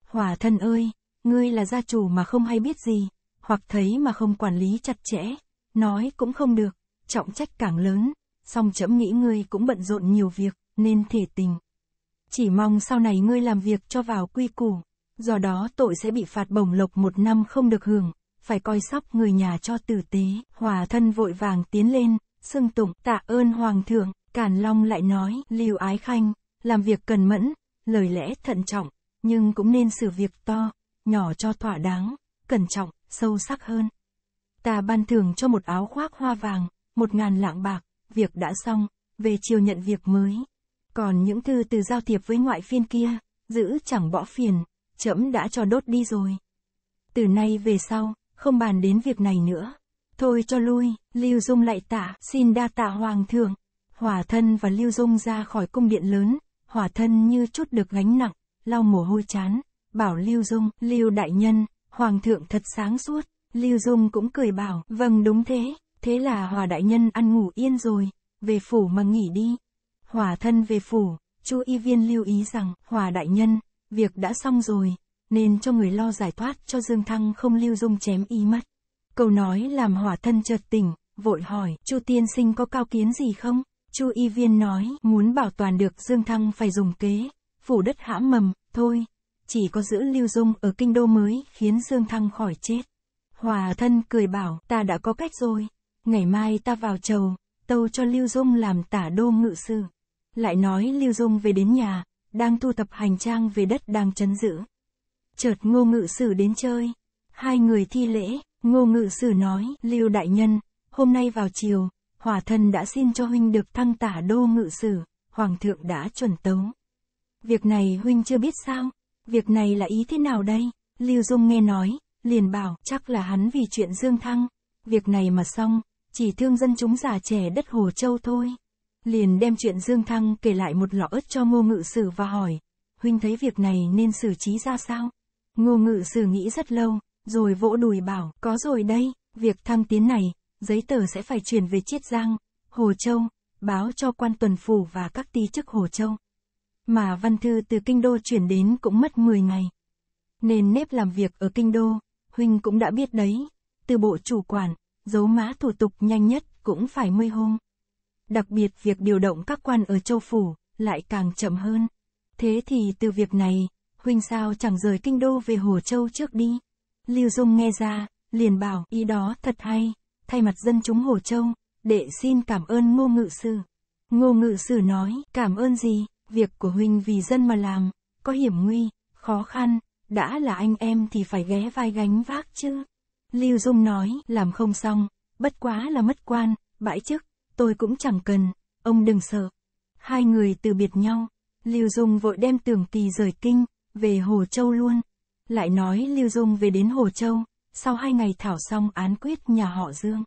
Hòa thân ơi, ngươi là gia chủ mà không hay biết gì, hoặc thấy mà không quản lý chặt chẽ, nói cũng không được, trọng trách càng lớn, song trẫm nghĩ ngươi cũng bận rộn nhiều việc, nên thể tình. Chỉ mong sau này ngươi làm việc cho vào quy củ. Do đó tội sẽ bị phạt bổng lộc một năm không được hưởng, phải coi sóc người nhà cho tử tế. Hòa thân vội vàng tiến lên, xưng tụng tạ ơn hoàng thượng, Càn Long lại nói, Lưu Ái Khanh, làm việc cần mẫn, lời lẽ thận trọng, nhưng cũng nên xử việc to, nhỏ cho thỏa đáng, cẩn trọng, sâu sắc hơn. Ta ban thưởng cho một áo khoác hoa vàng, một ngàn lạng bạc, việc đã xong, về chiều nhận việc mới. Còn những thư từ giao thiệp với ngoại phiên kia, giữ chẳng bỏ phiền, trẫm đã cho đốt đi rồi. Từ nay về sau, không bàn đến việc này nữa. Thôi cho lui, Lưu Dung lại tạ, xin đa tạ Hoàng thượng. hòa thân và Lưu Dung ra khỏi cung điện lớn, hòa thân như chút được gánh nặng, lau mồ hôi chán, bảo Lưu Dung, Lưu Đại Nhân, Hoàng thượng thật sáng suốt. Lưu Dung cũng cười bảo, vâng đúng thế, thế là Hòa Đại Nhân ăn ngủ yên rồi, về phủ mà nghỉ đi. Hỏa thân về phủ, Chu Y Viên lưu ý rằng, Hỏa đại nhân, việc đã xong rồi, nên cho người lo giải thoát cho Dương Thăng không lưu dung chém y mất. Câu nói làm hỏa thân chợt tỉnh, vội hỏi, Chu tiên sinh có cao kiến gì không? Chu Y Viên nói, muốn bảo toàn được Dương Thăng phải dùng kế, phủ đất hãm mầm, thôi, chỉ có giữ lưu dung ở kinh đô mới khiến Dương Thăng khỏi chết. Hòa thân cười bảo, ta đã có cách rồi, ngày mai ta vào chầu, tâu cho lưu dung làm tả đô ngự sư. Lại nói Lưu Dung về đến nhà, đang thu tập hành trang về đất đang chấn giữ. Chợt ngô ngự sử đến chơi. Hai người thi lễ, ngô ngự sử nói, Lưu Đại Nhân, hôm nay vào chiều, hỏa thần đã xin cho huynh được thăng tả đô ngự sử, hoàng thượng đã chuẩn tấu. Việc này huynh chưa biết sao, việc này là ý thế nào đây? Lưu Dung nghe nói, liền bảo, chắc là hắn vì chuyện Dương Thăng, việc này mà xong, chỉ thương dân chúng già trẻ đất Hồ Châu thôi. Liền đem chuyện Dương Thăng kể lại một lọ ớt cho ngô ngự sử và hỏi, huynh thấy việc này nên xử trí ra sao? Ngô ngự sử nghĩ rất lâu, rồi vỗ đùi bảo, có rồi đây, việc thăng tiến này, giấy tờ sẽ phải chuyển về Chiết Giang, Hồ Châu, báo cho quan tuần phủ và các tí chức Hồ Châu. Mà văn thư từ kinh đô chuyển đến cũng mất 10 ngày. Nên nếp làm việc ở kinh đô, huynh cũng đã biết đấy, từ bộ chủ quản, dấu mã thủ tục nhanh nhất cũng phải mươi hôm. Đặc biệt việc điều động các quan ở châu phủ, lại càng chậm hơn. Thế thì từ việc này, huynh sao chẳng rời kinh đô về Hồ Châu trước đi. Lưu Dung nghe ra, liền bảo ý đó thật hay, thay mặt dân chúng Hồ Châu, đệ xin cảm ơn ngô ngự sử. Ngô ngự sử nói, cảm ơn gì, việc của huynh vì dân mà làm, có hiểm nguy, khó khăn, đã là anh em thì phải ghé vai gánh vác chứ. Lưu Dung nói, làm không xong, bất quá là mất quan, bãi chức tôi cũng chẳng cần, ông đừng sợ. Hai người từ biệt nhau, Lưu Dung vội đem tưởng tỳ rời kinh, về Hồ Châu luôn. Lại nói Lưu Dung về đến Hồ Châu, sau hai ngày thảo xong án quyết nhà họ Dương.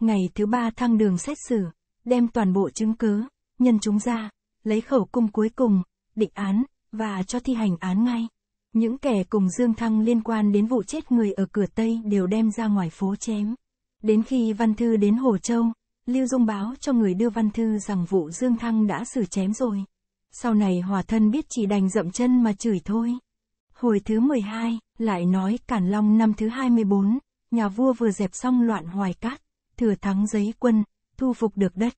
Ngày thứ ba thăng đường xét xử, đem toàn bộ chứng cứ, nhân chúng ra, lấy khẩu cung cuối cùng, định án, và cho thi hành án ngay. Những kẻ cùng Dương Thăng liên quan đến vụ chết người ở cửa Tây đều đem ra ngoài phố chém. Đến khi Văn Thư đến Hồ Châu, Lưu Dung báo cho người đưa văn thư rằng vụ Dương Thăng đã xử chém rồi. Sau này hòa thân biết chỉ đành dậm chân mà chửi thôi. Hồi thứ 12, lại nói Cản Long năm thứ 24, nhà vua vừa dẹp xong loạn hoài cát, thừa thắng giấy quân, thu phục được đất.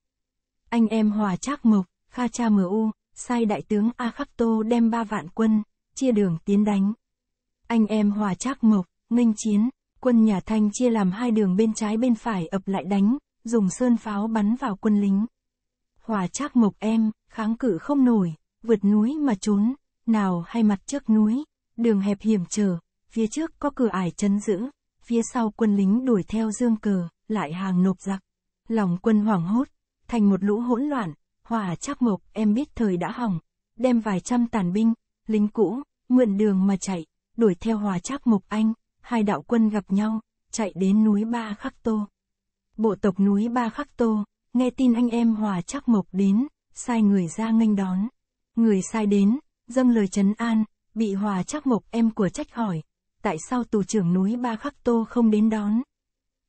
Anh em Hòa Trác Mộc, Kha Cha Mờ U, sai đại tướng A Khắc Tô đem ba vạn quân, chia đường tiến đánh. Anh em Hòa Trác Mộc, Minh Chiến, quân nhà Thanh chia làm hai đường bên trái bên phải ập lại đánh, dùng sơn pháo bắn vào quân lính. hòa trác mộc em, kháng cự không nổi, vượt núi mà trốn, nào hay mặt trước núi, đường hẹp hiểm trở, phía trước có cửa ải chấn giữ, phía sau quân lính đuổi theo dương cờ, lại hàng nộp giặc. Lòng quân hoảng hốt, thành một lũ hỗn loạn, hòa trác mộc em biết thời đã hỏng, đem vài trăm tàn binh, lính cũ, mượn đường mà chạy, đuổi theo hòa trác mộc anh, hai đạo quân gặp nhau, chạy đến núi Ba Khắc Tô bộ tộc núi Ba Khắc Tô, nghe tin anh em Hòa chắc Mộc đến, sai người ra nghênh đón. Người sai đến, dâng lời trấn an, bị Hòa chắc Mộc em của trách hỏi, tại sao tù trưởng núi Ba Khắc Tô không đến đón.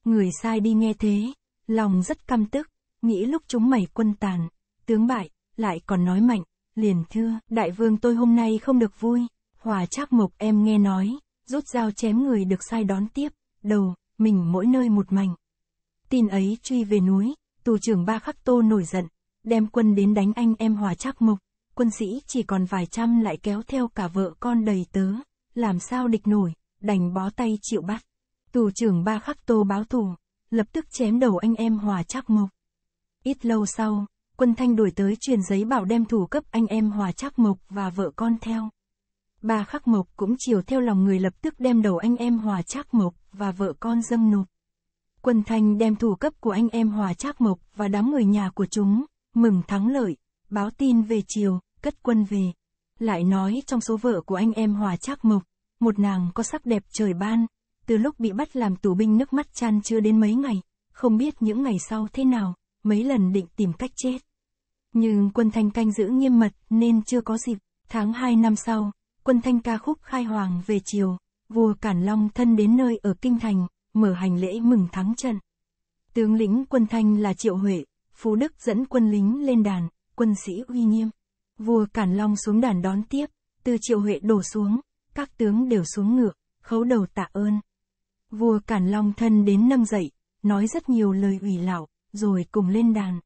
Người sai đi nghe thế, lòng rất căm tức, nghĩ lúc chúng mày quân tàn, tướng bại, lại còn nói mạnh, liền thưa, đại vương tôi hôm nay không được vui, Hòa chắc Mộc em nghe nói, rút dao chém người được sai đón tiếp, đầu, mình mỗi nơi một mảnh. Tin ấy truy về núi, tù trưởng Ba Khắc Tô nổi giận, đem quân đến đánh anh em Hòa Trác Mục. quân sĩ chỉ còn vài trăm lại kéo theo cả vợ con đầy tớ, làm sao địch nổi, đành bó tay chịu bắt. Tù trưởng Ba Khắc Tô báo thù, lập tức chém đầu anh em Hòa Trác Mục. Ít lâu sau, quân Thanh đuổi tới truyền giấy bảo đem thủ cấp anh em Hòa Trác Mục và vợ con theo. Ba Khắc Mục cũng chiều theo lòng người lập tức đem đầu anh em Hòa Trác Mục và vợ con dâng nộp. Quân Thanh đem thủ cấp của anh em Hòa Trác Mộc và đám người nhà của chúng, mừng thắng lợi, báo tin về triều cất quân về. Lại nói trong số vợ của anh em Hòa Trác Mộc, một nàng có sắc đẹp trời ban, từ lúc bị bắt làm tù binh nước mắt chan chưa đến mấy ngày, không biết những ngày sau thế nào, mấy lần định tìm cách chết. Nhưng quân Thanh canh giữ nghiêm mật nên chưa có dịp, tháng 2 năm sau, quân Thanh ca khúc khai hoàng về triều vua Cản Long thân đến nơi ở Kinh Thành, mở hành lễ mừng thắng trận. Tướng lĩnh quân Thanh là Triệu Huệ, Phú Đức dẫn quân lính lên đàn, quân sĩ uy nghiêm. Vua Cản Long xuống đàn đón tiếp, từ Triệu Huệ đổ xuống, các tướng đều xuống ngựa, khấu đầu tạ ơn. Vua Cản Long thân đến nâng dậy, nói rất nhiều lời ủy lạo, rồi cùng lên đàn.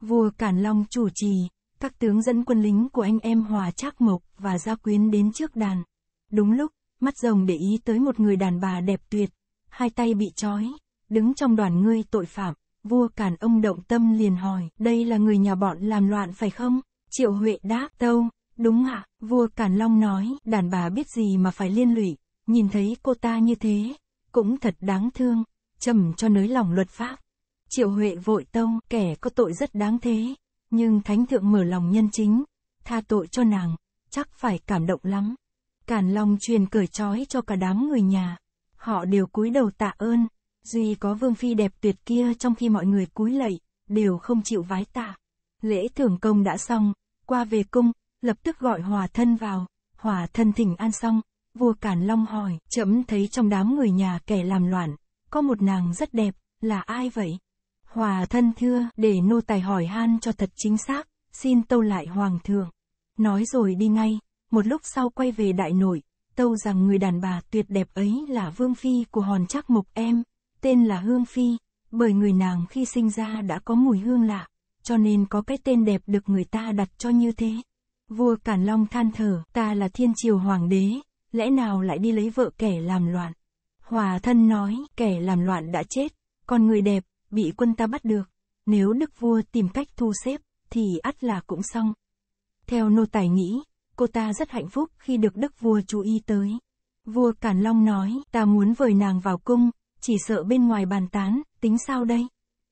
Vua Cản Long chủ trì, các tướng dẫn quân lính của anh em Hòa Trác Mộc và Gia Quyến đến trước đàn. Đúng lúc, mắt rồng để ý tới một người đàn bà đẹp tuyệt, hai tay bị trói, đứng trong đoàn ngươi tội phạm, vua cản ông động tâm liền hỏi, đây là người nhà bọn làm loạn phải không? Triệu Huệ đáp, tâu, đúng ạ, vua Càn Long nói, đàn bà biết gì mà phải liên lụy, nhìn thấy cô ta như thế, cũng thật đáng thương, trầm cho nới lòng luật pháp. Triệu Huệ vội tâu, kẻ có tội rất đáng thế, nhưng Thánh Thượng mở lòng nhân chính, tha tội cho nàng, chắc phải cảm động lắm. Càn Long truyền cởi trói cho cả đám người nhà họ đều cúi đầu tạ ơn, duy có vương phi đẹp tuyệt kia trong khi mọi người cúi lạy, đều không chịu vái tạ. Lễ thưởng công đã xong, qua về cung, lập tức gọi hòa thân vào, hòa thân thỉnh an xong, vua Cản Long hỏi, trẫm thấy trong đám người nhà kẻ làm loạn, có một nàng rất đẹp, là ai vậy? Hòa thân thưa, để nô tài hỏi han cho thật chính xác, xin tâu lại hoàng thượng. Nói rồi đi ngay, một lúc sau quay về đại nội, tâu rằng người đàn bà tuyệt đẹp ấy là vương phi của hòn trác mục em, tên là Hương Phi, bởi người nàng khi sinh ra đã có mùi hương lạ, cho nên có cái tên đẹp được người ta đặt cho như thế. Vua Càn Long than thở, ta là thiên triều hoàng đế, lẽ nào lại đi lấy vợ kẻ làm loạn. Hòa thân nói, kẻ làm loạn đã chết, còn người đẹp, bị quân ta bắt được. Nếu đức vua tìm cách thu xếp, thì ắt là cũng xong. Theo nô tài nghĩ, cô ta rất hạnh phúc khi được đức vua chú ý tới. Vua Cản Long nói, ta muốn vời nàng vào cung, chỉ sợ bên ngoài bàn tán, tính sao đây?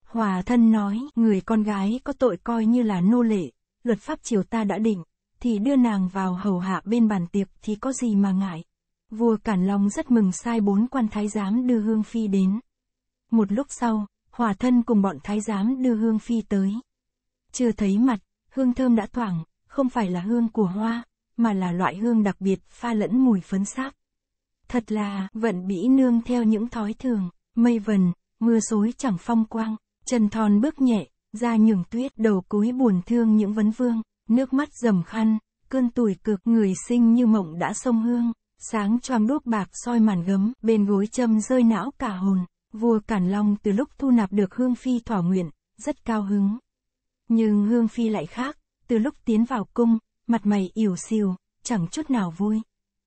Hòa thân nói, người con gái có tội coi như là nô lệ, luật pháp triều ta đã định, thì đưa nàng vào hầu hạ bên bàn tiệc thì có gì mà ngại. Vua Cản Long rất mừng sai bốn quan thái giám đưa Hương Phi đến. Một lúc sau, Hòa thân cùng bọn thái giám đưa Hương Phi tới. Chưa thấy mặt, hương thơm đã thoảng, không phải là hương của hoa, mà là loại hương đặc biệt pha lẫn mùi phấn sáp. Thật là, vận bĩ nương theo những thói thường, mây vần, mưa xối chẳng phong quang, trần thon bước nhẹ, da nhường tuyết đầu cúi buồn thương những vấn vương, nước mắt dầm khăn, cơn tuổi cực người sinh như mộng đã sông hương, sáng choang đốt bạc soi màn gấm, bên gối châm rơi não cả hồn, vua Cản Long từ lúc thu nạp được Hương Phi thỏa nguyện, rất cao hứng. Nhưng Hương Phi lại khác, từ lúc tiến vào cung, mặt mày ỉu xìu, chẳng chút nào vui.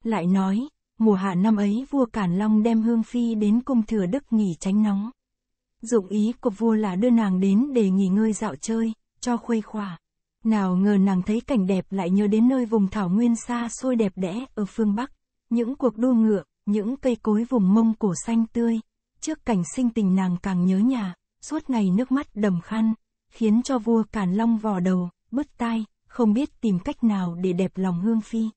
Lại nói, mùa hạ năm ấy vua Cản Long đem Hương Phi đến cung thừa đức nghỉ tránh nóng. Dụng ý của vua là đưa nàng đến để nghỉ ngơi dạo chơi, cho khuây khỏa. Nào ngờ nàng thấy cảnh đẹp lại nhớ đến nơi vùng thảo nguyên xa xôi đẹp đẽ ở phương Bắc. Những cuộc đua ngựa, những cây cối vùng mông cổ xanh tươi. Trước cảnh sinh tình nàng càng nhớ nhà, suốt ngày nước mắt đầm khăn, khiến cho vua Càn Long vò đầu, bứt tai, không biết tìm cách nào để đẹp lòng Hương Phi.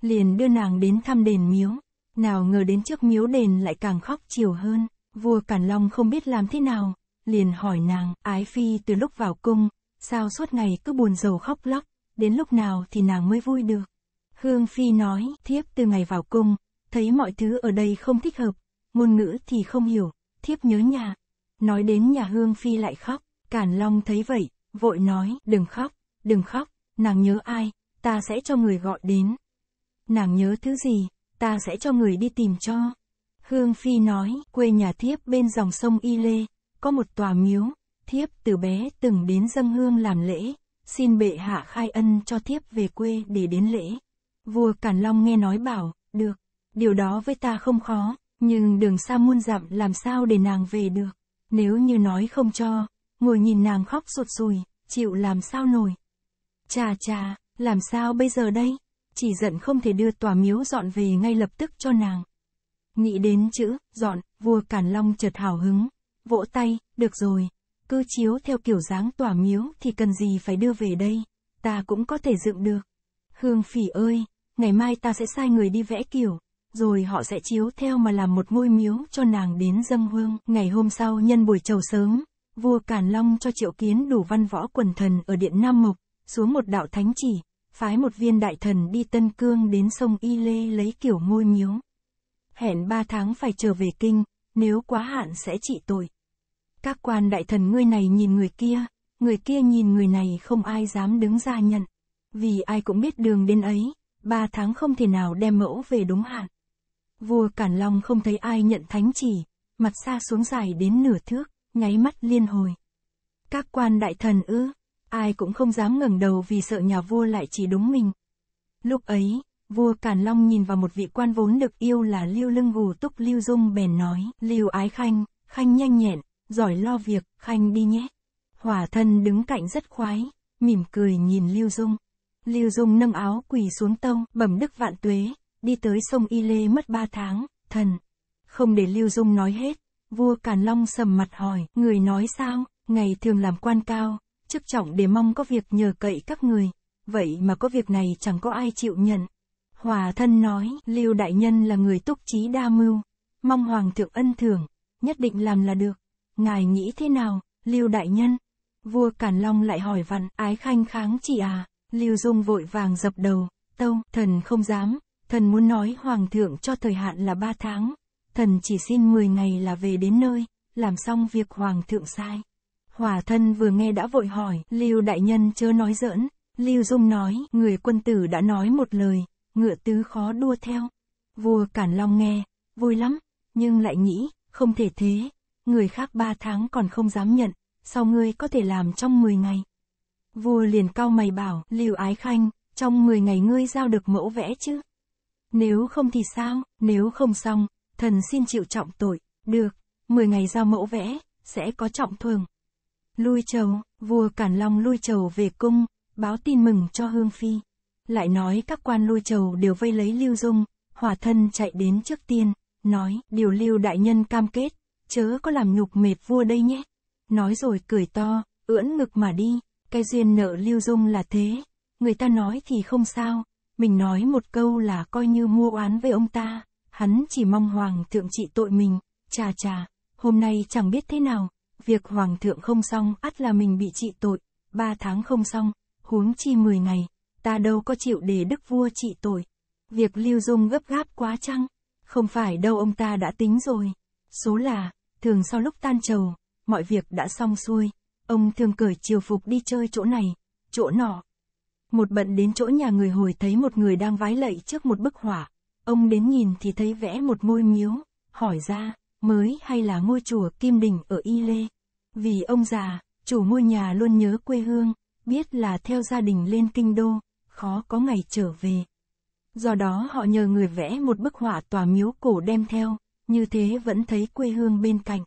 Liền đưa nàng đến thăm đền miếu, nào ngờ đến trước miếu đền lại càng khóc chiều hơn, vua Càn Long không biết làm thế nào, liền hỏi nàng, ái phi từ lúc vào cung, sao suốt ngày cứ buồn rầu khóc lóc, đến lúc nào thì nàng mới vui được. Hương Phi nói, thiếp từ ngày vào cung, thấy mọi thứ ở đây không thích hợp, ngôn ngữ thì không hiểu, thiếp nhớ nhà. Nói đến nhà Hương Phi lại khóc, Càn Long thấy vậy, vội nói, đừng khóc, đừng khóc, nàng nhớ ai, ta sẽ cho người gọi đến. Nàng nhớ thứ gì, ta sẽ cho người đi tìm cho. Hương Phi nói, quê nhà thiếp bên dòng sông Y Lê, có một tòa miếu, thiếp từ bé từng đến dâng hương làm lễ, xin bệ hạ khai ân cho thiếp về quê để đến lễ. Vua Càn Long nghe nói bảo, được, điều đó với ta không khó, nhưng đường xa muôn dặm làm sao để nàng về được. Nếu như nói không cho, ngồi nhìn nàng khóc sụt sùi, chịu làm sao nổi. Chà chà, làm sao bây giờ đây? Chỉ giận không thể đưa tòa miếu dọn về ngay lập tức cho nàng. Nghĩ đến chữ, dọn, vua Càn Long chợt hào hứng. Vỗ tay, được rồi. Cứ chiếu theo kiểu dáng tòa miếu thì cần gì phải đưa về đây. Ta cũng có thể dựng được. Hương phỉ ơi, ngày mai ta sẽ sai người đi vẽ kiểu. Rồi họ sẽ chiếu theo mà làm một ngôi miếu cho nàng đến dâng hương. Ngày hôm sau nhân buổi trầu sớm, vua Càn Long cho triệu kiến đủ văn võ quần thần ở điện Nam Mộc xuống một đạo thánh chỉ, phái một viên đại thần đi Tân Cương đến sông Y Lê lấy kiểu ngôi miếu. Hẹn ba tháng phải trở về kinh, nếu quá hạn sẽ trị tội. Các quan đại thần ngươi này nhìn người kia, người kia nhìn người này không ai dám đứng ra nhận. Vì ai cũng biết đường đến ấy, ba tháng không thể nào đem mẫu về đúng hạn. Vua Cản Long không thấy ai nhận thánh chỉ, mặt xa xuống dài đến nửa thước, nháy mắt liên hồi. Các quan đại thần ư, ai cũng không dám ngẩng đầu vì sợ nhà vua lại chỉ đúng mình. Lúc ấy, vua Càn Long nhìn vào một vị quan vốn được yêu là Lưu Lưng Gù Túc Lưu Dung bèn nói, Lưu Ái Khanh, Khanh nhanh nhẹn, giỏi lo việc, Khanh đi nhé. Hỏa thân đứng cạnh rất khoái, mỉm cười nhìn Lưu Dung. Lưu Dung nâng áo quỳ xuống tông, bẩm đức vạn tuế, đi tới sông Y Lê mất ba tháng, thần. Không để Lưu Dung nói hết, vua Càn Long sầm mặt hỏi, người nói sao, ngày thường làm quan cao, chức trọng để mong có việc nhờ cậy các người, vậy mà có việc này chẳng có ai chịu nhận. Hòa thân nói, Lưu Đại Nhân là người túc trí đa mưu, mong Hoàng thượng ân thưởng, nhất định làm là được. Ngài nghĩ thế nào, Lưu Đại Nhân? Vua Càn Long lại hỏi vặn, ái khanh kháng chỉ à? Lưu Dung vội vàng dập đầu, tâu, thần không dám, thần muốn nói Hoàng thượng cho thời hạn là ba tháng, thần chỉ xin 10 ngày là về đến nơi, làm xong việc Hoàng thượng sai. Hòa thân vừa nghe đã vội hỏi, Lưu đại nhân chớ nói giỡn, Lưu Dung nói, người quân tử đã nói một lời, ngựa tứ khó đua theo. Vua Cản Long nghe, vui lắm, nhưng lại nghĩ, không thể thế, người khác ba tháng còn không dám nhận, sau ngươi có thể làm trong 10 ngày. Vua liền cao mày bảo, Lưu Ái Khanh, trong 10 ngày ngươi giao được mẫu vẽ chứ? Nếu không thì sao, nếu không xong, thần xin chịu trọng tội, được, 10 ngày giao mẫu vẽ, sẽ có trọng thường. Lui chầu, vua Cản Long lui chầu về cung, báo tin mừng cho Hương Phi. Lại nói các quan lui chầu đều vây lấy Lưu Dung, hòa thân chạy đến trước tiên, nói, điều Lưu Đại Nhân cam kết, chớ có làm nhục mệt vua đây nhé. Nói rồi cười to, ưỡn ngực mà đi, cái duyên nợ Lưu Dung là thế, người ta nói thì không sao, mình nói một câu là coi như mua oán với ông ta, hắn chỉ mong hoàng thượng trị tội mình, chà chà, hôm nay chẳng biết thế nào, việc hoàng thượng không xong, ắt là mình bị trị tội, ba tháng không xong, huống chi mười ngày, ta đâu có chịu để đức vua trị tội. Việc Lưu Dung gấp gáp quá chăng? Không phải đâu ông ta đã tính rồi. Số là, thường sau lúc tan trầu, mọi việc đã xong xuôi, ông thường cởi chiều phục đi chơi chỗ này, chỗ nọ. Một bận đến chỗ nhà người hồi thấy một người đang vái lạy trước một bức hỏa, ông đến nhìn thì thấy vẽ một ngôi miếu, hỏi ra, mới hay là ngôi chùa Kim Đình ở Y Lê. Vì ông già, chủ ngôi nhà luôn nhớ quê hương, biết là theo gia đình lên kinh đô, khó có ngày trở về. Do đó họ nhờ người vẽ một bức họa tòa miếu cổ đem theo, như thế vẫn thấy quê hương bên cạnh.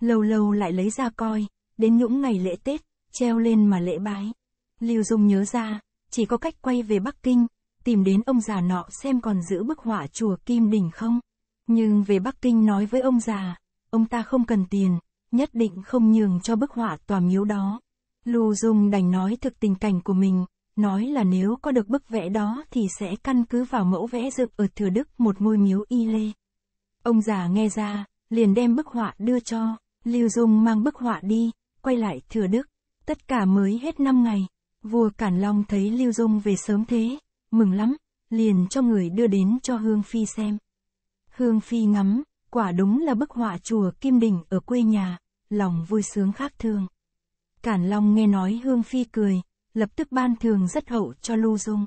Lâu lâu lại lấy ra coi, đến những ngày lễ Tết, treo lên mà lễ bái. Lưu Dung nhớ ra, chỉ có cách quay về Bắc Kinh, tìm đến ông già nọ xem còn giữ bức họa chùa Kim Đình không. Nhưng về Bắc Kinh nói với ông già, ông ta không cần tiền, nhất định không nhường cho bức họa tòa miếu đó. Lưu Dung đành nói thực tình cảnh của mình, nói là nếu có được bức vẽ đó thì sẽ căn cứ vào mẫu vẽ dựng ở Thừa Đức một ngôi miếu y lê. Ông già nghe ra, liền đem bức họa đưa cho, Lưu Dung mang bức họa đi, quay lại Thừa Đức, tất cả mới hết năm ngày, vua Cản Long thấy Lưu Dung về sớm thế, mừng lắm, liền cho người đưa đến cho Hương Phi xem. Hương Phi ngắm, quả đúng là bức họa chùa Kim Đình ở quê nhà, lòng vui sướng khác thường. Cản Long nghe nói Hương Phi cười, lập tức ban thường rất hậu cho Lưu Dung.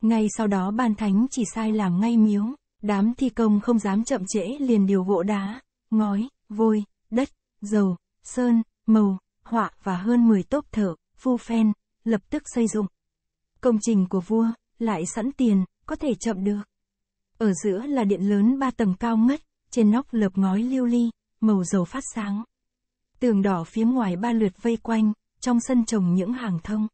Ngay sau đó ban thánh chỉ sai làm ngay miếu, đám thi công không dám chậm trễ liền điều gỗ đá, ngói, vôi, đất, dầu, sơn, màu, họa và hơn 10 tốp thợ, phu phen, lập tức xây dựng. Công trình của vua, lại sẵn tiền, có thể chậm được. Ở giữa là điện lớn ba tầng cao ngất, trên nóc lợp ngói lưu ly, màu dầu phát sáng tường đỏ phía ngoài ba lượt vây quanh, trong sân trồng những hàng thông.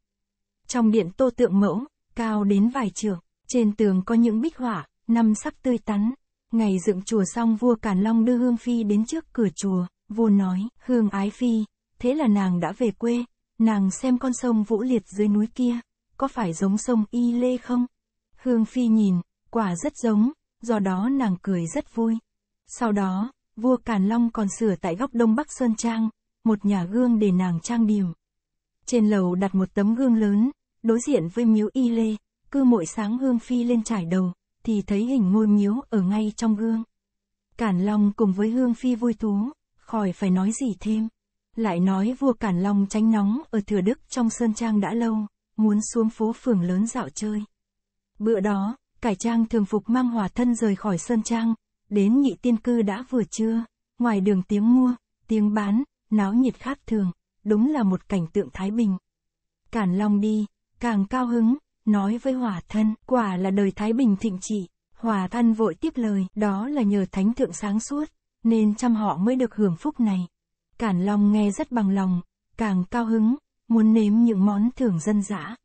Trong điện tô tượng mẫu, cao đến vài trường, trên tường có những bích họa, năm sắc tươi tắn. Ngày dựng chùa xong vua Càn Long đưa Hương Phi đến trước cửa chùa, vua nói, Hương ái Phi, thế là nàng đã về quê, nàng xem con sông Vũ Liệt dưới núi kia, có phải giống sông Y Lê không? Hương Phi nhìn, quả rất giống, do đó nàng cười rất vui. Sau đó, vua Càn Long còn sửa tại góc đông bắc Sơn Trang, một nhà gương để nàng trang điểm. Trên lầu đặt một tấm gương lớn, đối diện với miếu y lê, cứ mỗi sáng hương phi lên trải đầu, thì thấy hình ngôi miếu ở ngay trong gương. Càn Long cùng với Hương Phi vui thú, khỏi phải nói gì thêm. Lại nói vua Càn Long tránh nóng ở Thừa Đức trong Sơn Trang đã lâu, muốn xuống phố phường lớn dạo chơi. Bữa đó, Cải Trang thường phục mang hòa thân rời khỏi Sơn Trang, Đến nhị tiên cư đã vừa trưa, ngoài đường tiếng mua, tiếng bán, náo nhiệt khác thường, đúng là một cảnh tượng thái bình. Cản Long đi, càng cao hứng, nói với Hòa Thân, quả là đời thái bình thịnh trị. Hòa Thân vội tiếp lời, đó là nhờ thánh thượng sáng suốt, nên trăm họ mới được hưởng phúc này. Cản Long nghe rất bằng lòng, càng cao hứng, muốn nếm những món thưởng dân dã.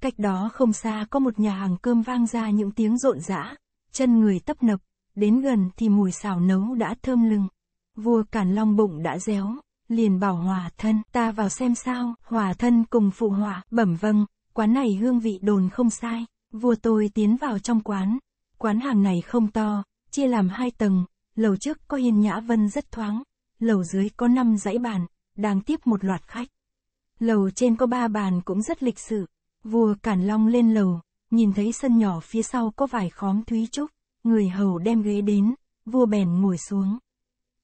Cách đó không xa có một nhà hàng cơm vang ra những tiếng rộn rã, chân người tấp nập, đến gần thì mùi xào nấu đã thơm lừng. Vua Càn Long bụng đã réo, liền bảo Hòa thân, ta vào xem sao, Hòa thân cùng phụ họa, bẩm vâng, quán này hương vị đồn không sai. Vua tôi tiến vào trong quán, quán hàng này không to, chia làm hai tầng, lầu trước có hiên nhã vân rất thoáng, lầu dưới có năm dãy bàn, đang tiếp một loạt khách. Lầu trên có ba bàn cũng rất lịch sự. Vua Cản Long lên lầu, nhìn thấy sân nhỏ phía sau có vài khóm thúy trúc. Người hầu đem ghế đến, vua bèn ngồi xuống.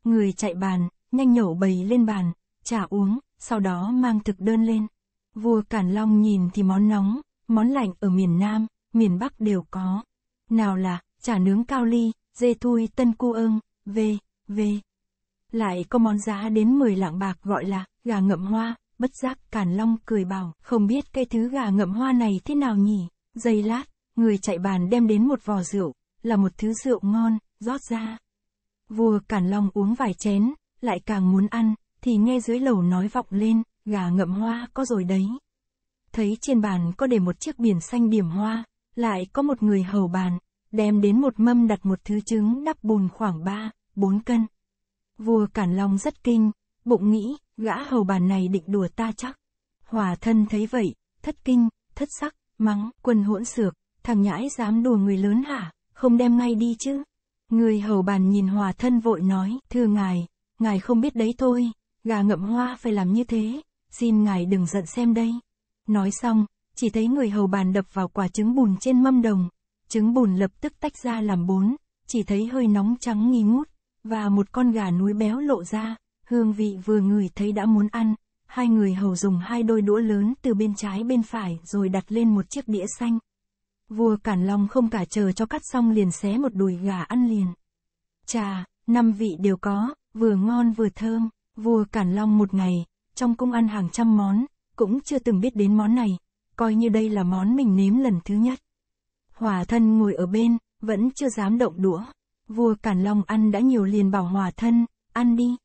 Người chạy bàn, nhanh nhẩu bầy lên bàn, trà uống, sau đó mang thực đơn lên. Vua Cản Long nhìn thì món nóng, món lạnh ở miền Nam, miền Bắc đều có. Nào là, chả nướng cao ly, dê thui tân cu ương, v, v. Lại có món giá đến 10 lạng bạc gọi là gà ngậm hoa, bất giác cản Long cười bảo, không biết cái thứ gà ngậm hoa này thế nào nhỉ? Giây lát, người chạy bàn đem đến một vò rượu, là một thứ rượu ngon, rót ra. Vua Cản Long uống vài chén, lại càng muốn ăn, thì nghe dưới lầu nói vọng lên, gà ngậm hoa có rồi đấy. Thấy trên bàn có để một chiếc biển xanh điểm hoa, lại có một người hầu bàn, đem đến một mâm đặt một thứ trứng đắp bùn khoảng 3, 4 cân. Vua Cản Long rất kinh, bụng nghĩ, gã hầu bàn này định đùa ta chắc. Hòa thân thấy vậy, thất kinh, thất sắc, mắng, quân hỗn xược, thằng nhãi dám đùa người lớn hả? không đem ngay đi chứ. Người hầu bàn nhìn hòa thân vội nói, thưa ngài, ngài không biết đấy thôi, gà ngậm hoa phải làm như thế, xin ngài đừng giận xem đây. Nói xong, chỉ thấy người hầu bàn đập vào quả trứng bùn trên mâm đồng, trứng bùn lập tức tách ra làm bốn, chỉ thấy hơi nóng trắng nghi ngút, và một con gà núi béo lộ ra, hương vị vừa ngửi thấy đã muốn ăn, hai người hầu dùng hai đôi đũa lớn từ bên trái bên phải rồi đặt lên một chiếc đĩa xanh, Vua Cản Long không cả chờ cho cắt xong liền xé một đùi gà ăn liền. Trà, năm vị đều có, vừa ngon vừa thơm, vua Cản Long một ngày, trong cung ăn hàng trăm món, cũng chưa từng biết đến món này, coi như đây là món mình nếm lần thứ nhất. Hòa thân ngồi ở bên, vẫn chưa dám động đũa. Vua Cản Long ăn đã nhiều liền bảo hòa thân, ăn đi.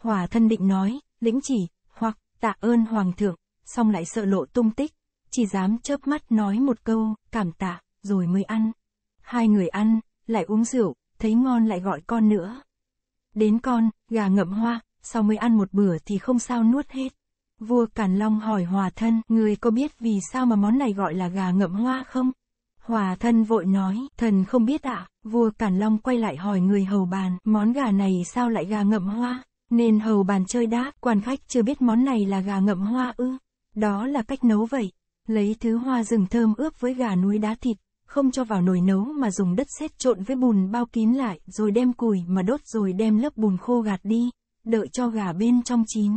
Hòa thân định nói, lĩnh chỉ, hoặc tạ ơn hoàng thượng, xong lại sợ lộ tung tích, chỉ dám chớp mắt nói một câu, cảm tạ, rồi mới ăn. Hai người ăn, lại uống rượu, thấy ngon lại gọi con nữa. Đến con, gà ngậm hoa, sau mới ăn một bữa thì không sao nuốt hết. Vua Càn Long hỏi Hòa Thân, người có biết vì sao mà món này gọi là gà ngậm hoa không? Hòa Thân vội nói, thần không biết ạ, à? vua Càn Long quay lại hỏi người hầu bàn, món gà này sao lại gà ngậm hoa? Nên hầu bàn chơi đáp, quan khách chưa biết món này là gà ngậm hoa ư. Đó là cách nấu vậy, Lấy thứ hoa rừng thơm ướp với gà núi đá thịt, không cho vào nồi nấu mà dùng đất sét trộn với bùn bao kín lại rồi đem củi mà đốt rồi đem lớp bùn khô gạt đi, đợi cho gà bên trong chín.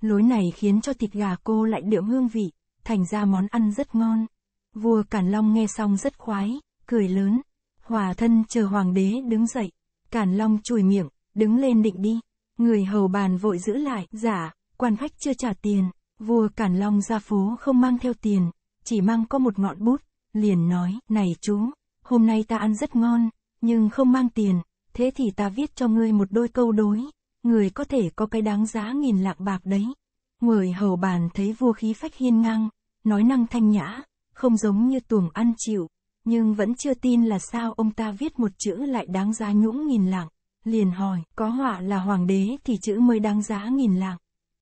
Lối này khiến cho thịt gà cô lại đượm hương vị, thành ra món ăn rất ngon. Vua Càn Long nghe xong rất khoái, cười lớn. Hòa thân chờ hoàng đế đứng dậy. Càn Long chùi miệng, đứng lên định đi. Người hầu bàn vội giữ lại, giả, quan khách chưa trả tiền. Vua Cản Long ra phố không mang theo tiền, chỉ mang có một ngọn bút, liền nói, này chú, hôm nay ta ăn rất ngon, nhưng không mang tiền, thế thì ta viết cho ngươi một đôi câu đối, người có thể có cái đáng giá nghìn lạc bạc đấy. Người hầu bàn thấy vua khí phách hiên ngang, nói năng thanh nhã, không giống như tuồng ăn chịu, nhưng vẫn chưa tin là sao ông ta viết một chữ lại đáng giá nhũng nghìn lạng. Liền hỏi, có họa là hoàng đế thì chữ mới đáng giá nghìn lạng.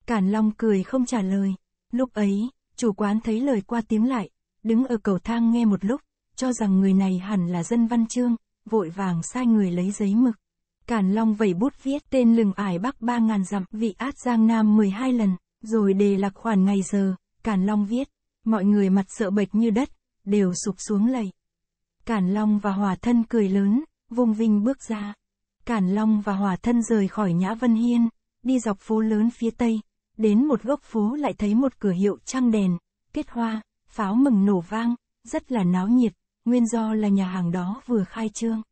Càn Long cười không trả lời. Lúc ấy, chủ quán thấy lời qua tiếng lại, đứng ở cầu thang nghe một lúc, cho rằng người này hẳn là dân văn chương, vội vàng sai người lấy giấy mực. Càn Long vẩy bút viết tên lừng ải Bắc ba ngàn dặm, vị át Giang Nam 12 lần, rồi đề lạc khoản ngày giờ, Càn Long viết, mọi người mặt sợ bệch như đất, đều sụp xuống lầy. Càn Long và Hòa Thân cười lớn, vùng vinh bước ra. Càn Long và Hòa Thân rời khỏi Nhã Vân Hiên, đi dọc phố lớn phía Tây, đến một góc phố lại thấy một cửa hiệu trăng đèn, kết hoa, pháo mừng nổ vang, rất là náo nhiệt, nguyên do là nhà hàng đó vừa khai trương.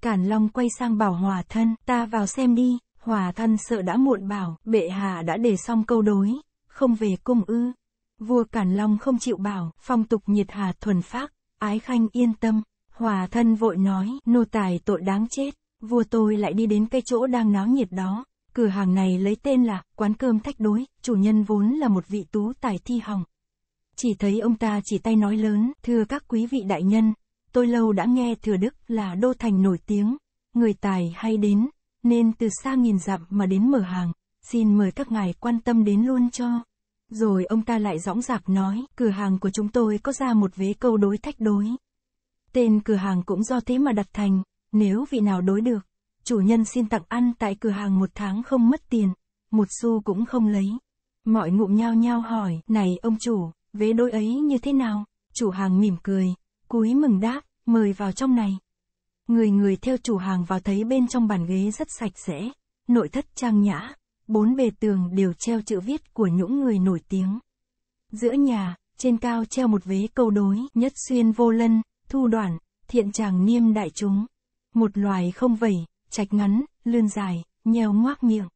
Cản Long quay sang bảo Hòa thân, ta vào xem đi, Hòa thân sợ đã muộn bảo, bệ hạ đã để xong câu đối, không về cung ư. Vua Cản Long không chịu bảo, phong tục nhiệt hà thuần phác, ái khanh yên tâm, Hòa thân vội nói, nô tài tội đáng chết, vua tôi lại đi đến cái chỗ đang náo nhiệt đó, Cửa hàng này lấy tên là Quán cơm thách đối, chủ nhân vốn là một vị tú tài thi hồng. Chỉ thấy ông ta chỉ tay nói lớn, thưa các quý vị đại nhân, tôi lâu đã nghe thừa Đức là đô thành nổi tiếng, người tài hay đến, nên từ xa nghìn dặm mà đến mở hàng, xin mời các ngài quan tâm đến luôn cho. Rồi ông ta lại dõng dạc nói, cửa hàng của chúng tôi có ra một vế câu đối thách đối. Tên cửa hàng cũng do thế mà đặt thành, nếu vị nào đối được, chủ nhân xin tặng ăn tại cửa hàng một tháng không mất tiền, một xu cũng không lấy. Mọi ngụm nhao nhao hỏi, này ông chủ, vế đôi ấy như thế nào? Chủ hàng mỉm cười, cúi mừng đáp, mời vào trong này. Người người theo chủ hàng vào thấy bên trong bàn ghế rất sạch sẽ, nội thất trang nhã, bốn bề tường đều treo chữ viết của những người nổi tiếng. Giữa nhà, trên cao treo một vế câu đối, nhất xuyên vô lân, thu đoạn, thiện chàng niêm đại chúng. Một loài không vẩy, trạch ngắn, lươn dài, nheo ngoác miệng.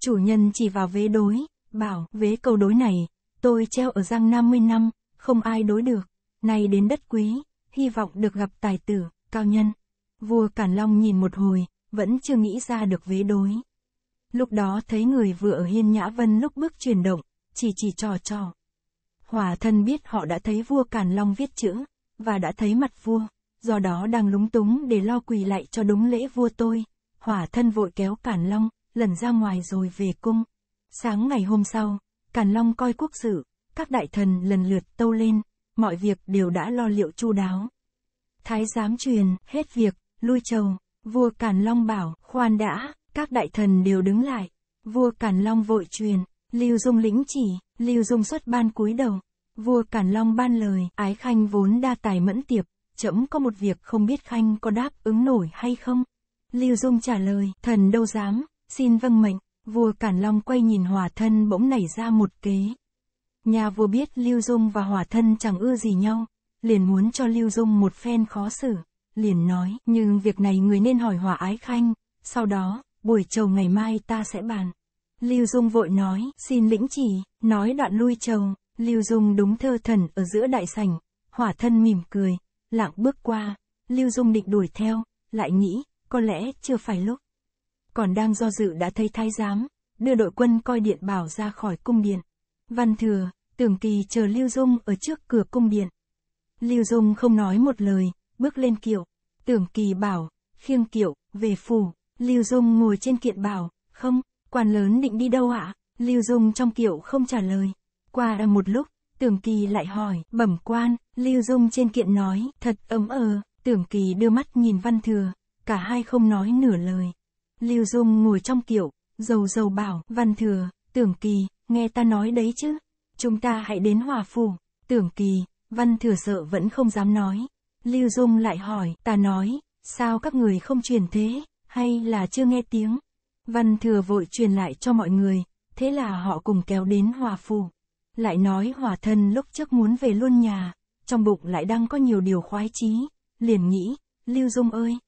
Chủ nhân chỉ vào vế đối, bảo, vế câu đối này, tôi treo ở giang 50 năm, không ai đối được, nay đến đất quý, hy vọng được gặp tài tử, cao nhân. Vua Cản Long nhìn một hồi, vẫn chưa nghĩ ra được vế đối. Lúc đó thấy người vừa ở Hiên Nhã Vân lúc bước chuyển động, chỉ chỉ trò trò. Hỏa thân biết họ đã thấy vua Càn Long viết chữ, và đã thấy mặt vua, do đó đang lúng túng để lo quỳ lại cho đúng lễ vua tôi, hỏa thân vội kéo Càn Long, lần ra ngoài rồi về cung. Sáng ngày hôm sau, Càn Long coi quốc sự, các đại thần lần lượt tâu lên, mọi việc đều đã lo liệu chu đáo. Thái giám truyền, hết việc, lui trầu, vua Càn Long bảo, khoan đã, các đại thần đều đứng lại. Vua Càn Long vội truyền, Lưu Dung lĩnh chỉ, Lưu Dung xuất ban cúi đầu. Vua Càn Long ban lời, Ái Khanh vốn đa tài mẫn tiệp, chậm có một việc không biết Khanh có đáp ứng nổi hay không. Lưu Dung trả lời, thần đâu dám, xin vâng mệnh, vua Cản Long quay nhìn hỏa thân bỗng nảy ra một kế. Nhà vua biết Lưu Dung và hỏa thân chẳng ưa gì nhau, liền muốn cho Lưu Dung một phen khó xử, liền nói, nhưng việc này người nên hỏi hỏa ái khanh, sau đó, buổi trầu ngày mai ta sẽ bàn. Lưu Dung vội nói, xin lĩnh chỉ, nói đoạn lui trầu, Lưu Dung đúng thơ thần ở giữa đại sảnh, hỏa thân mỉm cười, lặng bước qua, Lưu Dung định đuổi theo, lại nghĩ, có lẽ chưa phải lúc. Còn đang do dự đã thấy thái giám, đưa đội quân coi điện bảo ra khỏi cung điện. Văn thừa, tưởng kỳ chờ Lưu Dung ở trước cửa cung điện. Lưu Dung không nói một lời, bước lên kiệu. Tưởng kỳ bảo, khiêng kiệu, về phủ. Lưu Dung ngồi trên kiện bảo, không, quan lớn định đi đâu ạ? Lưu Dung trong kiệu không trả lời. Qua một lúc, Tưởng Kỳ lại hỏi, bẩm quan, Lưu Dung trên kiện nói, thật ấm ờ, Tưởng Kỳ đưa mắt nhìn Văn Thừa, cả hai không nói nửa lời. Lưu Dung ngồi trong kiệu, dầu dầu bảo, văn thừa, tưởng kỳ, nghe ta nói đấy chứ, chúng ta hãy đến hòa phủ, tưởng kỳ, văn thừa sợ vẫn không dám nói. Lưu Dung lại hỏi, ta nói, sao các người không truyền thế, hay là chưa nghe tiếng. Văn thừa vội truyền lại cho mọi người, thế là họ cùng kéo đến hòa phủ. Lại nói hòa thân lúc trước muốn về luôn nhà, trong bụng lại đang có nhiều điều khoái chí, liền nghĩ, Lưu Dung ơi,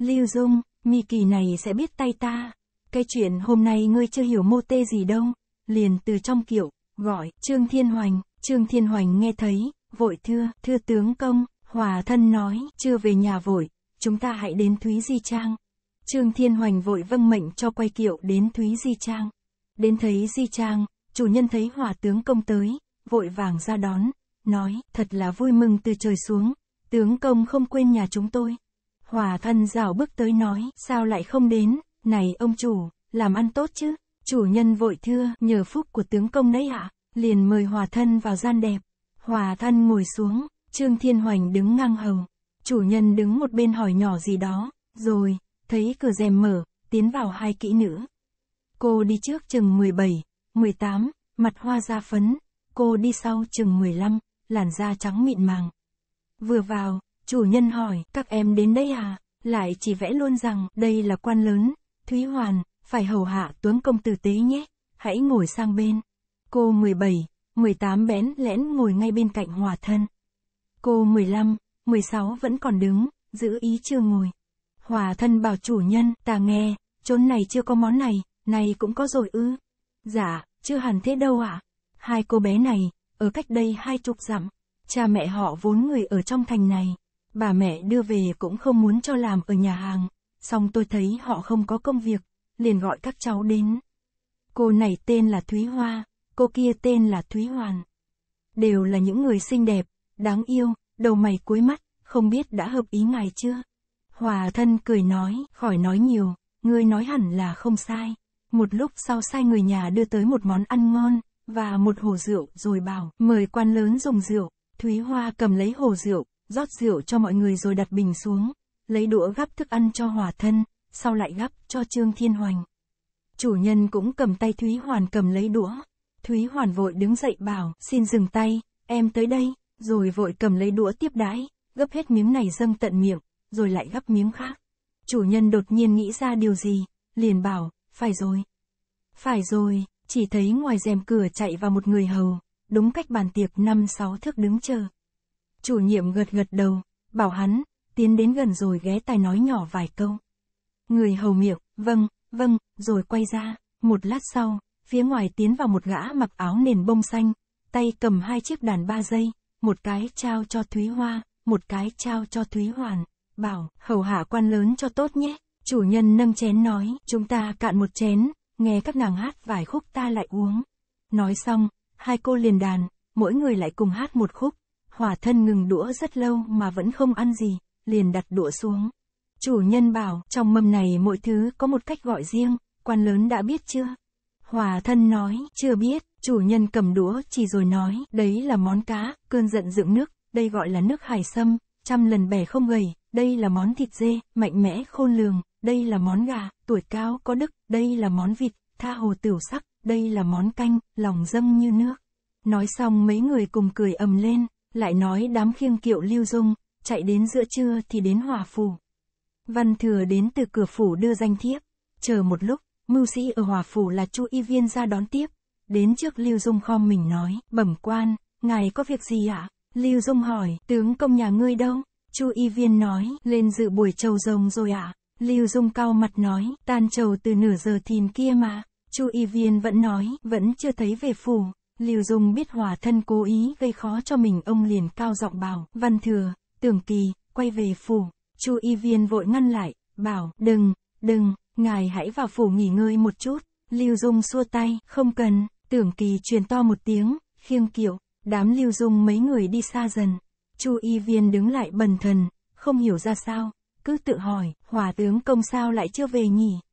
Lưu Dung, mi kỳ này sẽ biết tay ta. Cái chuyện hôm nay ngươi chưa hiểu mô tê gì đâu. Liền từ trong kiệu gọi, Trương Thiên Hoành, Trương Thiên Hoành nghe thấy, vội thưa, thưa tướng công, hòa thân nói, chưa về nhà vội, chúng ta hãy đến Thúy Di Trang. Trương Thiên Hoành vội vâng mệnh cho quay kiệu đến Thúy Di Trang. Đến thấy Di Trang, chủ nhân thấy hòa tướng công tới, vội vàng ra đón, nói, thật là vui mừng từ trời xuống, tướng công không quên nhà chúng tôi. Hòa thân rào bước tới nói, sao lại không đến, này ông chủ, làm ăn tốt chứ. Chủ nhân vội thưa, nhờ phúc của tướng công đấy ạ, à? liền mời hòa thân vào gian đẹp. Hòa thân ngồi xuống, Trương Thiên Hoành đứng ngang hầu. Chủ nhân đứng một bên hỏi nhỏ gì đó, rồi, thấy cửa rèm mở, tiến vào hai kỹ nữ. Cô đi trước chừng 17, 18, mặt hoa da phấn, cô đi sau chừng 15, làn da trắng mịn màng. Vừa vào, Chủ nhân hỏi, các em đến đây à? Lại chỉ vẽ luôn rằng, đây là quan lớn, Thúy Hoàn, phải hầu hạ tuấn công tử tế nhé, hãy ngồi sang bên. Cô 17, 18 bén lẽn ngồi ngay bên cạnh hòa thân. Cô 15, 16 vẫn còn đứng, giữ ý chưa ngồi. Hòa thân bảo chủ nhân, ta nghe, chốn này chưa có món này, này cũng có rồi ư. Dạ, chưa hẳn thế đâu ạ. À? Hai cô bé này, ở cách đây hai chục dặm, cha mẹ họ vốn người ở trong thành này, Bà mẹ đưa về cũng không muốn cho làm ở nhà hàng, xong tôi thấy họ không có công việc, liền gọi các cháu đến. Cô này tên là Thúy Hoa, cô kia tên là Thúy Hoàn. Đều là những người xinh đẹp, đáng yêu, đầu mày cuối mắt, không biết đã hợp ý ngài chưa? Hòa thân cười nói, khỏi nói nhiều, ngươi nói hẳn là không sai. Một lúc sau sai người nhà đưa tới một món ăn ngon, và một hồ rượu rồi bảo, mời quan lớn dùng rượu. Thúy Hoa cầm lấy hồ rượu, rót rượu cho mọi người rồi đặt bình xuống, lấy đũa gắp thức ăn cho hòa thân, sau lại gắp cho Trương Thiên Hoành. Chủ nhân cũng cầm tay Thúy Hoàn cầm lấy đũa. Thúy Hoàn vội đứng dậy bảo, xin dừng tay, em tới đây, rồi vội cầm lấy đũa tiếp đãi, gấp hết miếng này dâng tận miệng, rồi lại gấp miếng khác. Chủ nhân đột nhiên nghĩ ra điều gì, liền bảo, phải rồi. Phải rồi, chỉ thấy ngoài rèm cửa chạy vào một người hầu, đúng cách bàn tiệc năm sáu thước đứng chờ. Chủ nhiệm gật gật đầu, bảo hắn, tiến đến gần rồi ghé tai nói nhỏ vài câu. Người hầu miệng, vâng, vâng, rồi quay ra, một lát sau, phía ngoài tiến vào một gã mặc áo nền bông xanh, tay cầm hai chiếc đàn ba dây, một cái trao cho Thúy Hoa, một cái trao cho Thúy Hoàn, bảo, hầu hạ quan lớn cho tốt nhé. Chủ nhân nâng chén nói, chúng ta cạn một chén, nghe các nàng hát vài khúc ta lại uống. Nói xong, hai cô liền đàn, mỗi người lại cùng hát một khúc. Khỏa thân ngừng đũa rất lâu mà vẫn không ăn gì, liền đặt đũa xuống. Chủ nhân bảo, trong mâm này mỗi thứ có một cách gọi riêng, quan lớn đã biết chưa? Hòa thân nói, chưa biết, chủ nhân cầm đũa chỉ rồi nói, đấy là món cá, cơn giận dưỡng nước, đây gọi là nước hải sâm, trăm lần bẻ không gầy, đây là món thịt dê, mạnh mẽ khôn lường, đây là món gà, tuổi cao có đức, đây là món vịt, tha hồ tiểu sắc, đây là món canh, lòng dâng như nước. Nói xong mấy người cùng cười ầm lên. Lại nói đám khiêng kiệu lưu dung, chạy đến giữa trưa thì đến hòa phủ. Văn thừa đến từ cửa phủ đưa danh thiếp, chờ một lúc, mưu sĩ ở hòa phủ là chu y viên ra đón tiếp, đến trước lưu dung khom mình nói, bẩm quan, ngài có việc gì ạ? Lưu Dung hỏi, tướng công nhà ngươi đâu? Chu Y Viên nói, lên dự buổi trầu rồng rồi ạ. Lưu Dung cao mặt nói, tan trầu từ nửa giờ thìn kia mà. Chu Y Viên vẫn nói, vẫn chưa thấy về phủ. Lưu Dung biết hòa thân cố ý gây khó cho mình ông liền cao giọng bảo, văn thừa, tưởng kỳ, quay về phủ. Chu y viên vội ngăn lại, bảo, đừng, đừng, ngài hãy vào phủ nghỉ ngơi một chút. Lưu Dung xua tay, không cần, tưởng kỳ truyền to một tiếng, khiêng kiệu, đám Lưu Dung mấy người đi xa dần. Chu y viên đứng lại bần thần, không hiểu ra sao, cứ tự hỏi, hòa tướng công sao lại chưa về nhỉ?